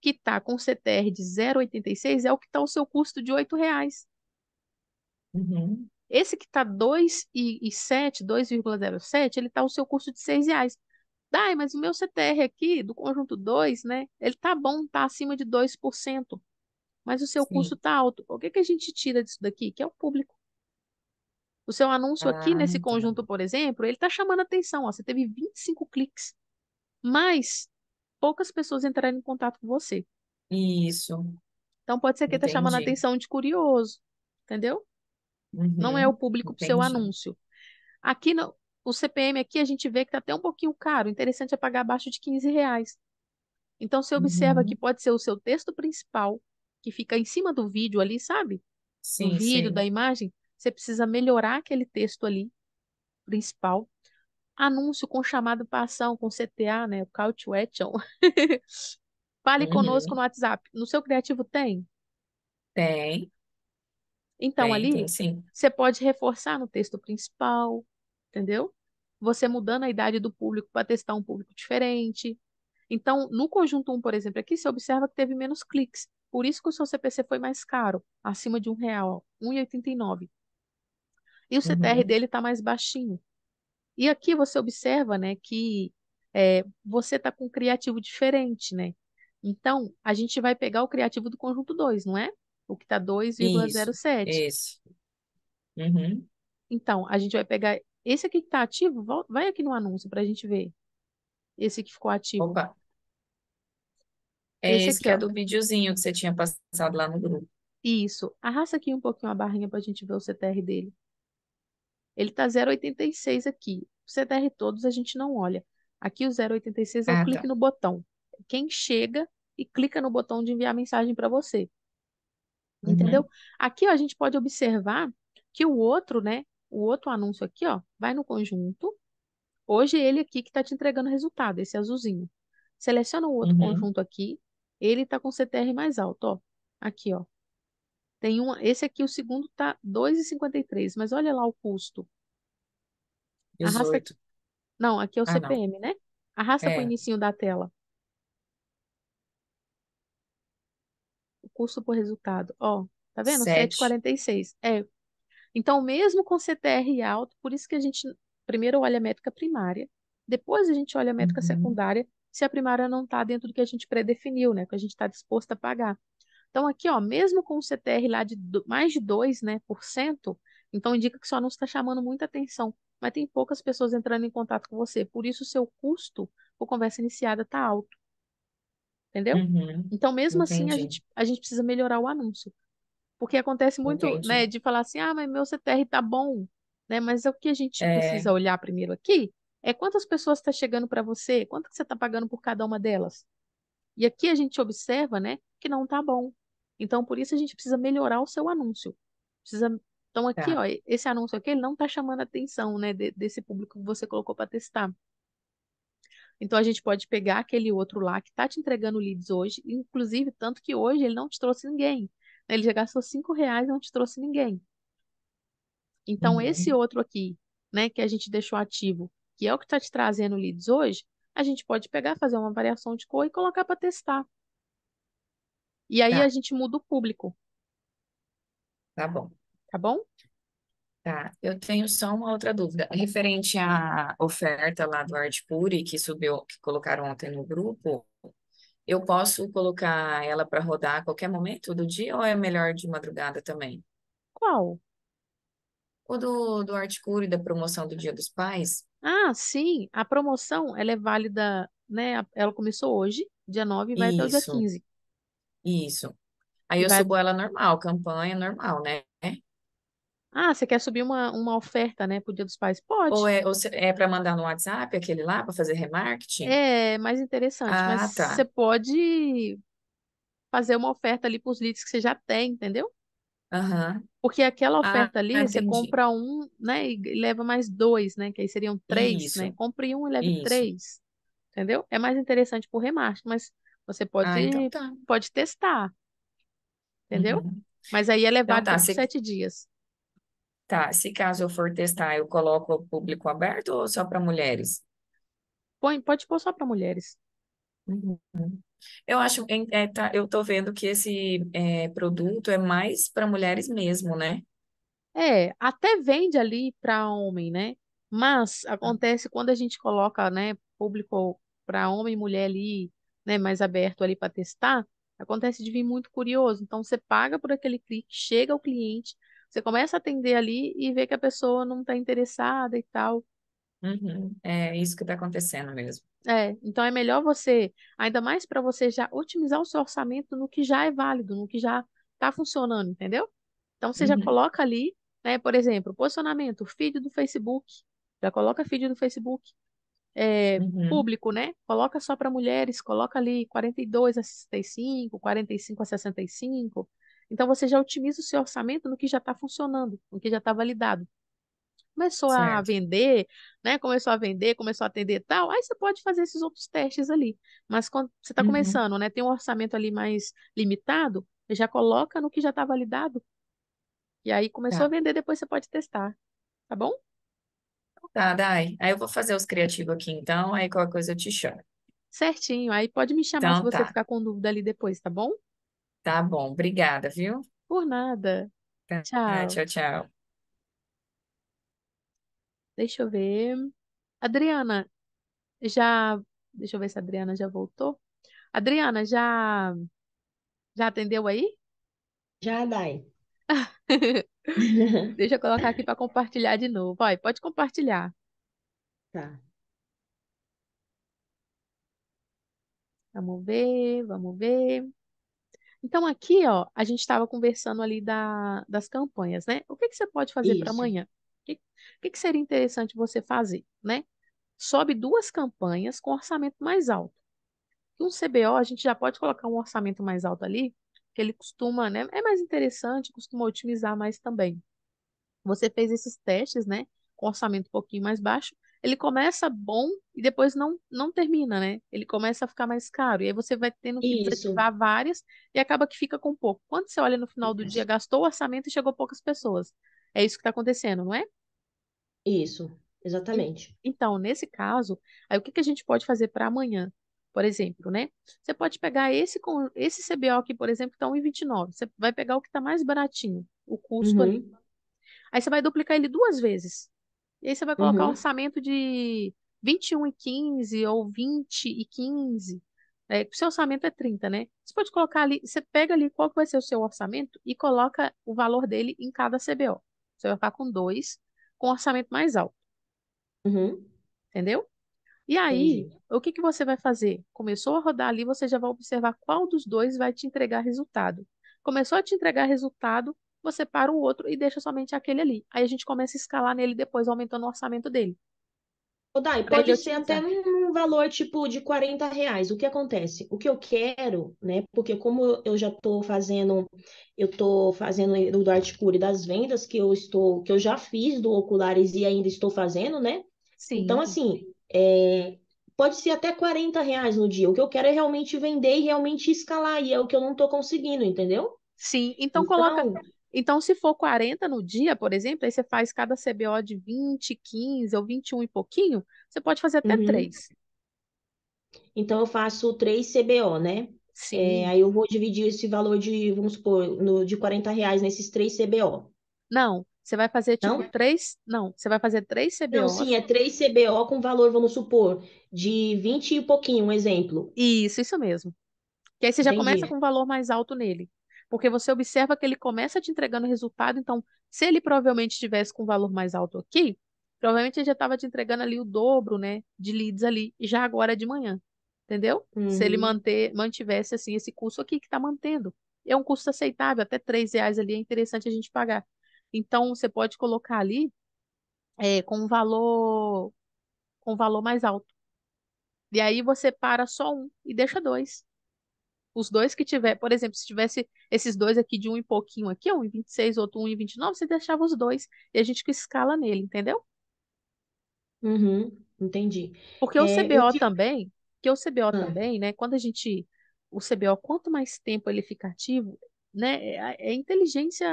que está com CTR de 0,86 é o que está o seu custo de R$ 8,00. Uhum. Esse que está 2,7, 2,07, ele está o seu custo de R$ 6,00. Dai, mas o meu CTR aqui, do conjunto 2, né? Ele está bom, está acima de 2%, mas o seu Sim. custo está alto. O que, que a gente tira disso daqui? Que é o público. O seu anúncio ah, aqui nesse conjunto, por exemplo, ele está chamando atenção. Ó, você teve 25 cliques. Mas poucas pessoas entrarem em contato com você. Isso. Então pode ser que está chamando a atenção de curioso, entendeu? Uhum. Não é o uhum. público para o seu anúncio. Aqui no o CPM aqui a gente vê que está até um pouquinho caro. Interessante é pagar abaixo de 15 reais. Então você observa uhum. que pode ser o seu texto principal que fica em cima do vídeo ali, sabe? Sim. Do vídeo sim. da imagem. Você precisa melhorar aquele texto ali principal anúncio com chamado para ação, com CTA, né? Call to action. Fale uhum. conosco no WhatsApp. No seu criativo tem? Tem. Então, tem, ali, tem, você pode reforçar no texto principal, entendeu? Você mudando a idade do público para testar um público diferente. Então, no conjunto 1, por exemplo, aqui você observa que teve menos cliques. Por isso que o seu CPC foi mais caro, acima de R$ 1,89. E o CTR uhum. dele está mais baixinho, e aqui você observa, né, que é, você está com um criativo diferente, né? Então, a gente vai pegar o criativo do conjunto 2, não é? O que está 2,07. Isso. Uhum. Então, a gente vai pegar esse aqui que está ativo, vai aqui no anúncio para a gente ver. Esse que ficou ativo. Opa. É esse, esse aqui, que é ó. é do videozinho que você tinha passado lá no grupo. Isso. Arrasta aqui um pouquinho a barrinha para a gente ver o CTR dele. Ele está 0,86 aqui. O CTR todos a gente não olha. Aqui o 0,86 é ah, o tá. clique no botão. Quem chega e clica no botão de enviar mensagem para você. Uhum. Entendeu? Aqui ó, a gente pode observar que o outro, né? O outro anúncio aqui, ó, vai no conjunto. Hoje ele aqui que está te entregando resultado, esse azulzinho. Seleciona o outro uhum. conjunto aqui, ele está com CTR mais alto, ó. Aqui, ó, tem um, esse aqui, o segundo, tá 2,53, mas olha lá o custo. 18. Arrasta aqui. Não, aqui é o ah, CPM, não. né? Arrasta é. para o início da tela. O custo por resultado. Ó, tá vendo? 7,46. É. Então, mesmo com CTR alto, por isso que a gente primeiro olha a métrica primária, depois a gente olha a métrica uhum. secundária, se a primária não está dentro do que a gente predefiniu, né? Que a gente está disposto a pagar. Então, aqui, ó, mesmo com o CTR lá de mais de 2%, né, por cento, então indica que seu anúncio está chamando muita atenção, mas tem poucas pessoas entrando em contato com você. Por isso, o seu custo por conversa iniciada está alto. Entendeu? Uhum, então, mesmo entendi. assim, a gente, a gente precisa melhorar o anúncio. Porque acontece muito, entendi. né, de falar assim, ah, mas meu CTR tá bom, né? Mas é o que a gente é... precisa olhar primeiro aqui é quantas pessoas está chegando para você, quanto que você está pagando por cada uma delas. E aqui a gente observa, né, que não está bom. Então, por isso a gente precisa melhorar o seu anúncio. Precisa... Então, aqui, tá. ó, esse anúncio aqui, ele não está chamando a atenção, né, de, desse público que você colocou para testar. Então, a gente pode pegar aquele outro lá que está te entregando leads hoje, inclusive, tanto que hoje ele não te trouxe ninguém. Né, ele já gastou cinco reais e não te trouxe ninguém. Então, uhum. esse outro aqui, né, que a gente deixou ativo, que é o que está te trazendo leads hoje, a gente pode pegar, fazer uma variação de cor e colocar para testar. E aí tá. a gente muda o público. Tá bom. Tá bom? Tá. Eu tenho só uma outra dúvida. Referente à oferta lá do Artpuri, que subiu, que colocaram ontem no grupo, eu posso colocar ela para rodar a qualquer momento do dia ou é melhor de madrugada também? Qual? O do, do Artcure da promoção do Dia dos Pais? Ah, sim. A promoção, ela é válida, né? Ela começou hoje, dia 9, e vai até o dia 15. Isso. Aí eu Vai... subo ela normal, campanha normal, né? Ah, você quer subir uma, uma oferta, né, pro Dia dos Pais? Pode. Ou é, ou é para mandar no WhatsApp aquele lá para fazer remarketing? É, mais interessante. Ah, mas tá. você pode fazer uma oferta ali para os leads que você já tem, entendeu? Uhum. Porque aquela ah, oferta ah, ali, entendi. você compra um, né, e leva mais dois, né, que aí seriam três, né? Isso. né? Compre um e leve Isso. três, entendeu? É mais interessante pro remarketing, mas você pode, ah, então tá. pode testar. Entendeu? Uhum. Mas aí é então levado então, tá, se... sete dias. Tá, se caso eu for testar, eu coloco o público aberto ou só para mulheres? Põe, pode pôr só para mulheres. Uhum. Eu acho, é, tá, eu tô vendo que esse é, produto é mais para mulheres mesmo, né? É, até vende ali para homem, né? Mas tá. acontece quando a gente coloca, né, público para homem e mulher ali, né, mais aberto ali para testar, acontece de vir muito curioso. Então, você paga por aquele clique, chega ao cliente, você começa a atender ali e vê que a pessoa não está interessada e tal. Uhum. É isso que está acontecendo mesmo. É, então é melhor você, ainda mais para você já otimizar o seu orçamento no que já é válido, no que já está funcionando, entendeu? Então você uhum. já coloca ali, né, por exemplo, posicionamento, feed do Facebook, já coloca feed do Facebook, é, uhum. público, né? Coloca só para mulheres, coloca ali 42 a 65, 45 a 65. Então você já otimiza o seu orçamento no que já está funcionando, no que já está validado. Começou certo. a vender, né? Começou a vender, começou a atender tal. Aí você pode fazer esses outros testes ali. Mas quando você está uhum. começando, né? Tem um orçamento ali mais limitado, já coloca no que já está validado. E aí começou tá. a vender, depois você pode testar. Tá bom? Tá, Dai. Aí eu vou fazer os criativos aqui então, aí qualquer coisa eu te chamo. Certinho. Aí pode me chamar então se você tá, ficar com dúvida ali depois, tá bom? tá bom. Obrigada, viu? Por nada. Tá, Tchau. tchau, tchau. Deixa eu ver. Adriana, já. Deixa eu ver se a Adriana já voltou. Adriana, já. Já atendeu aí? Já, Dai. Deixa eu colocar aqui para compartilhar de novo. Vai, pode compartilhar. Tá. Vamos ver, vamos ver. Então, aqui, ó, a gente estava conversando ali da, das campanhas, né? O que, que você pode fazer para amanhã? O que, que, que seria interessante você fazer, né? Sobe duas campanhas com orçamento mais alto. Um CBO, a gente já pode colocar um orçamento mais alto ali, que ele costuma, né? É mais interessante, costuma otimizar mais também. Você fez esses testes, né? Com orçamento um pouquinho mais baixo, ele começa bom e depois não, não termina, né? Ele começa a ficar mais caro. E aí você vai tendo que Isso. desativar várias e acaba que fica com pouco. Quando você olha no final do dia, gastou o orçamento e chegou poucas pessoas. É isso que está acontecendo, não é? Isso, exatamente. Então, nesse caso, aí o que, que a gente pode fazer para amanhã? por exemplo, né? Você pode pegar esse, esse CBO aqui, por exemplo, que está 1,29. Você vai pegar o que está mais baratinho, o custo uhum. ali. Aí você vai duplicar ele duas vezes. E aí você vai colocar uhum. um orçamento de 21,15 e ou 20,15. e É, o seu orçamento é 30, né? Você pode colocar ali, você pega ali qual vai ser o seu orçamento e coloca o valor dele em cada CBO. Você vai ficar com dois, com orçamento mais alto. Uhum. Entendeu? E aí, Entendi. o que, que você vai fazer? Começou a rodar ali, você já vai observar qual dos dois vai te entregar resultado. Começou a te entregar resultado, você para o outro e deixa somente aquele ali. Aí a gente começa a escalar nele depois, aumentando o orçamento dele. Ô, Dai, pode ser até um valor tipo de 40 reais. O que acontece? O que eu quero, né? Porque como eu já estou fazendo, eu tô fazendo do Articure das vendas que eu estou, que eu já fiz do Oculares e ainda estou fazendo, né? Sim. Então, assim, é, pode ser até 40 reais no dia. O que eu quero é realmente vender e realmente escalar, e é o que eu não estou conseguindo, entendeu? Sim, então, então coloca. Então, se for 40 no dia, por exemplo, aí você faz cada CBO de 20, 15 ou 21 e pouquinho, você pode fazer até uhum. três. Então, eu faço 3 CBO, né? É, Sim. É, aí eu vou dividir esse valor de, vamos supor, no, de 40 reais nesses 3 CBO. Não, você vai fazer tipo não? três. Não, você vai fazer três CBO. Não, sim, assim. é três CBO com valor, vamos supor, de 20 e pouquinho, um exemplo. Isso, isso mesmo. Que aí você já Entendi. começa com um valor mais alto nele. Porque você observa que ele começa te entregando resultado, então, se ele provavelmente estivesse com um valor mais alto aqui, provavelmente ele já estava te entregando ali o dobro, né, de leads ali, já agora de manhã. Entendeu? Uhum. Se ele uhum. manter, mantivesse assim esse curso aqui que está mantendo. É um custo aceitável, até três reais ali é interessante a gente pagar. Então, você pode colocar ali é, com um valor com um valor mais alto. E aí você para só um e deixa dois. Os dois que tiver, por exemplo, se tivesse esses dois aqui de um e pouquinho aqui, um e 26, outro um e 29, você deixava os dois e a gente escala nele, entendeu? Uhum, entendi. Porque é, o CBO também, que o CBO ah. também, né? Quando a gente o CBO, quanto mais tempo ele fica ativo, né? É, é inteligência.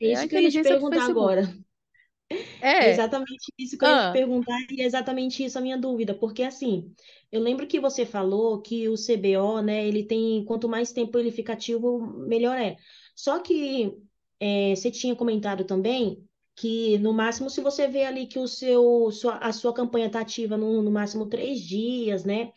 É isso que eu ia te perguntar agora. É. é. exatamente isso que eu ia te ah. perguntar e é exatamente isso a minha dúvida, porque assim, eu lembro que você falou que o CBO, né, ele tem, quanto mais tempo ele fica ativo, melhor é. Só que é, você tinha comentado também que no máximo se você vê ali que o seu, sua, a sua campanha está ativa no, no máximo três dias, né,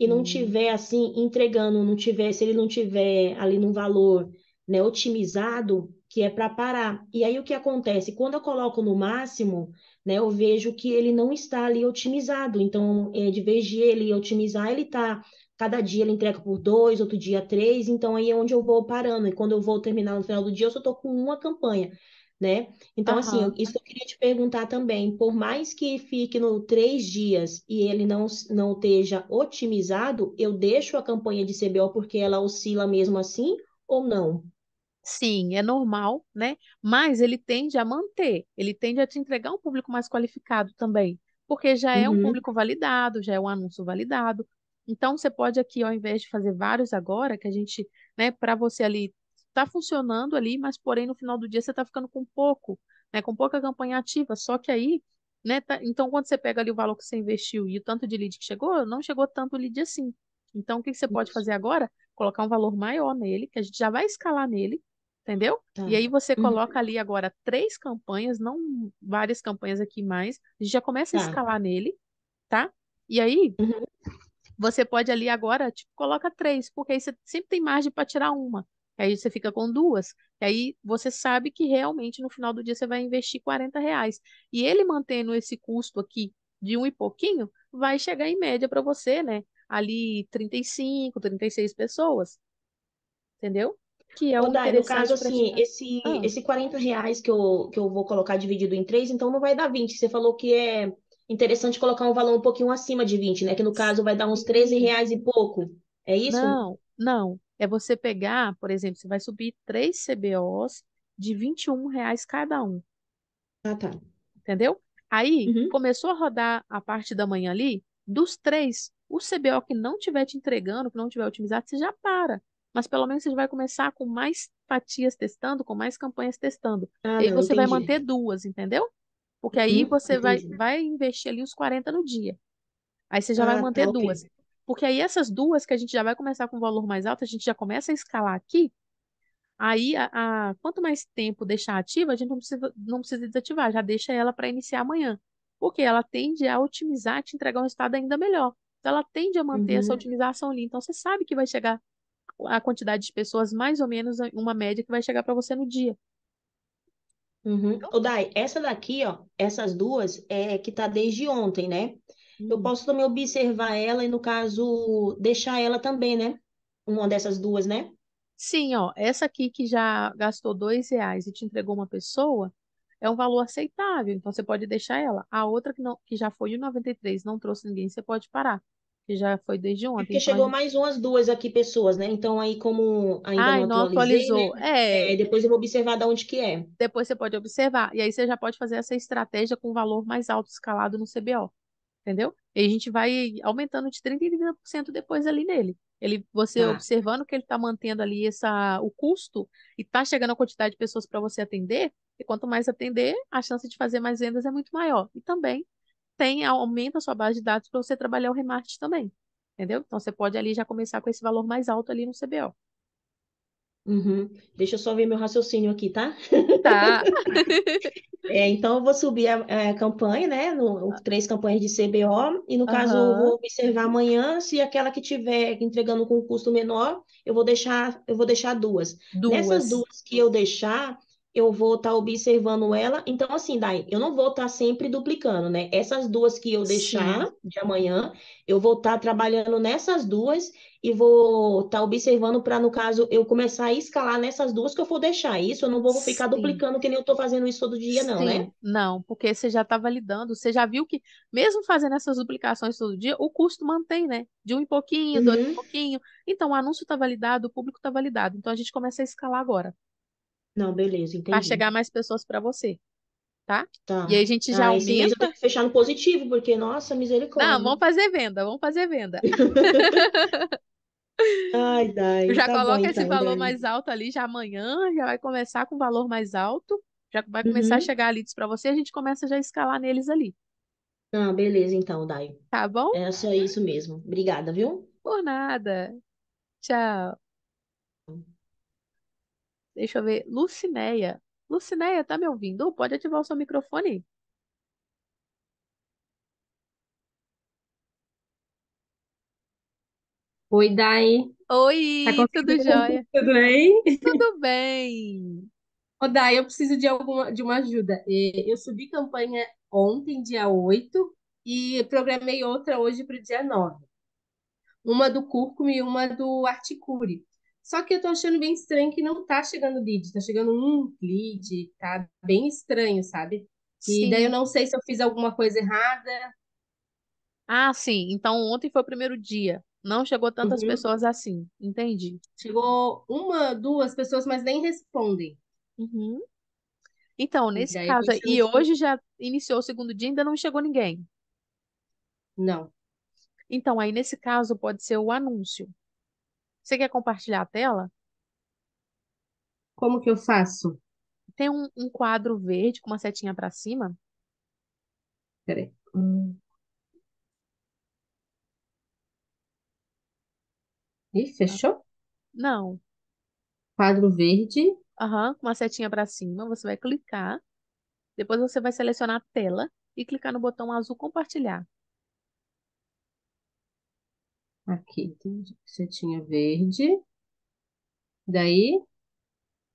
e não hum. tiver assim entregando, não tiver, se ele não tiver ali num valor né, otimizado que é para parar. E aí o que acontece? Quando eu coloco no máximo, né, eu vejo que ele não está ali otimizado. Então, é, de vez de ele otimizar, ele está cada dia ele entrega por dois, outro dia três, então aí é onde eu vou parando. E quando eu vou terminar no final do dia, eu só estou com uma campanha, né? Então, uhum. assim, isso eu queria te perguntar também. Por mais que fique no três dias e ele não, não esteja otimizado, eu deixo a campanha de CBO porque ela oscila mesmo assim ou não? Sim, é normal, né? Mas ele tende a manter, ele tende a te entregar um público mais qualificado também, porque já é um uhum. público validado, já é um anúncio validado. Então você pode aqui, ao invés de fazer vários agora, que a gente, né, para você ali tá funcionando ali, mas porém no final do dia você tá ficando com pouco, né, com pouca campanha ativa, só que aí, né, tá- então quando você pega ali o valor que você investiu e o tanto de lead que chegou, não chegou tanto lead assim. Então o que que você pode fazer agora? Colocar um valor maior nele, que a gente já vai escalar nele entendeu? Tá. E aí você coloca uhum. ali agora três campanhas, não várias campanhas aqui mais, a gente já começa tá. a escalar nele, tá? E aí uhum. você pode ali agora, tipo, coloca três, porque aí você sempre tem margem para tirar uma. Aí você fica com duas. E aí você sabe que realmente no final do dia você vai investir 40 reais. E ele mantendo esse custo aqui de um e pouquinho, vai chegar em média para você, né? Ali 35, 36 pessoas. Entendeu? Que é o Dai, no caso, assim, esse, ah. esse 40 reais que eu, que eu vou colocar dividido em três, então não vai dar 20. Você falou que é interessante colocar um valor um pouquinho acima de 20, né? Que no caso vai dar uns 13 reais e pouco. É isso? Não, não. É você pegar, por exemplo, você vai subir três CBOs de 21 reais cada um. Ah, tá. Entendeu? Aí uhum. começou a rodar a parte da manhã ali, dos três, o CBO que não tiver te entregando, que não tiver otimizado, você já para mas pelo menos você vai começar com mais fatias testando, com mais campanhas testando. Ah, e aí não, você entendi. vai manter duas, entendeu? Porque aí uhum, você vai, vai investir ali os 40 no dia. Aí você já ah, vai tá, manter tá, duas. Okay. Porque aí essas duas que a gente já vai começar com um valor mais alto, a gente já começa a escalar aqui. Aí, a, a quanto mais tempo deixar ativa, a gente não precisa, não precisa desativar, já deixa ela para iniciar amanhã. Porque ela tende a otimizar, te entregar um resultado ainda melhor. Então, ela tende a manter uhum. essa otimização ali. Então, você sabe que vai chegar a quantidade de pessoas, mais ou menos uma média que vai chegar para você no dia. Uhum. Ô, Dai, essa daqui, ó, essas duas, é que tá desde ontem, né? Uhum. Eu posso também observar ela e, no caso, deixar ela também, né? Uma dessas duas, né? Sim, ó, essa aqui que já gastou dois reais e te entregou uma pessoa, é um valor aceitável, então você pode deixar ela. A outra que, não, que já foi de 93, não trouxe ninguém, você pode parar que já foi desde é ontem. porque então chegou gente... mais umas duas aqui pessoas, né? Então aí como ainda Ai, não, atualizou, né? é. é. Depois eu vou observar de onde que é. Depois você pode observar e aí você já pode fazer essa estratégia com valor mais alto escalado no CBO, entendeu? E a gente vai aumentando de 30 e 30% depois ali nele. Ele, você tá. observando que ele está mantendo ali essa, o custo e está chegando a quantidade de pessoas para você atender, e quanto mais atender, a chance de fazer mais vendas é muito maior. E também tem, aumenta a sua base de dados para você trabalhar o remarketing também. Entendeu? Então você pode ali já começar com esse valor mais alto ali no CBO. Uhum. Deixa eu só ver meu raciocínio aqui, tá? Tá. é, então eu vou subir a, a campanha, né? No, ah. três campanhas de CBO, e no caso uhum. eu vou observar amanhã se aquela que tiver entregando com custo menor, eu vou deixar, eu vou deixar duas. duas. Nessas duas que eu deixar, eu vou estar tá observando ela. Então, assim, Dai, eu não vou estar tá sempre duplicando, né? Essas duas que eu deixar Sim. de amanhã, eu vou estar tá trabalhando nessas duas e vou estar tá observando para, no caso, eu começar a escalar nessas duas que eu for deixar. Isso eu não vou ficar Sim. duplicando que nem eu estou fazendo isso todo dia, Sim. não, né? Não, porque você já está validando, você já viu que, mesmo fazendo essas duplicações todo dia, o custo mantém, né? De um em pouquinho, uhum. dois em pouquinho. Então, o anúncio está validado, o público está validado. Então, a gente começa a escalar agora. Não, beleza, entendi. Para chegar mais pessoas para você, tá? Tá. E aí a gente já ah, esse mês eu aumenta. tenho que fechar no positivo, porque, nossa, misericórdia. Não, vamos fazer venda, vamos fazer venda. Ai, Dai, Já tá bom, coloca esse então, valor mais alto ali, já amanhã já vai começar com valor mais alto, já vai começar a uhum. chegar leads para você, a gente começa já a escalar neles ali, Ah, beleza, então, Dai. tá bom? É só isso mesmo. Obrigada, viu? Por nada. Tchau. Deixa eu ver. Lucinéia. Lucinéia, tá me ouvindo? Pode ativar o seu microfone? Oi, Dai. Oi, Tá tudo jóia? Tudo bem? Tudo bem? Ô, Dai, eu preciso de alguma de uma ajuda. É, eu subi campanha ontem, dia 8, e programei outra hoje para o dia 9. Uma do Curcum e uma do articure. Só que eu tô achando bem estranho que não tá chegando lead, tá chegando um lead, tá bem estranho, sabe? E sim. daí eu não sei se eu fiz alguma coisa errada. Ah, sim. Então ontem foi o primeiro dia. Não chegou tantas uhum. pessoas assim. Entendi. Chegou uma, duas pessoas, mas nem respondem. Uhum. Então, nesse e caso, e hoje já iniciou o segundo dia, ainda não chegou ninguém. Não. Então, aí nesse caso pode ser o anúncio. Você quer compartilhar a tela? Como que eu faço? Tem um, um quadro verde com uma setinha para cima. Peraí. Hum. Ih, fechou? Não. Quadro verde. Aham, com uma setinha para cima. Você vai clicar. Depois você vai selecionar a tela e clicar no botão azul compartilhar. Aqui, entendi. Setinha verde. Daí,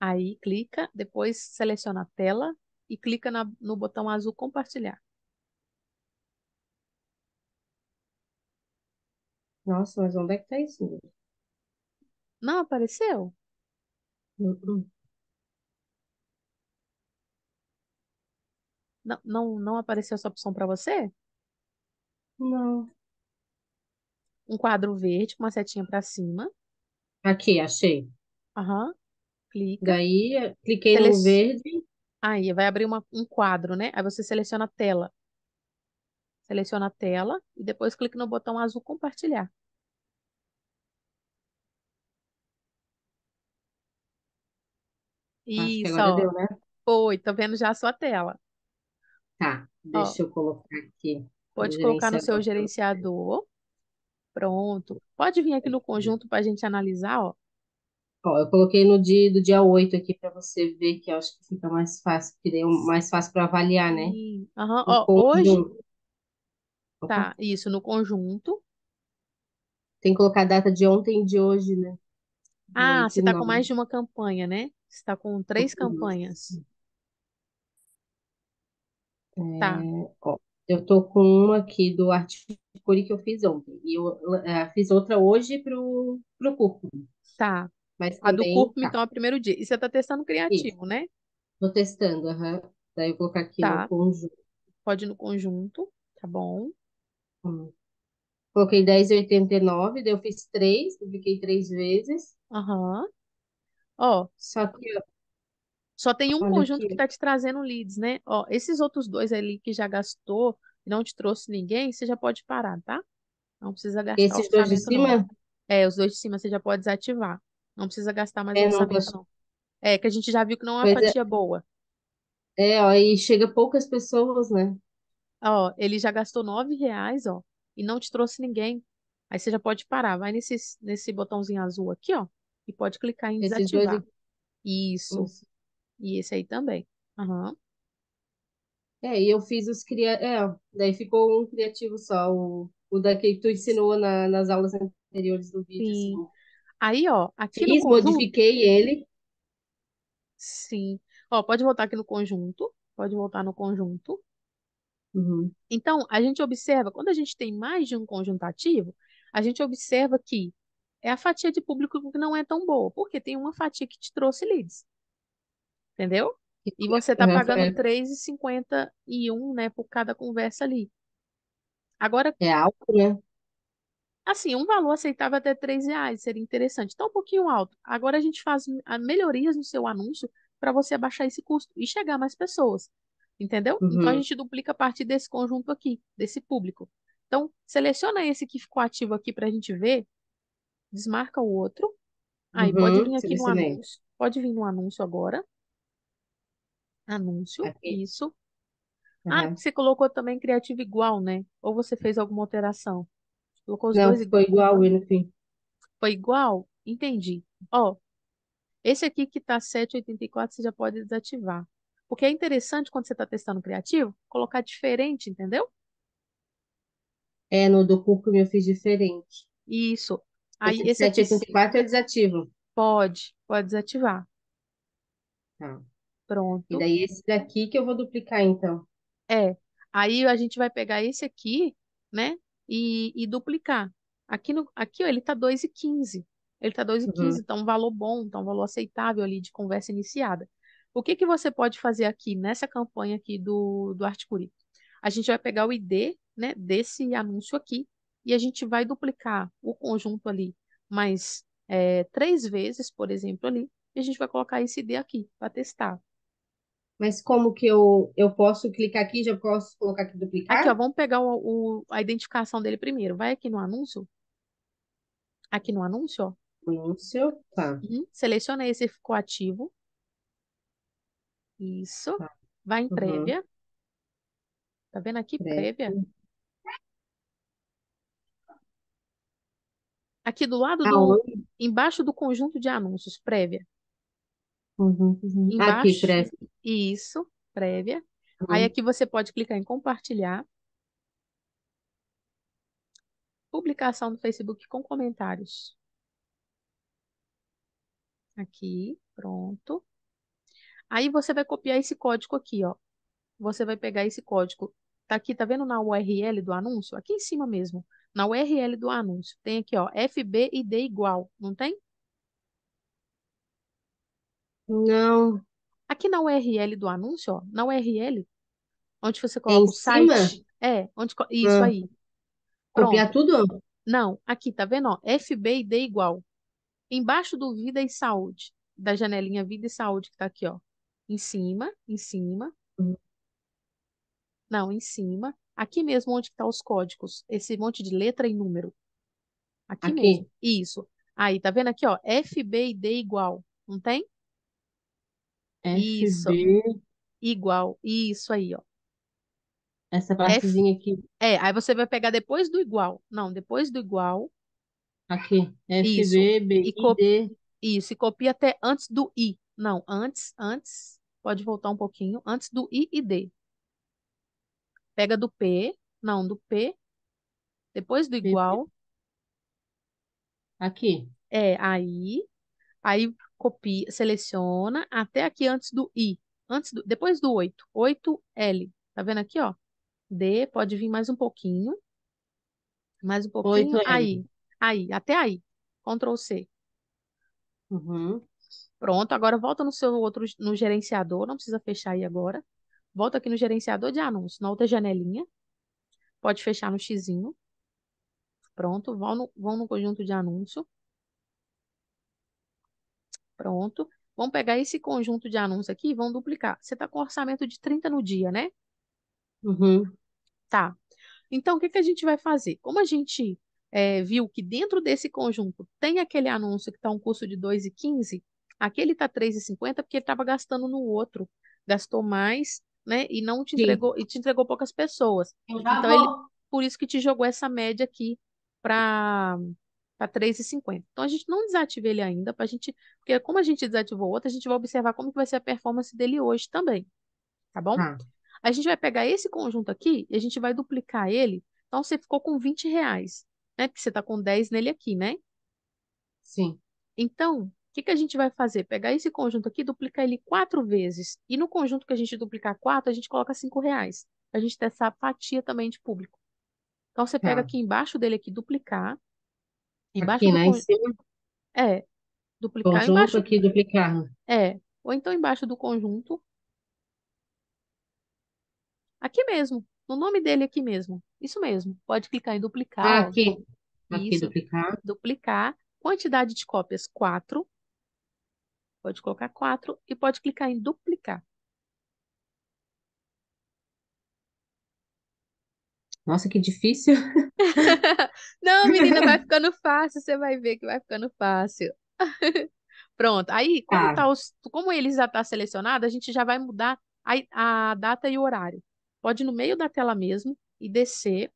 Aí clica, depois seleciona a tela e clica na, no botão azul compartilhar. nossa, mas onde é que tá isso? Não apareceu? Não, não, não apareceu essa opção para você? Não um quadro verde com uma setinha para cima. Aqui, achei. Aham. Clica. Daí, cliquei Selec... no verde. Aí, vai abrir uma, um quadro, né? Aí você seleciona a tela. Seleciona a tela e depois clica no botão azul compartilhar. Isso, agora ó. deu, né? Foi, tô vendo já a sua tela. Tá, deixa ó, eu colocar aqui. Pode colocar no seu gerenciador pronto. Pode vir aqui no conjunto para a gente analisar, ó. Ó, eu coloquei no dia do dia 8 aqui para você ver que eu acho que fica mais fácil, que deu é mais fácil para avaliar, né? Sim. Aham. Ó, hoje. Tá, isso, no conjunto. Tem que colocar a data de ontem e de hoje, né? Ah, você está com mais de uma campanha, né? Você está com três campanhas. É, tá. Ó, eu tô com uma aqui do Articuri que eu fiz ontem. E eu é, fiz outra hoje pro, pro cúrcume. Tá. Mas a do cúrcume, tá. então, é o primeiro dia. E você tá testando criativo, né? Tô testando, aham. Uhum. Daí eu vou colocar aqui tá. no conjunto. Pode ir no conjunto, tá bom. Hum. Coloquei 10,89, daí eu fiz três, dupliquei três vezes. Aham. Uhum. Ó. Só que só tem um Olha conjunto que está te trazendo leads, né? Ó, esses outros dois ali que já gastou e não te trouxe ninguém, você já pode parar, tá? Não precisa gastar Esses dois de cima? Não. É, os dois de cima você já pode desativar. Não precisa gastar mais é, versão. É, que a gente já viu que não é uma é. fatia é... boa. É, ó, e chega poucas pessoas, né? Ó, ele já gastou nove reais, ó, e não te trouxe ninguém. Aí você já pode parar. Vai nesse, nesse botãozinho azul aqui, ó, e pode clicar em Esses desativar. Dois... Isso. Isso. E esse aí também. Aham. É, e eu fiz os cria... É, daí ficou um criativo só, o, o da que tu ensinou na, nas aulas anteriores do vídeo. Assim. Sim. assim. Aí, ó, aqui no Fiz, conjunto. modifiquei ele. Sim. Ó, pode voltar aqui no conjunto. Pode voltar no conjunto. Uhum. Então, a gente observa, quando a gente tem mais de um conjuntativo, a gente observa que é a fatia de público que não é tão boa, porque tem uma fatia que te trouxe leads entendeu? E você tá é, pagando É, R$3,51, né, por cada conversa ali. Agora, é alto, né? assim, um valor aceitável até R$3,00 reais seria interessante. Então um pouquinho alto. Agora a gente faz melhorias no seu anúncio para você abaixar esse custo e chegar a mais pessoas, entendeu? Então a uhum. gente duplica a partir desse conjunto aqui, desse público. Então, seleciona esse que ficou ativo aqui para a gente ver, desmarca o outro. Aí pode uhum. vir aqui no anúncio, pode vir no anúncio agora. Anúncio, é. isso. Ah, você colocou também criativo igual, né? Ou você fez alguma alteração? Colocou os Não, dois ficou igual. igual ele, sim. Foi igual? Entendi. Ó, esse aqui que tá 784, você já pode desativar. Porque é interessante quando você está testando criativo, colocar diferente, entendeu? É, no do curso eu fiz diferente. Isso. Aí Esse esse aqui 784 eu desativo. pode, pode desativar. Tá. E daí esse daqui que eu vou duplicar, então. É. Aí a gente vai pegar esse aqui, né? E, e duplicar. Aqui, no, aqui ó, ele tá 2,15. Ele tá 2,15, Uhum. então um valor bom, então um valor aceitável ali de conversa iniciada. O que que você pode fazer aqui nessa campanha aqui do, do Articuri? A gente vai pegar o ID, né, desse anúncio aqui e a gente vai duplicar o conjunto ali mais é, três vezes, por exemplo, ali, e a gente vai colocar esse ID aqui para testar. Mas como que eu, eu posso clicar aqui? Já posso colocar aqui duplicar? Aqui, ó, vamos pegar o, o a identificação dele primeiro. Vai aqui no anúncio. Aqui no anúncio, ó. Anúncio, tá. Uhum. Seleciona esse ficou ativo. Isso. Tá. Vai em uhum. prévia. Uhum. Tá vendo aqui? Prévia. prévia. Aqui do lado do. Embaixo do conjunto de anúncios, prévia. Uhum, uhum. Embaixo, Aqui, prévia. Isso, prévia. Tá Aí aqui você pode clicar em compartilhar, publicação no Facebook com comentários. Aqui, pronto. Aí você vai copiar esse código aqui, ó. Você vai pegar esse código. Tá aqui, tá vendo na URL do anúncio? Aqui em cima mesmo. Na URL do anúncio. Tem aqui, ó, FB D igual, não tem? Não. Aqui na URL do anúncio, ó, na URL, onde você é coloca o site. É, onde isso ah. aí. Pronto. Copiar tudo? Não, aqui, tá vendo? Ó, FB D igual. Embaixo do Vida e Saúde, da janelinha Vida e Saúde, que tá aqui, ó. Em cima, em cima. Uhum. Não, em cima. Aqui mesmo onde tá os códigos, esse monte de letra e número. Aqui, aqui. mesmo. Isso. Aí, tá vendo aqui, ó? FB D igual. Não tem? É isso, FB, igual, isso aí, ó. essa é F, partezinha aqui, é, aí você vai pegar depois do igual. Não, depois do igual, aqui, é isso. b E d isso, e copia até antes do I. Não, antes, antes, pode voltar um pouquinho, antes do I e D. Pega do P, não, do P, depois do igual, aqui. é, aí, aí copia, seleciona até aqui antes do I, antes do, depois do 8, 8L. Tá vendo aqui, ó? D, pode vir mais um pouquinho. Mais um pouquinho. 8L. Aí, aí, até aí. Ctrl C. Uhum. Pronto, agora volta no seu outro, no gerenciador, não precisa fechar aí agora. Volta aqui no gerenciador de anúncios, na outra janelinha. Pode fechar no xizinho. Pronto, vão no, vão no conjunto de anúncio. Pronto. Vamos pegar esse conjunto de anúncios aqui e vão duplicar. Você está com um orçamento de 30 no dia, né? Uhum. Tá. Então, o que, que a gente vai fazer? Como a gente é, viu que dentro desse conjunto tem aquele anúncio que está um custo de 2,15, aquele está 3,50 porque ele estava gastando no outro. Gastou mais, né? E não te Sim. entregou, e te entregou poucas pessoas. Então, então ele, por isso que te jogou essa média aqui para para tá 3,50. Então a gente não desativa ele ainda, para a gente, porque como a gente desativou outro, a gente vai observar como que vai ser a performance dele hoje também, tá bom? Ah. A gente vai pegar esse conjunto aqui e a gente vai duplicar ele. Então você ficou com 20 reais, né? Porque você tá com 10 nele aqui, né? Sim. Então, o que, que a gente vai fazer? Pegar esse conjunto aqui, duplicar ele quatro vezes. E no conjunto que a gente duplicar quatro, a gente coloca 5 reais. A gente ter essa apatia também de público. Então, você pega tá. aqui embaixo dele aqui, duplicar, Embaixo Aqui, do né? Em cima, é, duplicar conjunto, embaixo. aqui duplicar. É, ou então embaixo do conjunto. Aqui mesmo, no nome dele aqui mesmo. Isso mesmo. Pode clicar em duplicar. Ah, aqui. Aqui Isso. duplicar. Duplicar. Quantidade de cópias, quatro Pode colocar quatro e pode clicar em duplicar. Nossa, que difícil. Não, menina, vai ficando fácil, você vai ver que vai ficando fácil. Pronto. Aí, como, eles tá. tá os, como ele já está selecionado, a gente já vai mudar a, a data e o horário. Pode ir no meio da tela mesmo e descer.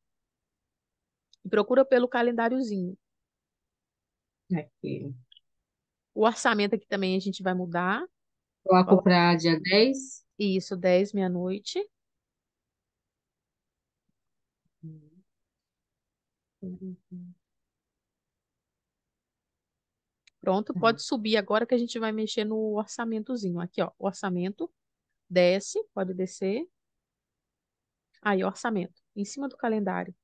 E procura pelo calendáriozinho. Aqui. O orçamento aqui também a gente vai mudar. Coloco para dia 10. Isso, 10, meia-noite. Pronto, tá. pode subir agora que a gente vai mexer no orçamentozinho. Aqui, ó, orçamento, desce, pode descer. Aí, orçamento, em cima do calendário.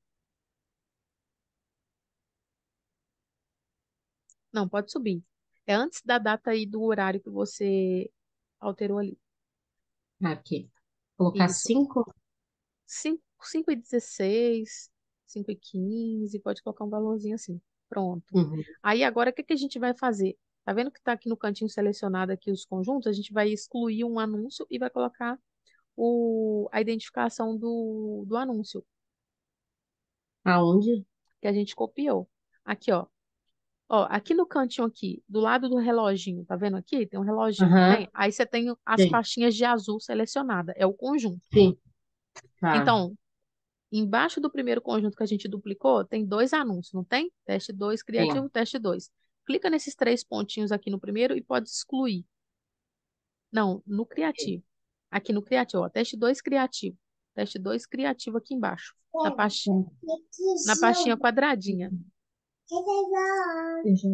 Não, pode subir. É antes da data aí do horário que você alterou ali. Aqui. colocar Isso. 5? 5 e 16. 5,15, pode colocar um valorzinho assim. Pronto. Uhum. Aí agora o que, que a gente vai fazer? Tá vendo que está aqui no cantinho selecionado aqui os conjuntos? A gente vai excluir um anúncio e vai colocar o, a identificação do, do anúncio. Aonde? Que a gente copiou. Aqui, ó. Ó, aqui no cantinho aqui, do lado do reloginho, tá vendo aqui? Tem um reloginho, uhum. Aí você tem as Sim. faixinhas de azul selecionada, é o conjunto. Sim. Tá. Então, Embaixo do primeiro conjunto que a gente duplicou, tem dois anúncios, não tem? Teste 2, criativo, Sim. teste 2. Clica nesses três pontinhos aqui no primeiro e pode excluir. Não, no criativo. Aqui no criativo, ó, teste 2, criativo. Teste 2, criativo aqui embaixo. Na pastinha, na pastinha quadradinha.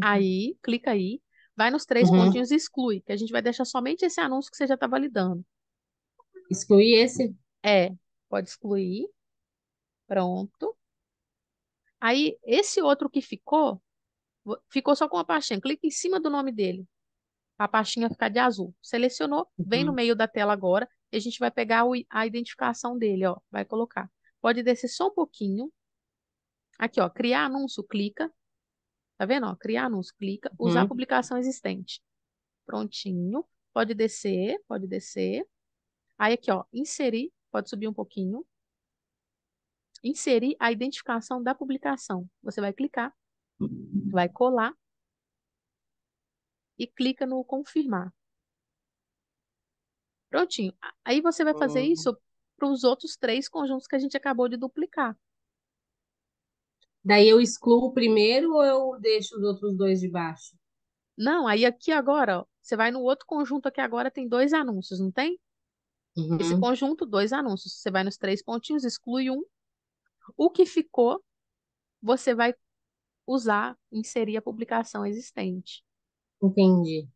Aí, clica aí, vai nos três uhum. pontinhos e exclui, que a gente vai deixar somente esse anúncio que você já está validando. Excluir esse? É, pode excluir. Pronto. Aí, esse outro que ficou, ficou só com a pastinha. Clica em cima do nome dele. A pastinha ficar de azul. Selecionou, vem uhum. no meio da tela agora e a gente vai pegar a identificação dele, ó. Vai colocar. Pode descer só um pouquinho. Aqui, ó. Criar anúncio, clica. Tá vendo? Ó, criar anúncio, clica. Usar uhum. publicação existente. Prontinho. Pode descer, pode descer. Aí aqui, ó, inserir, pode subir um pouquinho inserir a identificação da publicação. Você vai clicar, uhum. vai colar e clica no confirmar. Prontinho. Aí você vai fazer uhum. isso para os outros três conjuntos que a gente acabou de duplicar. Daí eu excluo o primeiro ou eu deixo os outros dois de baixo? Não, aí aqui agora, ó, você vai no outro conjunto aqui agora, tem dois anúncios, não tem? Uhum. Esse conjunto, dois anúncios. Você vai nos três pontinhos, exclui um o que ficou, você vai usar, inserir a publicação existente. Entendi.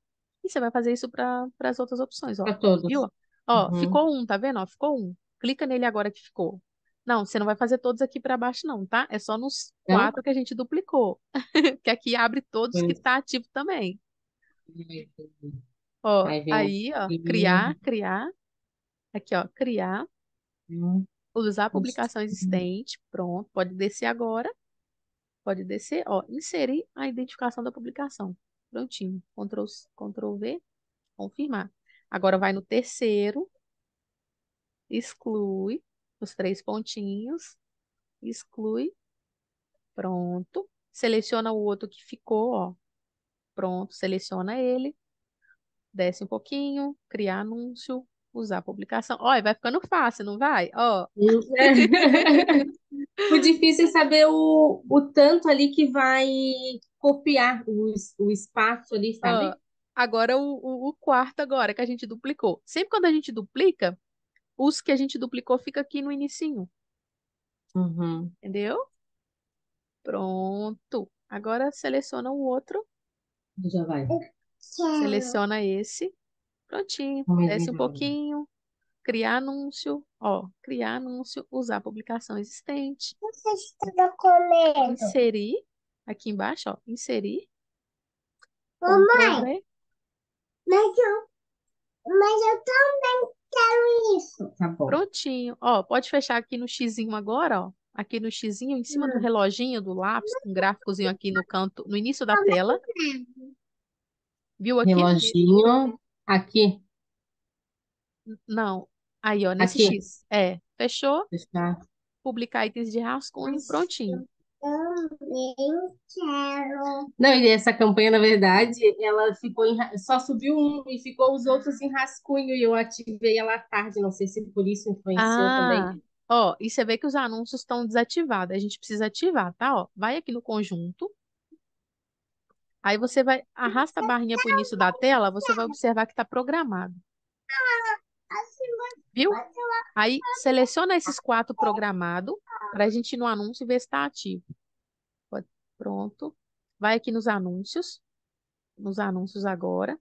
E você vai fazer isso para as outras opções. Para todos. Viu? Ó, uhum. ficou um, tá vendo? Ó, ficou um. Clica nele agora que ficou. Não, você não vai fazer todos aqui para baixo, não, tá? É só nos é? quatro que a gente duplicou. que aqui abre todos Sim. que está ativo também. Ó, aí, ó, uhum. criar, criar. Aqui, ó, criar. Hum usar a publicação uhum. existente, pronto, pode descer agora, pode descer, ó, inserir a identificação da publicação, prontinho, Ctrl, Ctrl V, confirmar. Agora vai no terceiro, exclui os três pontinhos, exclui, pronto, seleciona o outro que ficou, ó, pronto, seleciona ele, desce um pouquinho, criar anúncio, usar a publicação. Olha, vai ficando fácil, não vai? Ó. É. o difícil é saber o, o tanto ali que vai copiar o, o espaço ali, sabe? Ó, agora o, o, o quarto agora que a gente duplicou. Sempre quando a gente duplica, os que a gente duplicou fica aqui no inicinho. Uhum. Entendeu? Pronto. Agora seleciona o outro. Já vai. Seleciona esse. Prontinho, desce um pouquinho, criar anúncio, ó, criar anúncio, usar publicação existente. Você está comendo? Inserir, aqui embaixo, ó, inserir. Mamãe, né? mas eu, mas eu também quero isso. Tá bom. Prontinho, ó, pode fechar aqui no xizinho agora, ó. Aqui no xizinho, em cima hum. do reloginho, do lápis, um gráficozinho aqui no canto, no início da tá tela. Viu aqui? Reloginho. Aqui, Não. Aí, ó, nesse aqui, X. É. Fechou? está. Publicar itens de rascunho, prontinho. quero. Não, e essa campanha, na verdade, ela ficou em só subiu um e ficou os outros em rascunho e eu ativei ela à tarde, não sei se por isso influenciou ah, também. Ah, ó, e você vê que os anúncios estão desativados. A gente precisa ativar, tá? Ó, vai aqui no conjunto, Aí você vai, arrasta a barrinha para o início da tela, você vai observar que está programado. Viu? Aí seleciona esses quatro programados para a gente ir no anúncio e ver se está ativo. Pronto. Vai aqui nos anúncios. Nos anúncios agora.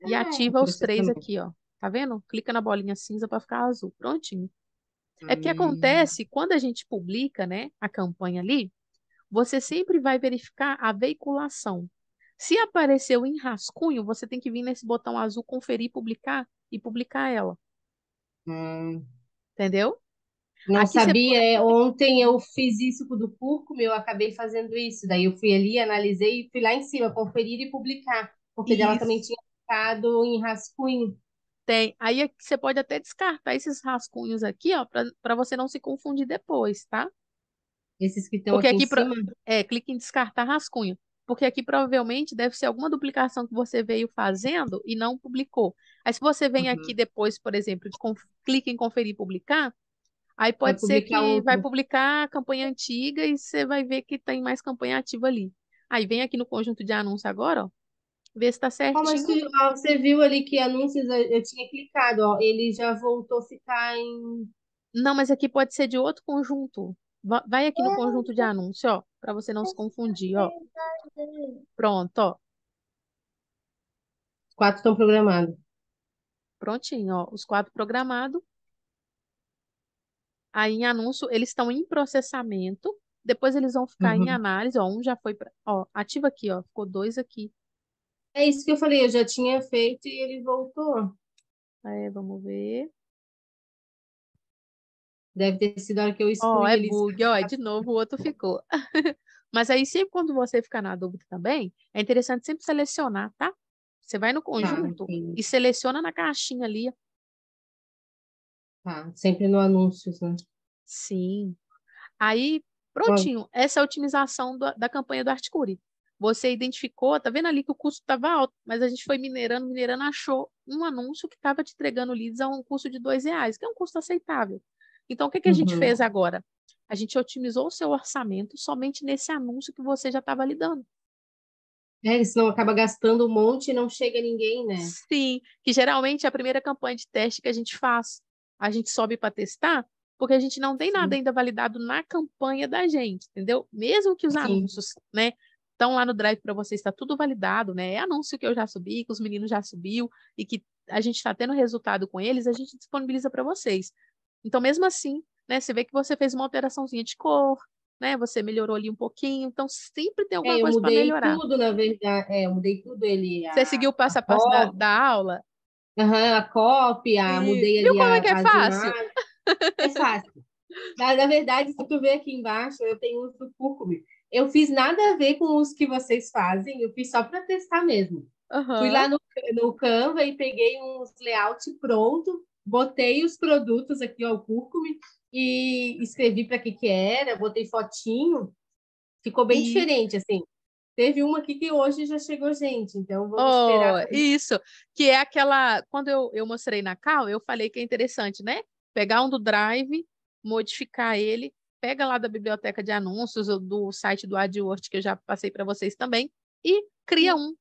E ah, é. ativa os três aqui, ó. Tá vendo? Clica na bolinha cinza para ficar azul. Prontinho. É que hum. acontece, quando a gente publica, né, a campanha ali, você sempre vai verificar a veiculação. Se apareceu em rascunho, você tem que vir nesse botão azul conferir, publicar e publicar ela. Hum. Entendeu? Não Aqui sabia, é, você... ontem eu fiz isso com o do cúrcuma, eu acabei fazendo isso. Daí eu fui ali, analisei e fui lá em cima conferir e publicar, porque isso. dela também tinha ficado em rascunho. Tem. Aí você pode até descartar esses rascunhos aqui, ó, para você não se confundir depois, tá? Esses que estão Porque aqui, pro... é, clique em descartar rascunho. Porque aqui provavelmente deve ser alguma duplicação que você veio fazendo e não publicou. Aí se você vem uhum. aqui depois, por exemplo, conf... clica em conferir e publicar, aí pode ser que outro. vai publicar a campanha antiga e você vai ver que tem mais campanha ativa ali. Aí vem aqui no conjunto de anúncio agora, ó, ver se tá certinho. mas você viu ali que anúncios eh, eu tinha clicado, ó, ele já voltou a ficar em. Não, mas aqui pode ser de outro conjunto. Vai aqui no é, conjunto de anúncio, ó, para você não se confundir, ó. Pronto, ó. Os quatro estão programados. Prontinho, ó, os quatro programados. Aí em anúncio, eles estão em processamento, depois eles vão ficar uhum. em análise, ó, um já foi, pra, ó, ativa aqui, ó, ficou dois aqui. É isso que eu falei, eu já tinha feito e ele voltou. É, vamos ver. Deve ter sido a hora que eu escolhi. Ó, oh, é bug, ó, de novo o outro ficou. Mas aí, sempre quando você ficar na dúvida também, é interessante sempre selecionar, tá? Você vai no tá, conjunto e seleciona na caixinha ali. Tá, sempre no anúncios, né? Sim. Aí, prontinho, Bom. essa é a otimização do, da campanha do Articuri. Você identificou, tá vendo ali que o custo estava alto, mas a gente foi minerando, minerando, achou um anúncio que estava te entregando leads a um custo de dois reais, que é um custo aceitável. Então, o que, que a gente uhum. fez agora? A gente otimizou o seu orçamento somente nesse anúncio que você já estava lidando. É, senão acaba gastando um monte e não chega ninguém, né? Sim, que geralmente é a primeira campanha de teste que a gente faz. A gente sobe para testar, porque a gente não tem nada ainda validado na campanha da gente, entendeu? Mesmo que os Sim. anúncios, né? Estão lá no Drive para vocês, está tudo validado, né? É anúncio que eu já subi, que os meninos já subiu e que a gente está tendo resultado com eles, a gente disponibiliza para vocês. Então, mesmo assim, né, você vê que você fez uma alteraçãozinha de cor, né? Você melhorou ali um pouquinho, então sempre tem alguma é, coisa para melhorar. Eu mudei tudo, na verdade, é, eu mudei tudo ele. A... Você seguiu o passo a, passo da, da aula? Uhum, a cópia, e... mudei Viu ali Viu como é a, é que é fácil? É fácil. na, na, verdade, se tu ver aqui embaixo, eu tenho uso do cúrcume. Eu fiz nada a ver com os que vocês fazem, eu fiz só para testar mesmo. Uhum. Fui lá no, no Canva e peguei uns layout pronto botei os produtos aqui, ó, o cúrcume, e escrevi para que que era, botei fotinho, ficou bem e... diferente, assim. Teve uma aqui que hoje já chegou gente, então vamos oh, esperar. Isso, que é aquela, quando eu, eu mostrei na Cal, eu falei que é interessante, né? Pegar um do Drive, modificar ele, pega lá da biblioteca de anúncios, do site do AdWords, que eu já passei para vocês também, e cria um.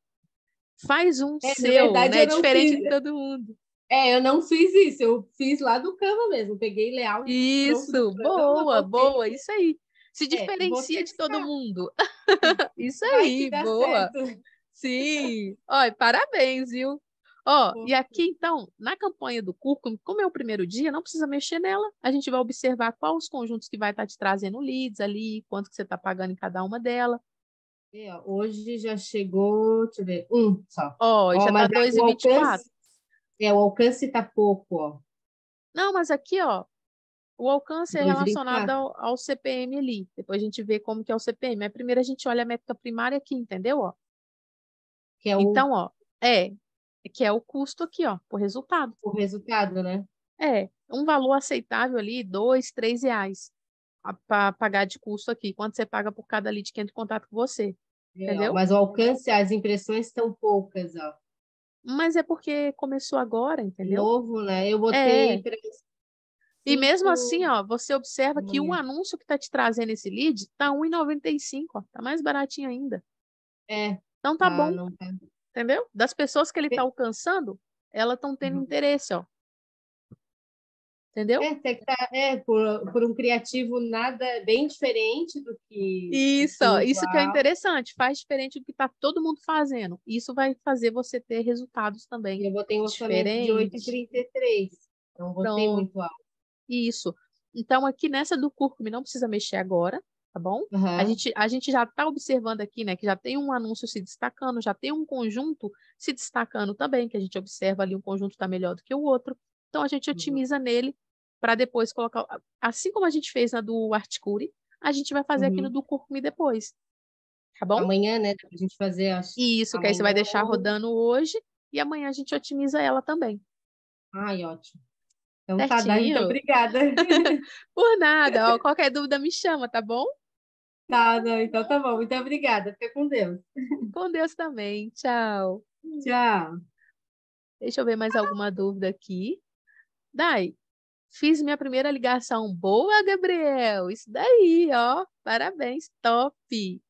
Faz um é, seu, verdade, né? Diferente fiz. de é. todo mundo. É, eu não fiz isso, eu fiz lá do Canva mesmo, peguei leal. Isso, boa, boa, isso aí. Se é, diferencia é, de todo mundo. isso aí, boa. Certo. Sim, olha, parabéns, viu? Ó, oh, e aqui então, na campanha do cúrcuma, como é o primeiro dia, não precisa mexer nela. A gente vai observar quais os conjuntos que vai estar tá te trazendo leads ali, quanto que você está pagando em cada uma delas. É, hoje já chegou, deixa eu ver, um só. Ó, oh, já está 2,24. É, o alcance está pouco, ó. Não, mas aqui, ó, o alcance é relacionado ao, ao, CPM ali. Depois a gente vê como que é o CPM. Mas primeiro a gente olha a métrica primária aqui, entendeu? Ó. Que é o... Então, ó, é, que é o custo aqui, ó, por resultado. Por resultado, né? É, um valor aceitável ali, dois, três reais para pagar de custo aqui. Quanto você paga por cada lead que entra em contato com você, é, entendeu? mas o alcance, as impressões estão poucas, ó. Mas é porque começou agora, entendeu? Novo, né? Eu botei é. E mesmo assim, ó, você observa que o anúncio que está te trazendo esse lead está R$1,95, ó, tá mais baratinho ainda. É. Então tá ah, bom. Não... Tá. Entendeu? Das pessoas que ele está alcançando, elas estão tendo uhum. interesse, ó. Entendeu? É, tá, é por, por, um criativo nada bem diferente do que. Isso, que isso que é interessante, faz diferente do que está todo mundo fazendo. Isso vai fazer você ter resultados também. Eu botei um orçamento diferentes. de 8,33. Não botei então, muito alto. Isso. Então, aqui nessa do cúrcuma, não precisa mexer agora, tá bom? Uhum. A, gente, a gente já está observando aqui, né, que já tem um anúncio se destacando, já tem um conjunto se destacando também, que a gente observa ali um conjunto está melhor do que o outro. Então, a gente uhum. otimiza uhum. nele para depois colocar, assim como a gente fez na do Articure, a gente vai fazer uhum. no do curcumi depois. Tá bom? Amanhã, né? Pra gente fazer, acho. Isso, amanhã. que aí você vai deixar rodando hoje e amanhã a gente otimiza ela também. Ai, ótimo. Então tá, Certinho. tá, Dani, obrigada. Por nada. Ó, qualquer dúvida me chama, tá bom? Tá, não, então tá bom. Muito obrigada. Fica com Deus. Com Deus também. Tchau. Tchau. Deixa eu ver mais alguma dúvida aqui. Dai, Fiz minha primeira ligação. Boa, Gabriel! Isso daí, ó. Parabéns, top!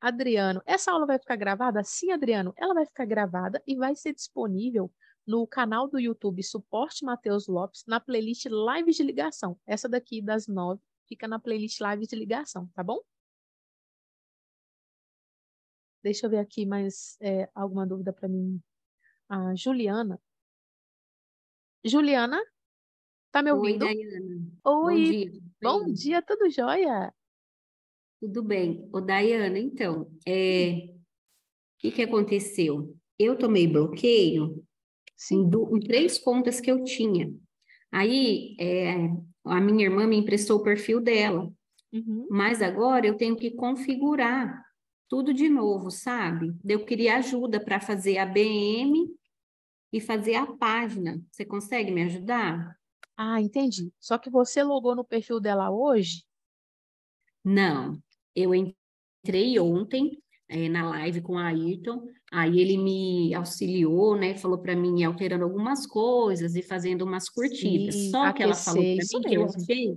Adriano, essa aula vai ficar gravada? Sim, Adriano, ela vai ficar gravada e vai ser disponível no canal do YouTube Suporte Matheus Lopes, na playlist Lives de Ligação. Essa daqui das nove fica na playlist Lives de Ligação, tá bom? Deixa eu ver aqui mais é, alguma dúvida para mim. A Juliana. Juliana, Tá me ouvindo? Oi, Dayana. Oi. Bom dia. Bom dia, tudo jóia? Tudo bem. Ô, Dayana, então, é... o hum. que, que aconteceu? Eu tomei bloqueio Sim. Em, do... em três contas que eu tinha. Aí, é... a minha irmã me emprestou o perfil dela. Uhum. Mas agora eu tenho que configurar tudo de novo, sabe? Eu queria ajuda para fazer a BM e fazer a página. Você consegue me ajudar? Ah, entendi. Só que você logou no perfil dela hoje? Não, eu entrei ontem é, na live com a Ayrton, aí ele me auxiliou, né? Falou para mim alterando algumas coisas e fazendo umas curtidas. Sim, Só que ela falou para mim que eu achei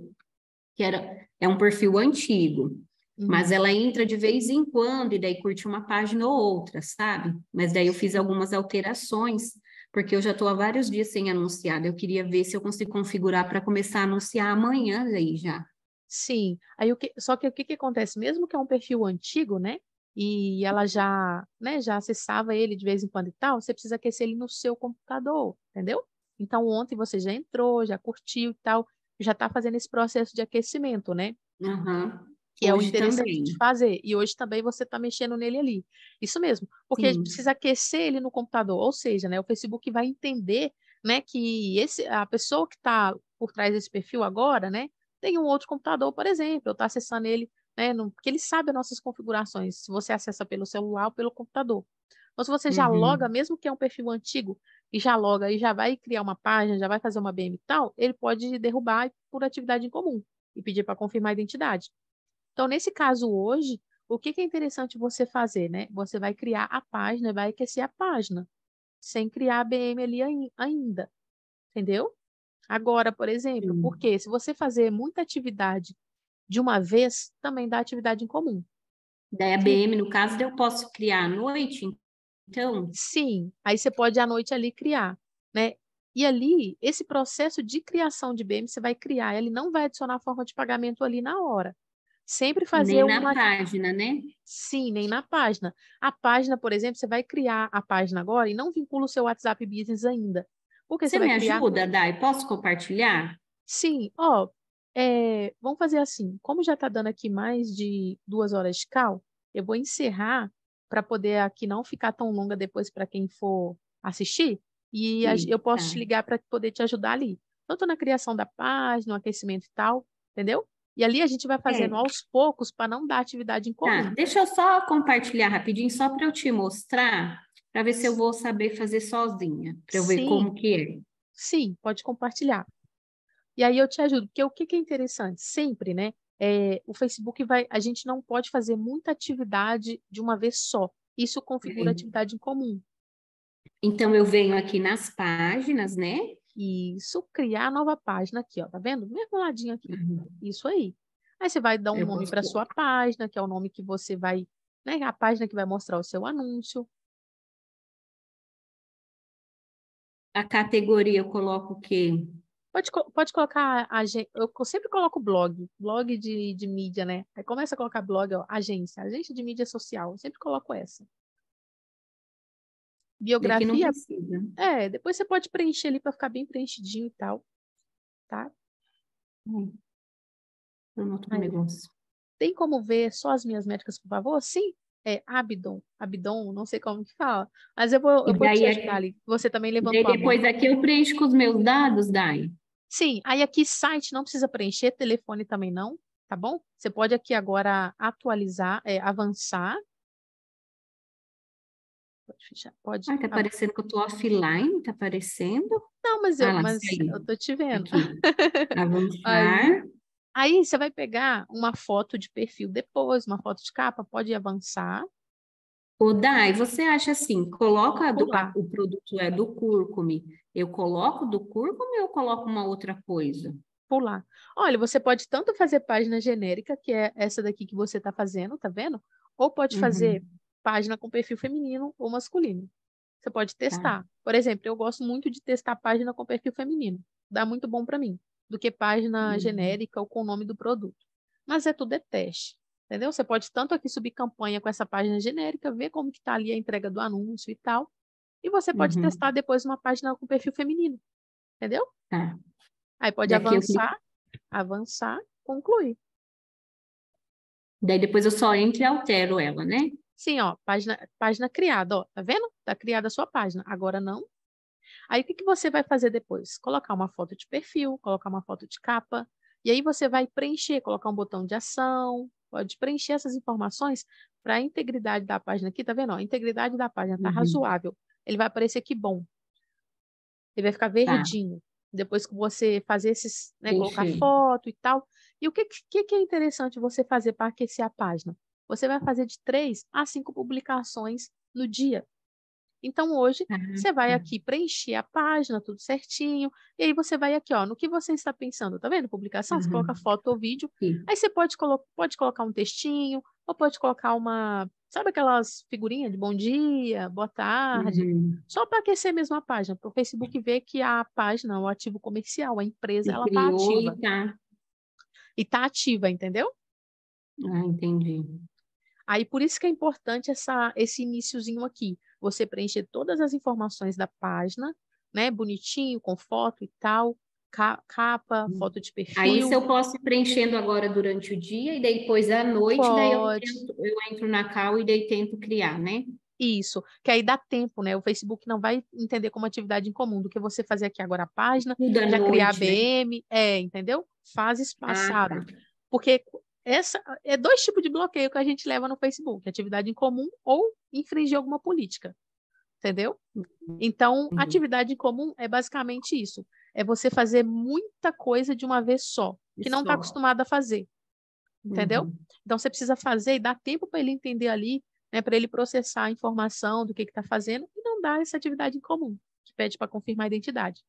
que era, é um perfil antigo. Mas uhum. ela entra de vez em quando e daí curte uma página ou outra, sabe? Mas daí eu fiz algumas alterações porque eu já estou há vários dias sem anunciar. Eu queria ver se eu consigo configurar para começar a anunciar amanhã aí já. Sim. Aí o que, só que o que, que acontece? Mesmo que é um perfil antigo, né? E ela já, né, já acessava ele de vez em quando e tal, você precisa aquecer ele no seu computador, entendeu? Então ontem você já entrou, já curtiu e tal, já está fazendo esse processo de aquecimento, né? Uhum que hoje é o interessante também. de fazer. E hoje também você está mexendo nele ali. Isso mesmo, porque Sim. a gente precisa aquecer ele no computador, ou seja, né, o Facebook vai entender né, que esse, a pessoa que está por trás desse perfil agora né, tem um outro computador, por exemplo, está acessando ele, né, no, porque ele sabe as nossas configurações, se você acessa pelo celular ou pelo computador. Então, se você já uhum. loga, mesmo que é um perfil antigo, e já loga e já vai criar uma página, já vai fazer uma BM e tal, ele pode derrubar por atividade em comum e pedir para confirmar a identidade. Então, nesse caso hoje, o que, que é interessante você fazer, né? Você vai criar a página, vai aquecer a página, sem criar a BM ali ainda, entendeu? Agora, por exemplo, Sim. porque se você fazer muita atividade de uma vez, também dá atividade em comum. Daí a BM, no caso, eu posso criar à noite, então? Sim, aí você pode à noite ali criar, né? E ali, esse processo de criação de BM, você vai criar, ele não vai adicionar forma de pagamento ali na hora. Sempre fazer nem uma... na página, né? Sim, nem na página. A página, por exemplo, você vai criar a página agora e não vincula o seu WhatsApp Business ainda. Porque você, você me criar... ajuda, Dai? Posso compartilhar? Sim, ó, é, vamos fazer assim. Como já está dando aqui mais de duas horas de cal, eu vou encerrar para poder aqui não ficar tão longa depois para quem for assistir. E eu posso te ligar para poder te ajudar ali. Tanto na criação da página, no aquecimento e tal, entendeu? E ali a gente vai fazendo é. aos poucos para não dar atividade em tá, comum. Tá, deixa eu só compartilhar rapidinho, só para eu te mostrar, para ver se eu vou saber fazer sozinha, para eu Sim. ver como que é. Sim, pode compartilhar. E aí eu te ajudo, porque o que, que é interessante? Sempre, né? É, o Facebook vai. A gente não pode fazer muita atividade de uma vez só. Isso configura é. atividade em comum. Então, eu venho aqui nas páginas, né? Isso, criar nova página aqui, ó, tá vendo? Mesmo ladinho aqui. Uhum. Isso aí. Aí você vai dar um Eu nome para sua página, que é o nome que você vai, né, a página que vai mostrar o seu anúncio. A categoria eu coloco o quê? Pode, pode colocar, a, eu sempre coloco blog, blog de, de mídia, né? Aí começa a colocar blog, ó, agência, agência de mídia social, eu sempre coloco essa biografia. É, depois você pode preencher ali para ficar bem preenchidinho e tal, tá? Um outro Aí. negócio. Tem como ver só as minhas métricas, por favor? Sim, é Abdom Abdom não sei como que fala. Mas eu vou, eu vou te é ajudar ali. Você também levantou E depois aqui eu preencho com os meus dados, Dai. Sim, aí aqui site não precisa preencher, telefone também não, tá bom? Você pode aqui agora atualizar, é, avançar Pode fechar, pode. Ah, tá aparecendo que eu tô offline, tá aparecendo? Não, mas eu, ah, mas eu tô te vendo. Avançar. Tá, aí, aí você vai pegar uma foto de perfil depois, uma foto de capa, pode avançar. O Dai, você acha assim, coloca do, o produto é do cúrcume, eu coloco do cúrcume ou coloco uma outra coisa? Pular. Olha, você pode tanto fazer página genérica, que é essa daqui que você está fazendo, tá vendo? Ou pode uhum. fazer página com perfil feminino ou masculino. Você pode tá. testar. Por exemplo, eu gosto muito de testar página com perfil feminino. Dá muito bom para mim, do que página uhum. genérica ou com o nome do produto. Mas é tudo é teste, entendeu? Você pode tanto aqui subir campanha com essa página genérica, ver como que tá ali a entrega do anúncio e tal. E você pode uhum. testar depois uma página com perfil feminino, entendeu? Tá. Aí pode avançar, eu... avançar, concluir. Daí depois eu só entro e altero ela, né? Sim, ó, página, página criada, ó, tá vendo? Tá criada a sua página. Agora não. Aí o que, que você vai fazer depois? Colocar uma foto de perfil, colocar uma foto de capa, e aí você vai preencher, colocar um botão de ação, pode preencher essas informações para a integridade da página aqui, tá vendo? Ó, a integridade da página tá uhum. razoável. Ele vai aparecer aqui bom. Ele vai ficar tá. verdinho. Tá. Depois que você fazer esses, né, colocar foto e tal. E o que, que, que é interessante você fazer para aquecer a página? você vai fazer de três a cinco publicações no dia. Então hoje uhum. você vai aqui preencher a página, tudo certinho, e aí você vai aqui, ó, no que você está pensando, tá vendo? Publicação, uhum. você coloca uhum. foto ou vídeo, Sim. aí você pode, colo pode colocar um textinho, ou pode colocar uma, sabe aquelas figurinhas de bom dia, boa tarde, uhum. só para aquecer mesmo a página, para o Facebook ver que a página, o ativo comercial, a empresa, e ela está ativa. Tá. E está ativa, entendeu? Ah, entendi. Aí por isso que é importante essa, esse iníciozinho aqui. Você preencher todas as informações da página, né? Bonitinho, com foto e tal, capa, hum. foto de perfil. Aí se eu posso ir preenchendo agora durante o dia e depois à noite, Pode. daí eu, tento, eu entro na cal e daí tento criar, né? Isso, que aí dá tempo, né? O Facebook não vai entender como atividade em comum do que você fazer aqui agora a página, já criar a BM, né? é, entendeu? Faz espaçado. Ah, tá. Porque essa é dois tipos de bloqueio que a gente leva no Facebook: atividade em comum ou infringir alguma política. Entendeu? Então, uhum. atividade em comum é basicamente isso: é você fazer muita coisa de uma vez só, que isso. não está acostumado a fazer. Entendeu? Uhum. Então, você precisa fazer e dar tempo para ele entender ali, né, para ele processar a informação do que está fazendo e não dar essa atividade em comum, que pede para confirmar a identidade.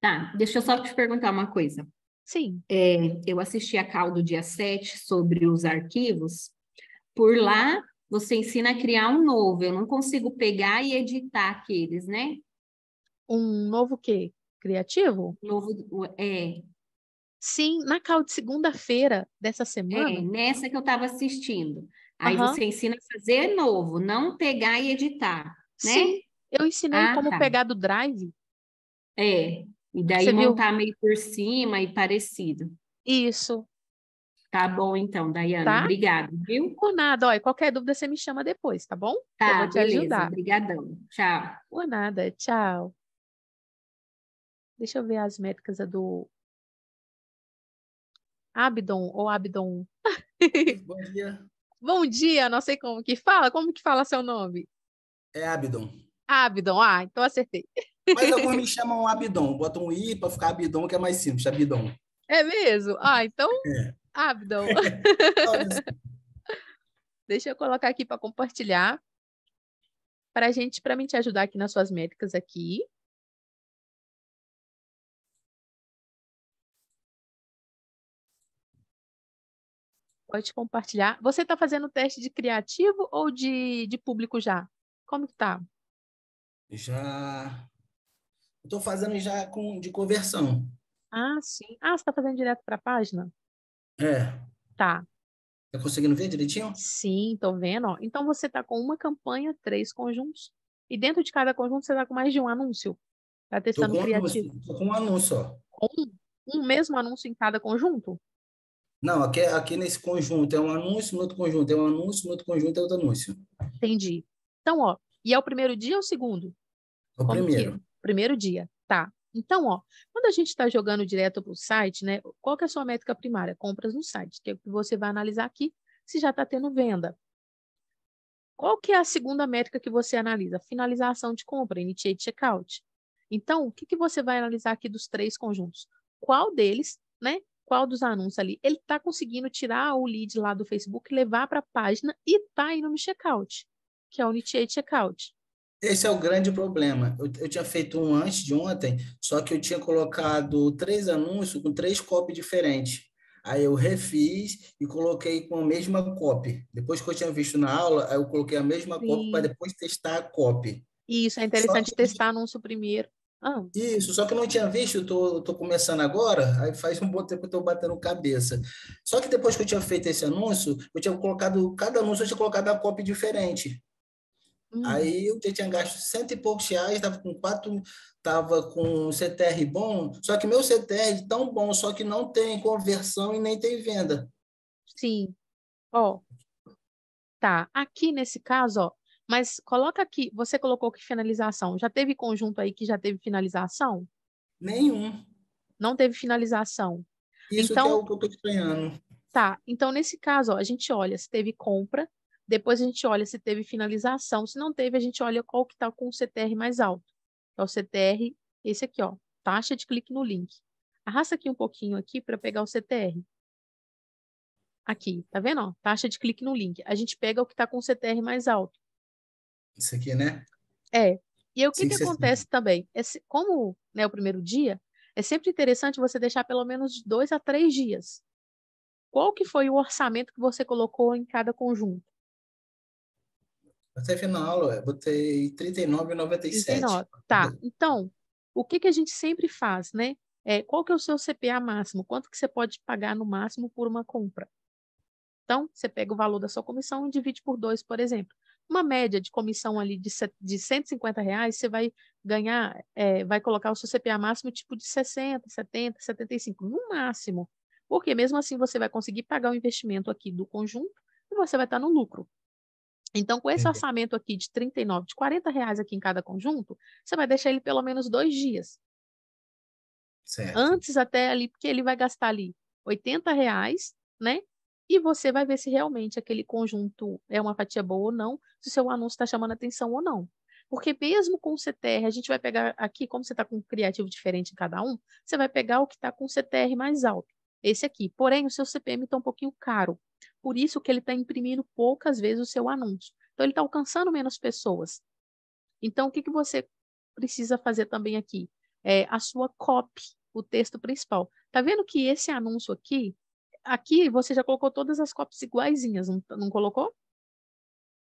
Tá, deixa eu só te perguntar uma coisa. Sim. É, eu assisti a Cal do dia 7 sobre os arquivos. Por lá, você ensina a criar um novo. Eu não consigo pegar e editar aqueles, né? Um novo quê? Criativo? Novo, é. Sim, na Cal de segunda-feira dessa é, semana. É, nessa que eu estava assistindo. Aí uhum. você ensina a fazer novo, não pegar e editar, né? Sim, eu ensinei ah, como tá. pegar do Drive. É, e daí Você montar viu? meio por cima e parecido. Isso. Tá bom, então, Dayana. Tá? Obrigada, viu? Por nada. Olha, qualquer dúvida você me chama depois, tá bom? Tá, Eu vou te beleza. ajudar. Obrigadão. Tchau. Por nada. Tchau. Deixa eu ver as métricas do Abdom ou Abdom Bom dia. Bom dia, não sei como que fala. Como que fala seu nome? É Abdom Abdom ah, então acertei. Mas alguns me chamam Abidon, botam um I para ficar Abidon, que é mais simples, Abidon. É mesmo? Ah, então é. Abidon. É. Deixa eu colocar aqui para compartilhar. Para gente, para mim te ajudar aqui nas suas métricas aqui. Pode compartilhar. Você está fazendo teste de criativo ou de, de público já? Como que tá? Já Estou fazendo já com, de conversão. Ah, sim. Ah, você está fazendo direto para a página? É. Tá. Está conseguindo ver direitinho? Sim, estou vendo. Ó. Então você está com uma campanha, três conjuntos. E dentro de cada conjunto você está com mais de um anúncio. Está testando tô com criativo. Estou com um anúncio, ó. Com um mesmo anúncio em cada conjunto? Não, aqui, é, aqui nesse conjunto é um anúncio, no outro conjunto é um anúncio, no outro conjunto é outro anúncio. Entendi. Então, ó, e é o primeiro dia ou o segundo? É o Como primeiro. Primeiro dia, tá. Então, ó, quando a gente está jogando direto para o site, né? Qual que é a sua métrica primária? Compras no site, que é o que você vai analisar aqui se já está tendo venda. Qual que é a segunda métrica que você analisa? Finalização de compra, initiate checkout. Então, o que, que você vai analisar aqui dos três conjuntos? Qual deles, né? Qual dos anúncios ali? Ele está conseguindo tirar o lead lá do Facebook, levar para a página e está indo no checkout, que é o initiate checkout. Esse é o grande problema. Eu, eu, tinha feito um antes de ontem, só que eu tinha colocado três anúncios com três copies diferentes. Aí eu refiz e coloquei com a mesma copy. Depois que eu tinha visto na aula, eu coloquei a mesma Sim. copy para depois testar a copy. Isso, é interessante que... testar anúncio primeiro. Ah. Isso, só que eu não tinha visto, eu tô, tô começando agora, aí faz um bom tempo que eu tô batendo cabeça. Só que depois que eu tinha feito esse anúncio, eu tinha colocado, cada anúncio eu tinha colocado a copy diferente. Aí uhum. eu já tinha gasto cento e poucos reais, estava com quatro, estava com CTR bom, só que meu CTR é tão bom, só que não tem conversão e nem tem venda. Sim. Ó. Oh. Tá. Aqui nesse caso, ó, mas coloca aqui, você colocou que finalização. Já teve conjunto aí que já teve finalização? Nenhum. Não teve finalização. Isso então, que é então o que eu estou estranhando. Tá. Então, nesse caso, ó, a gente olha se teve compra, depois a gente olha se teve finalização. Se não teve, a gente olha qual que está com o CTR mais alto. É o CTR, esse aqui, ó, taxa de clique no link. Arrasta aqui um pouquinho aqui para pegar o CTR. Aqui, tá vendo? Ó, taxa de clique no link. A gente pega o que está com o CTR mais alto. Isso aqui, né? É. E o que, que é assim. acontece assim. também? esse é como né, o primeiro dia, é sempre interessante você deixar pelo menos de dois a três dias. Qual que foi o orçamento que você colocou em cada conjunto? Até final, eu botei 39,97. Tá, então, o que, que a gente sempre faz, né? É, qual que é o seu CPA máximo? Quanto que você pode pagar no máximo por uma compra? Então, você pega o valor da sua comissão e divide por dois, por exemplo. Uma média de comissão ali de, de 150 reais, você vai ganhar, é, vai colocar o seu CPA máximo tipo de 60, 70, 75, no máximo. Porque mesmo assim você vai conseguir pagar o investimento aqui do conjunto e você vai estar tá no lucro. Então, com esse orçamento aqui de 39, de 40 reais aqui em cada conjunto, você vai deixar ele pelo menos dois dias. Certo. Antes até ali, porque ele vai gastar ali 80 reais, né? E você vai ver se realmente aquele conjunto é uma fatia boa ou não, se o seu anúncio está chamando atenção ou não. Porque mesmo com o CTR, a gente vai pegar aqui, como você está com um criativo diferente em cada um, você vai pegar o que está com o CTR mais alto, esse aqui. Porém, o seu CPM está um pouquinho caro por isso que ele está imprimindo poucas vezes o seu anúncio. Então, ele está alcançando menos pessoas. Então, o que, que você precisa fazer também aqui? É a sua copy, o texto principal. Tá vendo que esse anúncio aqui, aqui você já colocou todas as copies iguaizinhas, não, não colocou?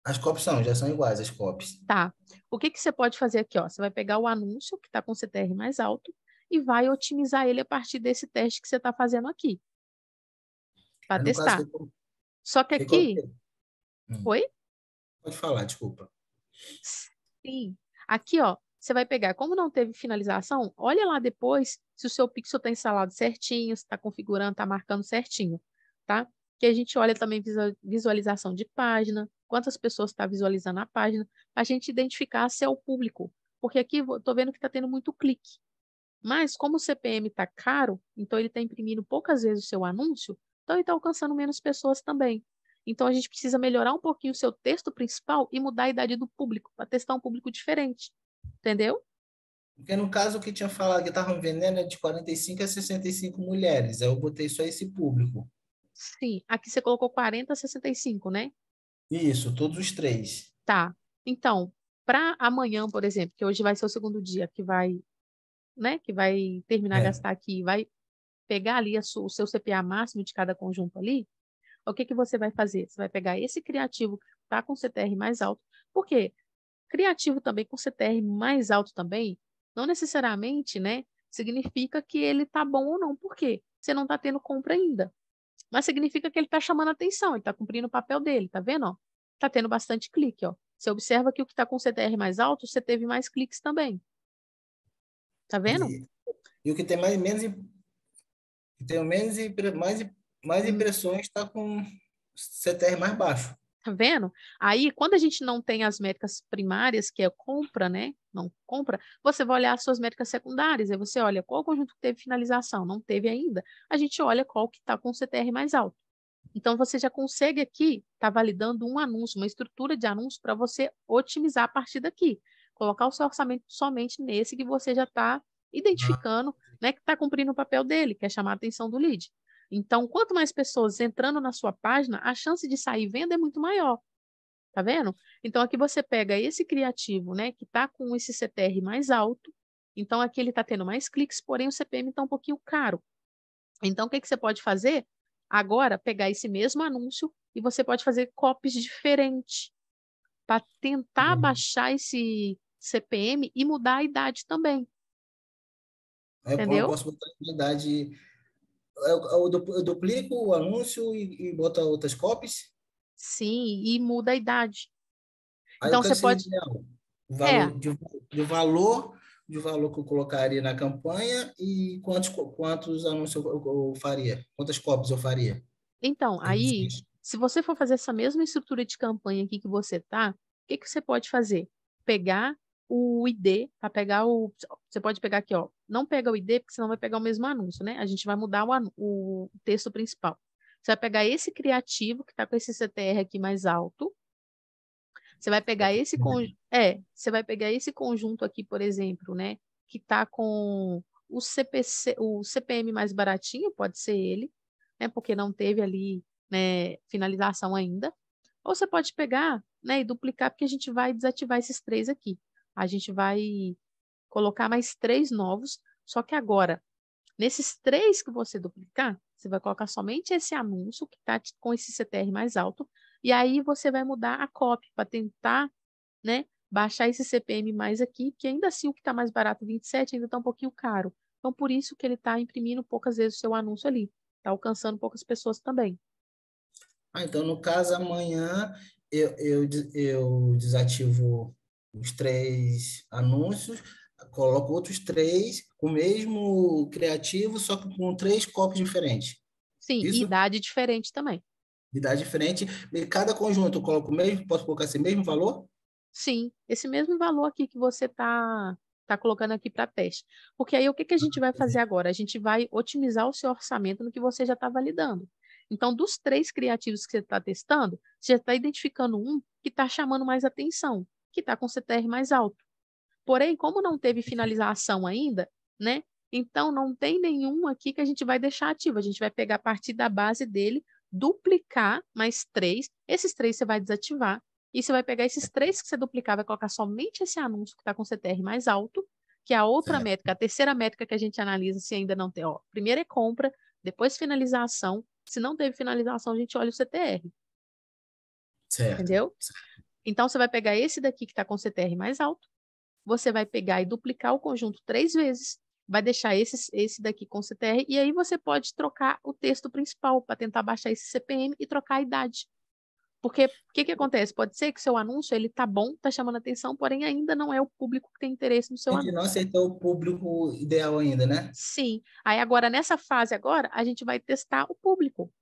As copies são, já são iguais as copies. Tá. O que, que você pode fazer aqui? Ó? Você vai pegar o anúncio, que está com CTR mais alto, e vai otimizar ele a partir desse teste que você está fazendo aqui. Para testar. Só que aqui. Hum. Oi? Pode falar, desculpa. Sim. Aqui, ó, você vai pegar, como não teve finalização, olha lá depois se o seu pixel está instalado certinho, se está configurando, está marcando certinho, tá? Que a gente olha também visualização de página, quantas pessoas está visualizando a página, a gente identificar se é o público. Porque aqui estou vendo que está tendo muito clique. Mas como o CPM está caro, então ele está imprimindo poucas vezes o seu anúncio, Tá então ele está alcançando menos pessoas também. Então a gente precisa melhorar um pouquinho o seu texto principal e mudar a idade do público, para testar um público diferente. Entendeu? Porque no caso que tinha falado que estavam vendendo é de 45 a 65 mulheres. Aí eu botei só esse público. Sim, aqui você colocou 40 a 65, né? Isso, todos os três. Tá. Então, para amanhã, por exemplo, que hoje vai ser o segundo dia que vai, né, que vai terminar é. gastar aqui, vai pegar ali sua, o seu CPA máximo de cada conjunto ali, o que, que você vai fazer? Você vai pegar esse criativo que está com CTR mais alto. Por quê? Criativo também com CTR mais alto também, não necessariamente né, significa que ele está bom ou não. Por quê? Você não está tendo compra ainda. Mas significa que ele está chamando atenção, ele está cumprindo o papel dele, tá vendo? Está tendo bastante clique. Ó. Você observa que o que está com CTR mais alto, você teve mais cliques também. Tá vendo? E, e o que tem mais menos tem menos impre... mais, mais hum. impressões está com CTR mais baixo. Tá vendo? Aí, quando a gente não tem as métricas primárias, que é compra, né? Não compra, você vai olhar as suas métricas secundárias, aí você olha qual conjunto teve finalização, não teve ainda, a gente olha qual que está com CTR mais alto. Então, você já consegue aqui, está validando um anúncio, uma estrutura de anúncio para você otimizar a partir daqui. Colocar o seu orçamento somente nesse que você já está identificando ah. né, que está cumprindo o papel dele, que é chamar a atenção do lead. Então, quanto mais pessoas entrando na sua página, a chance de sair venda é muito maior. Tá vendo? Então, aqui você pega esse criativo, né, que está com esse CTR mais alto. Então, aqui ele está tendo mais cliques, porém o CPM está um pouquinho caro. Então, o que, que você pode fazer? Agora, pegar esse mesmo anúncio e você pode fazer copies diferentes para tentar uhum. baixar esse CPM e mudar a idade também. É, Entendeu? Eu posso botar a quantidade. eu, eu duplico o anúncio e, e boto outras copies? Sim, e muda a idade. Aí então você assim, pode. De, é. de, de valor de valor que eu colocaria na campanha e quantos, quantos anúncios eu, eu, eu faria, quantas copies eu faria. Então, é aí, se você for fazer essa mesma estrutura de campanha aqui que você tá, o que, que você pode fazer? Pegar o ID, para pegar o. Você pode pegar aqui, ó, não pega o ID, porque senão vai pegar o mesmo anúncio, né? A gente vai mudar o, o texto principal. Você vai pegar esse criativo, que está com esse CTR aqui mais alto. Você vai pegar esse uhum. conjunto. É, você vai pegar esse conjunto aqui, por exemplo, né? Que está com o, CPC, o CPM mais baratinho, pode ser ele, né? Porque não teve ali né, finalização ainda. Ou você pode pegar né, e duplicar, porque a gente vai desativar esses três aqui. A gente vai colocar mais três novos, só que agora, nesses três que você duplicar, você vai colocar somente esse anúncio que está com esse CTR mais alto, e aí você vai mudar a copy para tentar né, baixar esse CPM mais aqui, que ainda assim o que está mais barato, 27, ainda está um pouquinho caro. Então, por isso que ele está imprimindo poucas vezes o seu anúncio ali, está alcançando poucas pessoas também. Ah, então, no caso, amanhã eu, eu, eu desativo os três anúncios, coloco outros três, com o mesmo criativo, só que com três copos diferentes. Sim, Isso... idade diferente também. Idade diferente. E cada conjunto eu coloco o mesmo, posso colocar esse mesmo valor? Sim, esse mesmo valor aqui que você está tá colocando aqui para teste. Porque aí o que, que a gente vai uhum. fazer agora? A gente vai otimizar o seu orçamento no que você já está validando. Então, dos três criativos que você está testando, você já está identificando um que está chamando mais atenção, que está com CTR mais alto. Porém, como não teve uhum. finalização ainda, né? Então não tem nenhum aqui que a gente vai deixar ativo. A gente vai pegar a partir da base dele, duplicar mais três. Esses três você vai desativar. E você vai pegar esses três que você duplicar, vai colocar somente esse anúncio que está com CTR mais alto, que é a outra certo. métrica, a terceira métrica que a gente analisa se ainda não tem. Ó, primeiro é compra, depois finalização. Se não teve finalização, a gente olha o CTR. Certo. Entendeu? Certo. Então você vai pegar esse daqui que está com CTR mais alto, você vai pegar e duplicar o conjunto três vezes, vai deixar esse, esse daqui com CTR, e aí você pode trocar o texto principal para tentar baixar esse CPM e trocar a idade. Porque o que, que acontece? Pode ser que seu anúncio ele tá bom, tá chamando atenção, porém ainda não é o público que tem interesse no seu anúncio. não aceitou o público ideal ainda, né? Sim. Aí agora, nessa fase agora, a gente vai testar o público.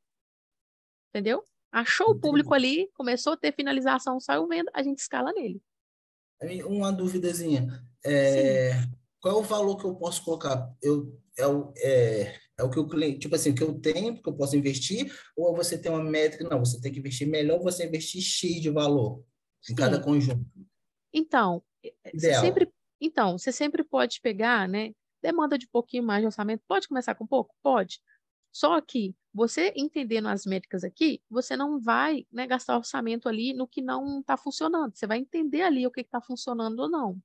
Entendeu? Achou Entendi. o público ali, começou a ter finalização, saiu venda, a gente escala nele. Uma duvidazinha. É, qual é o valor que eu posso colocar? Eu, é, o, é, é o que o cliente, tipo assim, o que eu tenho, que eu posso investir, ou você tem uma métrica, não, você tem que investir melhor, você investir X de valor em Sim. cada conjunto. Então, você sempre, então, você sempre pode pegar, né? Demanda de pouquinho mais de orçamento. Pode começar com pouco? Pode. Só que você entendendo as métricas aqui, você não vai né, gastar orçamento ali no que não está funcionando. Você vai entender ali o que está funcionando ou não.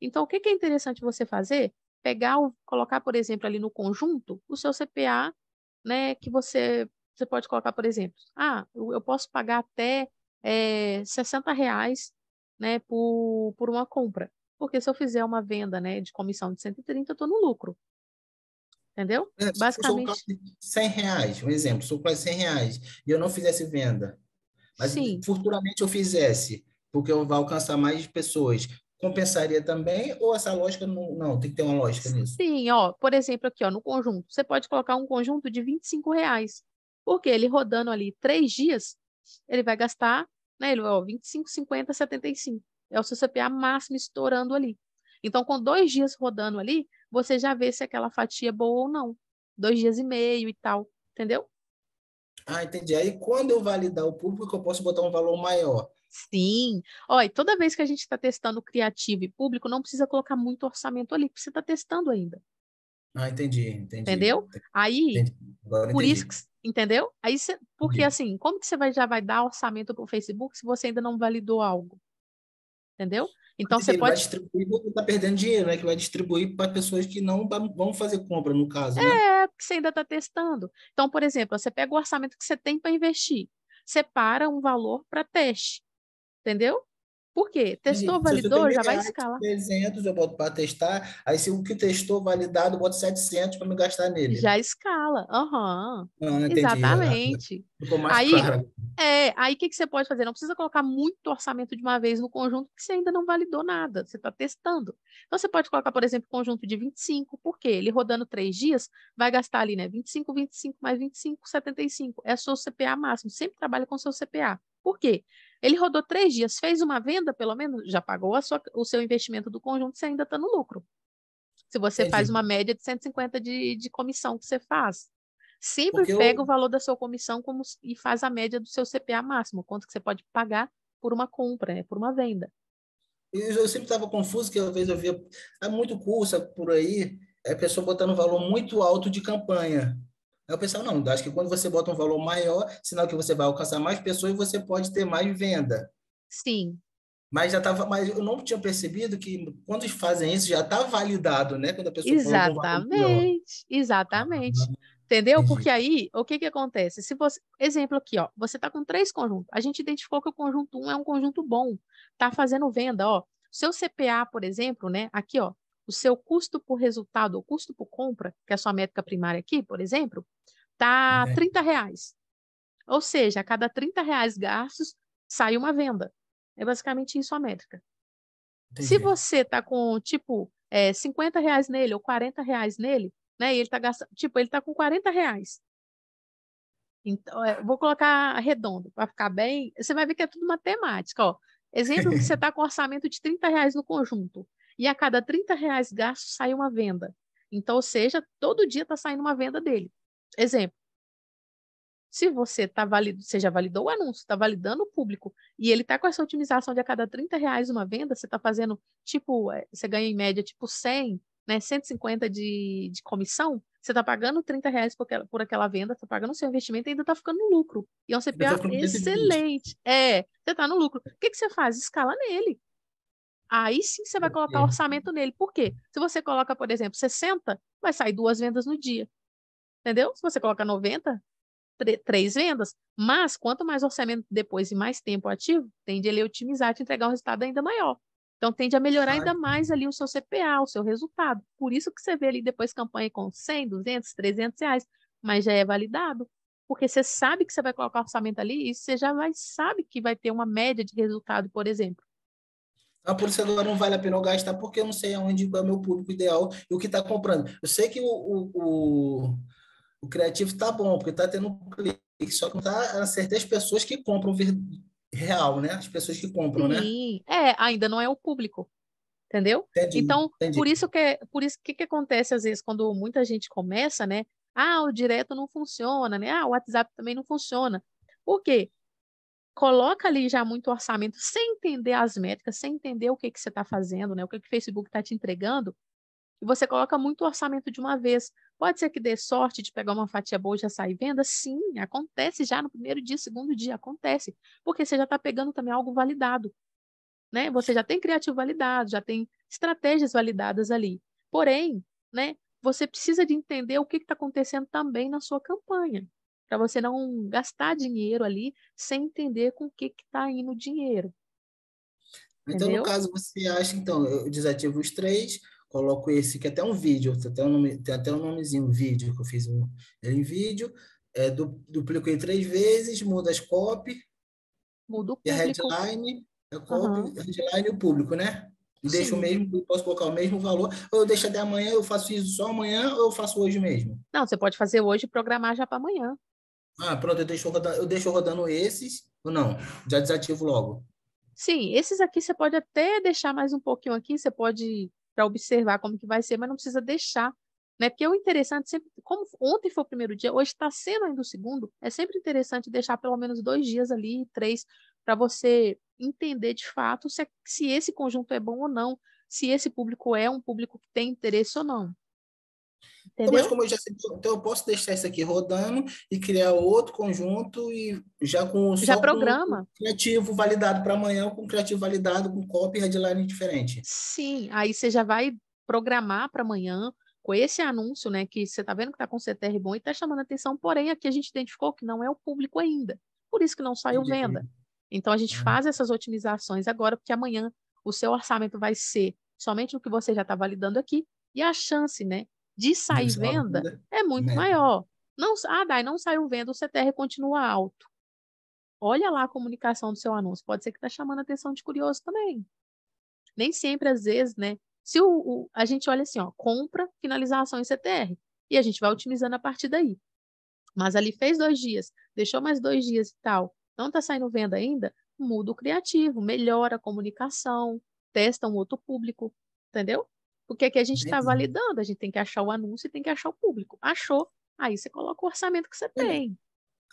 Então, o que, que é interessante você fazer? Pegar, colocar, por exemplo, ali no conjunto, o seu CPA, né, que você, você pode colocar, por exemplo, ah, eu posso pagar até é, eh, 60 reais né, por, por uma compra. Porque se eu fizer uma venda né, de comissão de 130, eu estou no lucro. Entendeu? É, Basicamente. Eu 100 reais, um exemplo, sou quase 100 reais, e eu não fizesse venda, mas Sim. futuramente eu fizesse, porque eu vou alcançar mais pessoas, compensaria também? Ou essa lógica não, não tem que ter uma lógica nisso? Sim, ó, por exemplo, aqui ó, no conjunto, você pode colocar um conjunto de 25 reais, porque ele rodando ali três dias, ele vai gastar, né, ele, ó, 25, 50, 75. É o seu CPA máximo estourando ali. Então, com dois dias rodando ali, você já vê se aquela fatia é boa ou não. Dois dias e meio e tal, entendeu? Ah, entendi. Aí quando eu validar o público, eu posso botar um valor maior. Sim. Olha, toda vez que a gente está testando criativo e público, não precisa colocar muito orçamento ali, porque você está testando ainda. Ah, entendi, entendi. Entendeu? Entendi. Aí, entendi. por entendi. isso que, entendeu? Aí, porque assim, como que você vai, já vai dar orçamento para o Facebook se você ainda não validou algo? entendeu? Então você pode. Vai distribuir porque está perdendo dinheiro, né? Que vai distribuir para pessoas que não tá, vão fazer compra, no caso. Né? É, porque você ainda está testando. Então, por exemplo, você pega o orçamento que você tem para investir, separa um valor para teste, entendeu? Por quê? Testou, validou, já vai escalar. 300 eu boto para testar, aí se o que testou validado, eu boto 700 para me gastar nele. Já escala, aham. entendi. Exatamente. aí, é, aí o que, que você pode fazer? Não precisa colocar muito orçamento de uma vez no conjunto, porque você ainda não validou nada, você está testando. Então você pode colocar, por exemplo, conjunto de 25, porque ele rodando três dias vai gastar ali, né? 25, 25 mais 25, 75. É o seu CPA máximo, sempre trabalha com seu CPA. Por quê? Ele rodou três dias, fez uma venda, pelo menos, já pagou sua, o seu investimento do conjunto, você ainda está no lucro. Se você Entendi. faz uma média de 150 de, de comissão que você faz. Sempre Porque pega eu... o valor da sua comissão como, e faz a média do seu CPA máximo, quanto que você pode pagar por uma compra, né, por uma venda. Eu, eu sempre estava confuso, que às vezes eu via há é muito curso é por aí, é a pessoa botando um valor muito alto de campanha. Aí o pessoal, não, acho que quando você bota um valor maior, sinal que você vai alcançar mais pessoas e você pode ter mais venda. Sim. Mas já estava, mas eu não tinha percebido que quando eles fazem isso já está validado, né? Quando a pessoa exatamente, um exatamente, entendeu? Entendi. Porque aí o que que acontece? Se você, exemplo aqui, ó, você está com três conjuntos. A gente identificou que o conjunto 1 um é um conjunto bom, tá fazendo venda, ó. Seu CPA, por exemplo, né? Aqui, ó, o seu custo por resultado ou custo por compra, que é a sua métrica primária aqui, por exemplo, está é. 30 reais. Ou seja, a cada 30 reais gastos, sai uma venda. É basicamente isso a métrica. Entendi. Se você está com, tipo, é, 50 reais nele ou 40 reais nele, né? E ele está gastando, tipo, ele está com 40 reais. Então, é, vou colocar redondo para ficar bem. Você vai ver que é tudo matemática, ó. Exemplo que você está com orçamento de 30 reais no conjunto. E a cada 30 reais gastos sai uma venda. Então, ou seja, todo dia está saindo uma venda dele. Exemplo. Se você tá valido, você já validou o anúncio, está validando o público e ele está com essa otimização de a cada 30 reais uma venda, você está fazendo tipo, eh, você ganha em média tipo 100, né, 150 de, de comissão, você está pagando 30 reais por aquela, por aquela venda, está pagando o seu investimento e ainda está ficando no lucro. E é um CPA é excelente. É, você está no lucro. O que, que você faz? Escala nele. Aí sim você vai colocar orçamento nele. Por quê? Se você coloca, por exemplo, 60, vai sair duas vendas no dia. Entendeu? Se você coloca 90, três vendas. Mas quanto mais orçamento depois e mais tempo ativo, tende ele a otimizar, te entregar um resultado ainda maior. Então tende a melhorar ainda mais ali o seu CPA, o seu resultado. Por isso que você vê ali depois campanha com 100, 200, 300 reais, mas já é validado, porque você sabe que você vai colocar orçamento ali e você já vai sabe que vai ter uma média de resultado, por exemplo. Ah, por isso agora não vale a pena eu gastar, porque eu não sei aonde é o meu público ideal e o que está comprando. Eu sei que o, o, o, o criativo está bom, porque está tendo clique, só que não está acertando é as pessoas que compram real, né? As pessoas que compram, né? Sim. né? É, ainda não é o público. Entendeu? Entendi, então, entendi. por isso que por isso que, que acontece às vezes quando muita gente começa, né? Ah, o direto não funciona, né? Ah, o WhatsApp também não funciona. Por quê? coloca ali já muito orçamento sem entender as métricas, sem entender o que, que você está fazendo, né? o que, que o Facebook está te entregando, e você coloca muito orçamento de uma vez. Pode ser que dê sorte de pegar uma fatia boa e já sair venda? Sim, acontece já no primeiro dia, segundo dia, acontece. Porque você já está pegando também algo validado. Né? Você já tem criativo validado, já tem estratégias validadas ali. Porém, né, você precisa de entender o que está acontecendo também na sua campanha para você não gastar dinheiro ali sem entender com o que está indo o dinheiro. Entendeu? Então, no caso, você acha, então, eu desativo os três, coloco esse que é até um vídeo, tem até um, nome, tem até um nomezinho, vídeo, que eu fiz um, em vídeo, é, du, duplico ele três vezes, muda as copy, mudo o público. a headline, a copy, uhum. headline e o público, né? E deixo o mesmo, posso colocar o mesmo valor, ou eu deixo até amanhã, eu faço isso só amanhã, ou eu faço hoje mesmo? Não, você pode fazer hoje e programar já para amanhã. Ah, pronto, eu deixo rodando, eu deixo rodando esses ou não? Já desativo logo. Sim, esses aqui você pode até deixar mais um pouquinho aqui, você pode para observar como que vai ser, mas não precisa deixar, né? Porque o interessante sempre, como ontem foi o primeiro dia, hoje está sendo ainda o segundo, é sempre interessante deixar pelo menos dois dias ali, três, para você entender de fato se, é, se esse conjunto é bom ou não, se esse público é um público que tem interesse ou não. Então, Entendeu? Mas como eu já sei, então eu posso deixar isso aqui rodando e criar outro conjunto e já com já programa criativo validado para amanhã, com criativo validado com copy e headline diferente. Sim, aí você já vai programar para amanhã com esse anúncio, né, que você está vendo que está com CTR bom e está chamando atenção, porém aqui a gente identificou que não é o público ainda, por isso que não saiu venda. Então a gente ah. faz essas otimizações agora, porque amanhã o seu orçamento vai ser somente o que você já está validando aqui e a chance, né, de sair venda é muito né? maior. Não, ah, Dai, não saiu venda, o CTR continua alto. Olha lá a comunicação do seu anúncio. Pode ser que está chamando a atenção de curioso também. Nem sempre, às vezes, né? Se o, o, a gente olha assim, ó, compra, finalização em CTR. E a gente vai otimizando a partir daí. Mas ali fez dois dias, deixou mais dois dias e tal, não está saindo venda ainda, muda o criativo, melhora a comunicação, testa um outro público, entendeu? Porque aqui a gente está validando, a gente tem que achar o anúncio e tem que achar o público. Achou, aí você coloca o orçamento que você é. tem.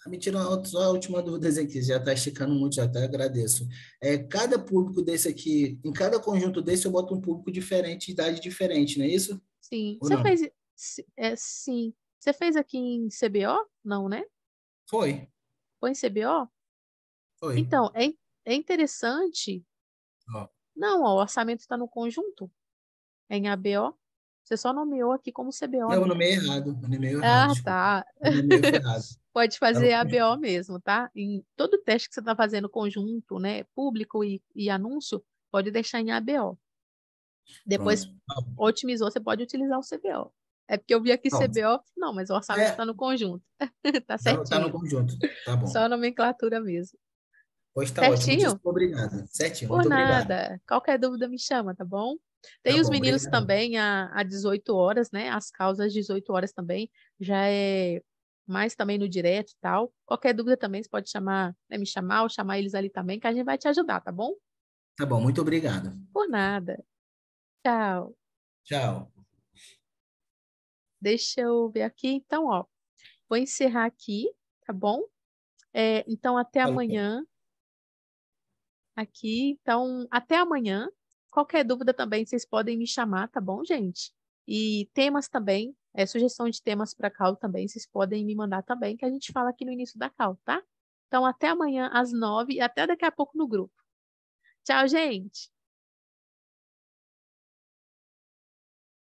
Tá me tira só a última dúvida aqui, já está esticando muito, já até agradeço. É, cada público desse aqui, em cada conjunto desse, eu boto um público diferente, idade diferente, não é isso? Sim. Ou você não? fez. É, sim. Você fez aqui em CBO? Não, né? Foi. Foi em CBO? Foi. Então, é, é interessante. Oh. Não, ó, o orçamento está no conjunto em ABO? Você só nomeou aqui como CBO. Não, eu né? nomeei errado. Eu nomeei errado. Ah, tá. Pode fazer ABO mesmo, tá? Em todo teste que você está fazendo conjunto, né? Público e, e, anúncio, pode deixar em ABO. Depois Pronto. otimizou, você pode utilizar o CBO. É porque eu vi aqui Pronto. CBO, não, mas o orçamento está é. Tá no conjunto. tá, tá certinho. Está no conjunto, tá bom. Só a nomenclatura mesmo. Pois tá certinho? ótimo. Certinho. Por Muito nada. Obrigado. Qualquer dúvida me chama, tá bom? É Tem os bom, meninos também a, a 18 horas, né? As causas às 18 horas também já é mais também no direto e tal. Qualquer dúvida também você pode chamar, né, me chamar ou chamar eles ali também, que a gente vai te ajudar, tá bom? Tá bom, muito obrigado. Por nada. Tchau. Tchau. Deixa eu ver aqui, então, ó. Vou encerrar aqui, tá bom? É, então, até tá amanhã. Aqui, então, até amanhã. Qualquer dúvida também, vocês podem me chamar, tá bom, gente? E temas também, é, sugestão de temas para cal também, vocês podem me mandar também, que a gente fala aqui no início da cal, tá? Então, até amanhã às nove e até daqui a pouco no grupo. Tchau, gente!